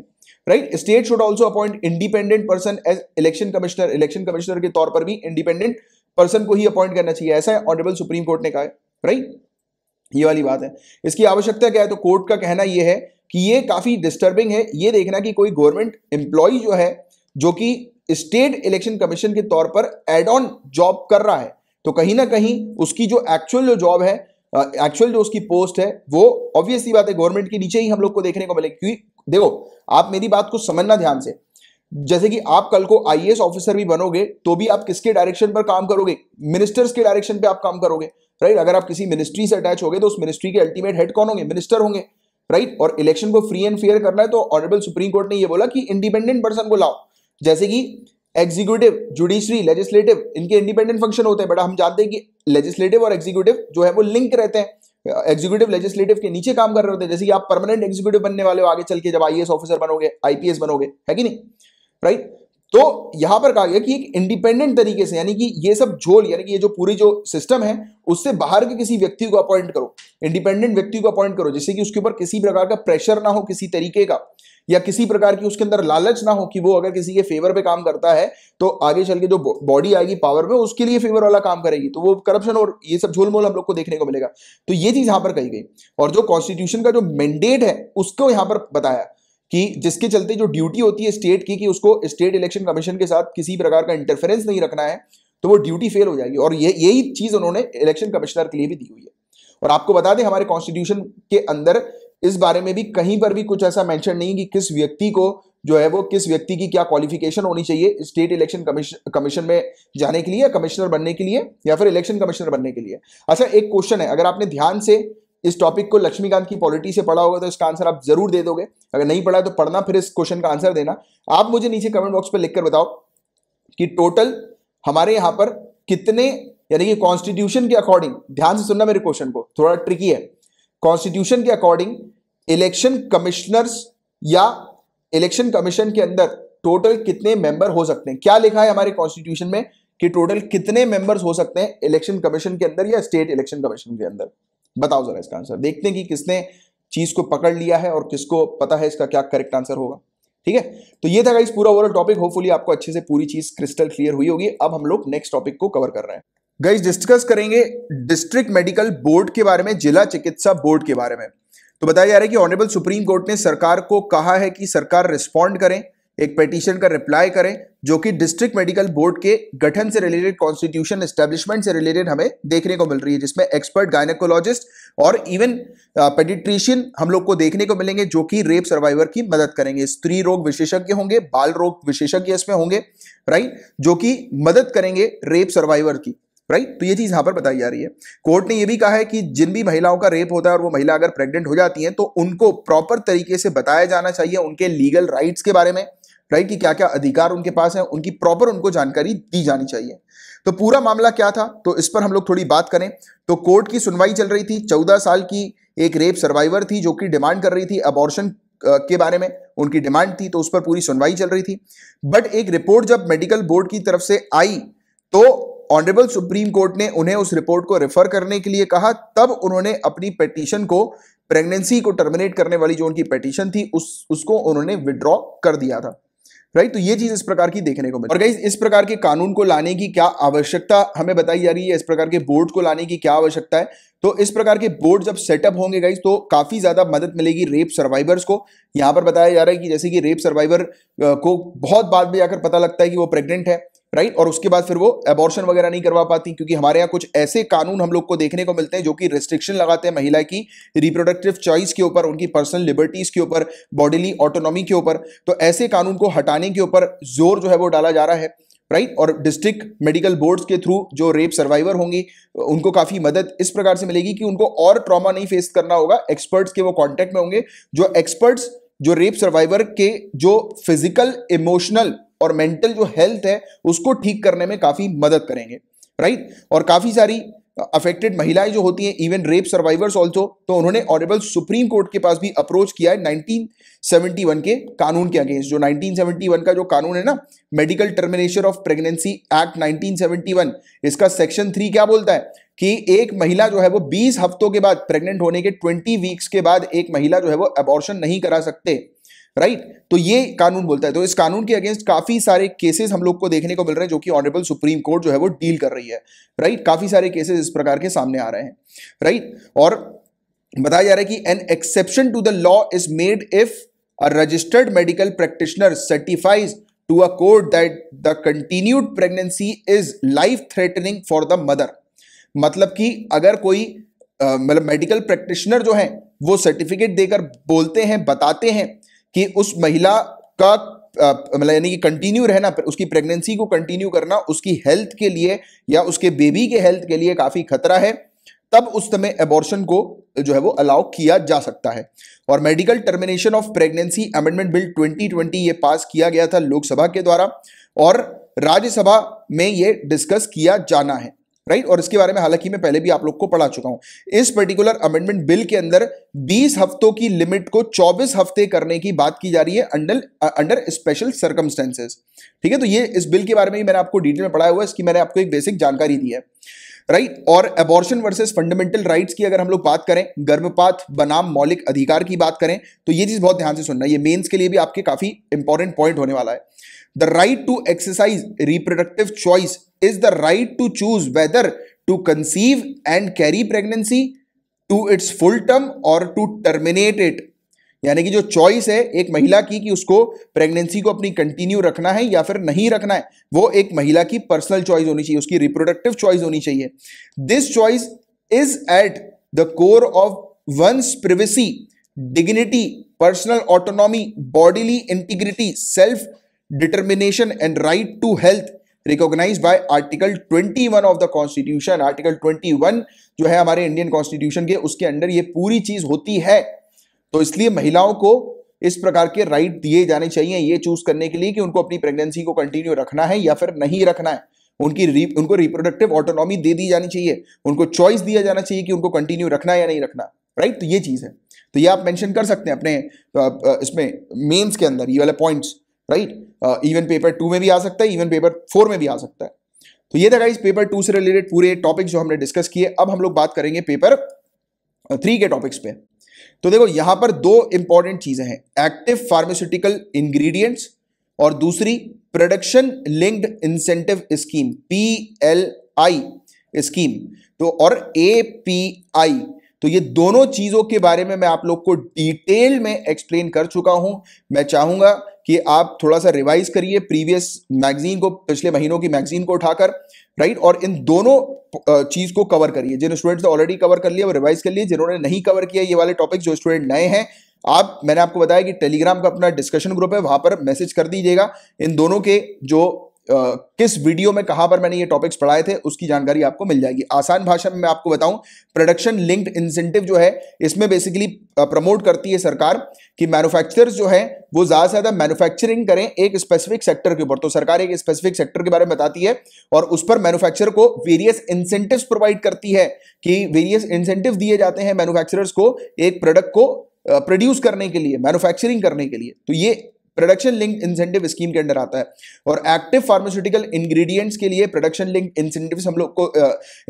right state should also appoint independent person as election commissioner election commissioner के तौर पर भी इंडिपेंडेंट पर्सन को ही अपॉइंट करना चाहिए ऐसा ऑनरेबल सुप्रीम कोर्ट ने कहा राइट ये वाली बात है इसकी आवश्यकता क्या है तो कोर्ट का कहना यह है कि ये काफ़ी डिस्टर्बिंग है ये देखना कि कोई गवर्नमेंट एम्प्लॉय जो है जो कि स्टेट इलेक्शन कमीशन के तौर पर एड ऑन जॉब कर रहा है तो कहीं ना कहीं उसकी जो एक्चुअल जो जॉब है एक्चुअल जो उसकी पोस्ट है वो ऑब्वियसली बात है गवर्नमेंट के नीचे ही हम लोग को देखने को मिले क्योंकि देखो आप मेरी बात को समझना ध्यान से जैसे कि आप कल को आईएएस ऑफिसर भी बनोगे तो भी आप किसके डायरेक्शन पर काम करोगे मिनिस्टर्स के डायरेक्शन पर आप काम करोगे राइट अगर आप किसी मिनिस्ट्री से अटैच होगे तो उस मिनिस्ट्री के अल्टीमेट हेड कौन होंगे मिनिस्टर होंगे राइट और इलेक्शन को फ्री एंड फेयर करना है तो ऑनरेबल सुप्रीम कोर्ट ने यह बोला कि इंडिपेंडेंट पर्सन को लाओ जैसे कि एग्जीक्यूटिव जुडिशरी लेजिस्लेटिव इनके इंडिपेंडेंट फंक्शन होते हैं बट हम जानते हैं कि लेजिस्लेटिव और एग्जीक्यूटिव जो है वो लिंक रहते हैं एग्जीक्यूटिव लेजिस्लेटिव के नीचे काम कर रहे होते हैं जैसे कि आप परमानेंट एग्जीक्यूटिव बनने वाले हो आगे चल के जब आईएएस ऑफिसर बनोगे आईपीएस बनोगे है कि नहीं राइट तो यहां पर कहा गया कि एक इंडिपेंडेंट तरीके से यानी कि ये सब झोल यानी कि ये जो पूरी जो सिस्टम है उससे बाहर के किसी व्यक्ति को अपॉइंट करो इंडिपेंडेंट व्यक्ति को अपॉइंट करो जिससे कि उसके ऊपर किसी प्रकार का प्रेशर ना हो किसी तरीके का या किसी प्रकार की उसके अंदर लालच ना हो कि वो अगर किसी के फेवर पे काम करता है तो आगे चल के जो बॉडी आएगी पावर में उसके लिए फेवर वाला काम करेगी तो वो करप्शन और ये सब झोल मोल हम लोग को देखने को मिलेगा तो ये चीज यहां पर कही गई और जो कॉन्स्टिट्यूशन का जो मैंडेट है उसको यहां पर बताया कि जिसके चलते जो ड्यूटी होती है स्टेट की कि उसको स्टेट इलेक्शन कमीशन के साथ किसी प्रकार का इंटरफेरेंस नहीं रखना है तो वो ड्यूटी फेल हो जाएगी और ये यही चीज़ उन्होंने इलेक्शन कमिश्नर के लिए भी दी हुई है और आपको बता दें हमारे कॉन्स्टिट्यूशन के अंदर इस बारे में भी कहीं पर भी कुछ ऐसा मेंशन नहीं कि किस व्यक्ति को जो है वो किस व्यक्ति की क्या क्वालिफिकेशन होनी चाहिए स्टेट इलेक्शन कमीशन में जाने के लिए कमिश्नर बनने के लिए या फिर इलेक्शन कमिश्नर बनने के लिए अच्छा एक क्वेश्चन है अगर आपने ध्यान से इस टॉपिक को लक्ष्मीकांत की पॉलिटी से पढ़ा होगा तो इसका आंसर आप जरूर दे दोगे अगर नहीं पढ़ा तो पढ़ना फिर इस क्वेश्चन का आंसर देना आप मुझे नीचे कमेंट बॉक्स पर लिखकर बताओ कि टोटल हमारे यहां पर कितने यानी कि कॉन्स्टिट्यूशन के अकॉर्डिंग ध्यान से सुनना मेरे क्वेश्चन को थोड़ा ट्रिकी है कॉन्स्टिट्यूशन के अकॉर्डिंग इलेक्शन कमिश्नर्स या इलेक्शन कमीशन के अंदर टोटल कितने मेंबर हो सकते हैं क्या लिखा है हमारे कॉन्स्टिट्यूशन में कि टोटल कितने मेंबर्स हो सकते हैं इलेक्शन कमीशन के अंदर या स्टेट इलेक्शन कमीशन के अंदर बताओ जरा इसका आंसर देखते हैं कि किसने चीज को पकड़ लिया है और किसको पता है इसका क्या करेक्ट आंसर होगा ठीक है तो ये था इस पूरा ओवरऑल टॉपिक होपफुली आपको अच्छे से पूरी चीज क्रिस्टल क्लियर हुई होगी अब हम लोग नेक्स्ट टॉपिक को कवर कर रहे हैं गाइज डिस्कस करेंगे डिस्ट्रिक्ट मेडिकल बोर्ड के बारे में जिला चिकित्सा बोर्ड के बारे में तो बताया जा रहा है कि ऑनरेबल सुप्रीम कोर्ट ने सरकार को कहा है कि सरकार रिस्पॉन्ड करें एक पेटिशन का रिप्लाई करें जो कि डिस्ट्रिक्ट मेडिकल बोर्ड के गठन से रिलेटेड कॉन्स्टिट्यूशन एस्टेब्लिशमेंट से रिलेटेड हमें देखने को मिल रही है जिसमें एक्सपर्ट गायनेकोलॉजिस्ट और इवन पेडिट्रिशियन uh, हम लोग को देखने को मिलेंगे जो कि रेप सर्वाइवर की मदद करेंगे स्त्री रोग विशेषज्ञ होंगे बाल रोग विशेषज्ञ इसमें होंगे राइट जो कि मदद करेंगे रेप सर्वाइवर की राइट तो ये चीज यहां पर बताई जा रही है कोर्ट ने ये भी कहा है कि जिन भी महिलाओं का रेप होता है और वो महिला अगर प्रेग्नेंट हो जाती हैं तो उनको प्रॉपर तरीके से बताया जाना चाहिए उनके लीगल राइट्स के बारे में राइट कि क्या क्या अधिकार उनके पास है उनकी प्रॉपर उनको जानकारी दी जानी चाहिए तो पूरा मामला क्या था तो इस पर हम लोग थोड़ी बात करें तो कोर्ट की सुनवाई चल रही थी चौदह साल की एक रेप सर्वाइवर थी जो कि डिमांड कर रही थी अबॉर्शन के बारे में उनकी डिमांड थी तो उस पर पूरी सुनवाई चल रही थी बट एक रिपोर्ट जब मेडिकल बोर्ड की तरफ से आई तो ऑनरेबल सुप्रीम कोर्ट ने उन्हें उस रिपोर्ट को रेफर करने के लिए कहा तब उन्होंने अपनी पेटिशन को प्रेगनेंसी को टर्मिनेट करने वाली जो उनकी पेटिशन थी उस उसको उन्होंने विड्रॉ कर दिया था राइट तो ये चीज इस प्रकार की देखने को मिली और गाइज इस प्रकार के कानून को लाने की क्या आवश्यकता हमें बताई जा रही है इस प्रकार के बोर्ड को लाने की क्या आवश्यकता है तो इस प्रकार के बोर्ड जब सेटअप होंगे गाइज तो काफी ज्यादा मदद मिलेगी रेप सर्वाइवर्स को यहां पर बताया जा रहा है कि जैसे कि रेप सर्वाइवर को बहुत बाद में जाकर पता लगता है कि वो प्रेग्नेंट है राइट और उसके बाद फिर वो एबॉर्शन वगैरह नहीं करवा पाती क्योंकि हमारे यहाँ कुछ ऐसे कानून हम लोग को देखने को मिलते हैं जो कि रिस्ट्रिक्शन लगाते हैं महिला की रिप्रोडक्टिव चॉइस के ऊपर उनकी पर्सनल लिबर्टीज के ऊपर बॉडीली ऑटोनॉमी के ऊपर तो ऐसे कानून को हटाने के ऊपर जोर जो है वो डाला जा रहा है राइट और डिस्ट्रिक्ट मेडिकल बोर्ड्स के थ्रू जो रेप सर्वाइवर होंगे उनको काफ़ी मदद इस प्रकार से मिलेगी कि उनको और ट्रॉमा नहीं फेस करना होगा एक्सपर्ट्स के वो कांटेक्ट में होंगे जो एक्सपर्ट्स जो रेप सर्वाइवर के जो फिजिकल इमोशनल और मेंटल जो हेल्थ है उसको ठीक करने में काफ़ी मदद करेंगे राइट और काफ़ी सारी अफेक्टेड महिलाएं जो होती हैं इवन रेप सर्वाइवर्स ऑल्सो तो उन्होंने ऑनरेबल सुप्रीम कोर्ट के पास भी अप्रोच किया है 1971 के कानून के अगेंस्ट जो 1971 का जो कानून है ना medical termination of pregnancy act 1971 इसका सेक्शन थ्री क्या बोलता है कि एक महिला जो है वो 20 हफ्तों के बाद प्रेग्नेंट होने के 20 वीक्स के बाद एक महिला जो है वो अबॉर्शन नहीं करा सकते राइट तो ये कानून बोलता है तो इस कानून के अगेंस्ट काफ़ी सारे केसेस हम लोग को देखने को मिल रहे हैं जो कि ऑनरेबल सुप्रीम कोर्ट जो है वो डील कर रही है राइट काफ़ी सारे केसेस इस प्रकार के सामने आ रहे हैं राइट और बताया जा रहा है कि an exception to the law is made if a registered medical practitioner certifies to a court that the continued pregnancy is life threatening for the mother मतलब कि अगर कोई मतलब मेडिकल प्रैक्टिशनर जो है वो सर्टिफिकेट देकर बोलते हैं बताते हैं कि उस महिला का मतलब यानी कि कंटिन्यू रहना उसकी प्रेगनेंसी को कंटिन्यू करना उसकी हेल्थ के लिए या उसके बेबी के हेल्थ के लिए काफ़ी खतरा है तब उस समय एबॉर्शन को जो है वो अलाउ किया जा सकता है और medical termination of pregnancy amendment bill 2020 ये पास किया गया था लोकसभा के द्वारा और राज्यसभा में ये डिस्कस किया जाना है राइट और इसके बारे में हालांकि मैं पहले भी आप लोग को पढ़ा चुका हूं इस पर्टिकुलर अमेंडमेंट बिल के अंदर 20 हफ्तों की लिमिट को 24 हफ्ते करने की बात की जा रही है अंडर अंडर स्पेशल सर्कमस्टेंसेज ठीक है तो ये इस बिल के बारे में ही मैंने आपको डिटेल में पढ़ाया हुआ है इसकी मैंने आपको एक बेसिक जानकारी दी है राइट right? और एबॉर्शन वर्सेस फंडामेंटल राइट्स की अगर हम लोग बात करें गर्भपात बनाम मौलिक अधिकार की बात करें तो ये चीज बहुत ध्यान से सुनना ये मेंस के लिए भी आपके काफी इंपॉर्टेंट पॉइंट होने वाला है the right to exercise reproductive choice is the right to choose whether to conceive and carry pregnancy to its full term और टू टर्मिनेट इट यानी कि जो चॉइस है एक महिला की कि उसको प्रेगनेंसी को अपनी कंटिन्यू रखना है या फिर नहीं रखना है वो एक महिला की पर्सनल चॉइस होनी चाहिए उसकी रिप्रोडक्टिव चॉइस होनी चाहिए this choice is at the core of one's privacy dignity personal autonomy bodily integrity self determination and right to health recognise by article 21 of the constitution article 21 जो है हमारे indian constitution के उसके under ये पूरी चीज होती है तो इसलिए महिलाओं को इस प्रकार के राइट दिए जाने चाहिए ये चूज करने के लिए कि उनको अपनी प्रेगनेंसी को कंटिन्यू रखना है या फिर नहीं रखना है उनकी री, उनको रिप्रोडक्टिव ऑटोनॉमी दे दी जानी चाहिए उनको चॉइस दिया जाना चाहिए कि उनको कंटिन्यू रखना है या नहीं रखना राइट तो ये चीज़ है तो ये आप मेंशन कर सकते हैं अपने इसमें मेंस के अंदर ये वाले points right even paper two में भी आ सकता है इवन पेपर फोर में भी आ सकता है तो ये था गाइज पेपर टू से रिलेटेड पूरे टॉपिक्स जो हमने डिस्कस किए अब हम लोग बात करेंगे पेपर थ्री uh, के टॉपिक्स पे तो देखो यहां पर दो इंपॉर्टेंट चीजें हैं एक्टिव फार्मास्यूटिकल इंग्रेडिएंट्स और दूसरी production linked incentive scheme P L I scheme तो और ए पी आई तो ये दोनों चीजों के बारे में मैं आप लोग को डिटेल में एक्सप्लेन कर चुका हूं मैं चाहूंगा कि आप थोड़ा सा रिवाइज करिए प्रीवियस मैगजीन को पिछले महीनों की मैगजीन को उठाकर राइट और इन दोनों चीज को कवर करिए जिन स्टूडेंट्स ने ऑलरेडी कवर कर लिया वो रिवाइज कर लिए जिन्होंने नहीं कवर किया ये वाले टॉपिक जो स्टूडेंट नए हैं आप मैंने आपको बताया कि टेलीग्राम का अपना डिस्कशन ग्रुप है वहां पर मैसेज कर दीजिएगा इन दोनों के जो किस वीडियो में कहां पर मैंने ये टॉपिक्स पढ़ाए थे उसकी जानकारी आपको मिल जाएगी आसान भाषा में मैं आपको बताऊं प्रोडक्शन लिंक्ड इंसेंटिव जो है इसमें बेसिकली प्रमोट करती है सरकार कि मैन्युफैक्चरर्स जो है वो ज़्यादा से ज़्यादा मैन्युफैक्चरिंग करें एक स्पेसिफिक सेक्टर के ऊपर तो सरकार एक स्पेसिफिक सेक्टर के बारे में बताती है और उस पर मैन्युफैक्चर को वेरियस इंसेंटिव प्रोवाइड करती है कि वेरियस इंसेंटिव दिए जाते हैं मैन्युफैक्चरर्स को एक प्रोडक्ट को प्रोड्यूस करने के लिए मैन्युफैक्चरिंग करने के लिए तो ये प्रोडक्शन लिंक इंसेंटिव स्कीम के अंडर आता है और एक्टिव फार्मास्यूटिकल इंग्रेडिएंट्स के लिए प्रोडक्शन लिंक इंसेंटिव हम लोग को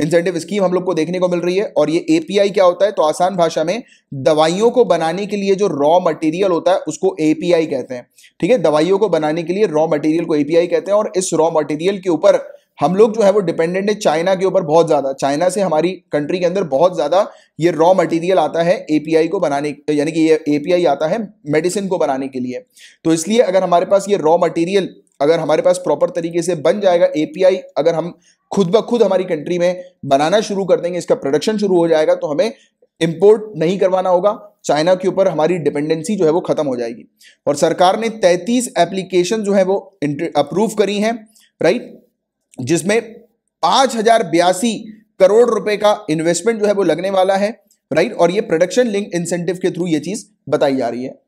इंसेंटिव स्कीम हम लोग को देखने को मिल रही है और ये एपीआई क्या होता है तो आसान भाषा में दवाइयों को बनाने के लिए जो रॉ मटेरियल होता है उसको एपीआई कहते हैं ठीक है दवाइयों को बनाने के लिए रॉ मटेरियल को एपीआई कहते हैं और इस रॉ मटेरियल के ऊपर हम लोग जो है वो डिपेंडेंट है चाइना के ऊपर बहुत ज़्यादा चाइना से हमारी कंट्री के अंदर बहुत ज़्यादा ये रॉ मटेरियल आता है एपीआई को बनाने यानी कि ये एपीआई आता है मेडिसिन को बनाने के लिए तो इसलिए अगर हमारे पास ये रॉ मटेरियल अगर हमारे पास प्रॉपर तरीके से बन जाएगा एपीआई अगर हम खुद ब खुद हमारी कंट्री में बनाना शुरू कर देंगे इसका प्रोडक्शन शुरू हो जाएगा तो हमें इम्पोर्ट नहीं करवाना होगा चाइना के ऊपर हमारी डिपेंडेंसी जो है वो खत्म हो जाएगी और सरकार ने तैंतीस एप्लीकेशन जो है वो अप्रूव करी हैं राइट जिसमें पांच हजार बयासी करोड़ रुपए का इन्वेस्टमेंट जो है वो लगने वाला है राइट और ये प्रोडक्शन लिंक इंसेंटिव के थ्रू ये चीज बताई जा रही है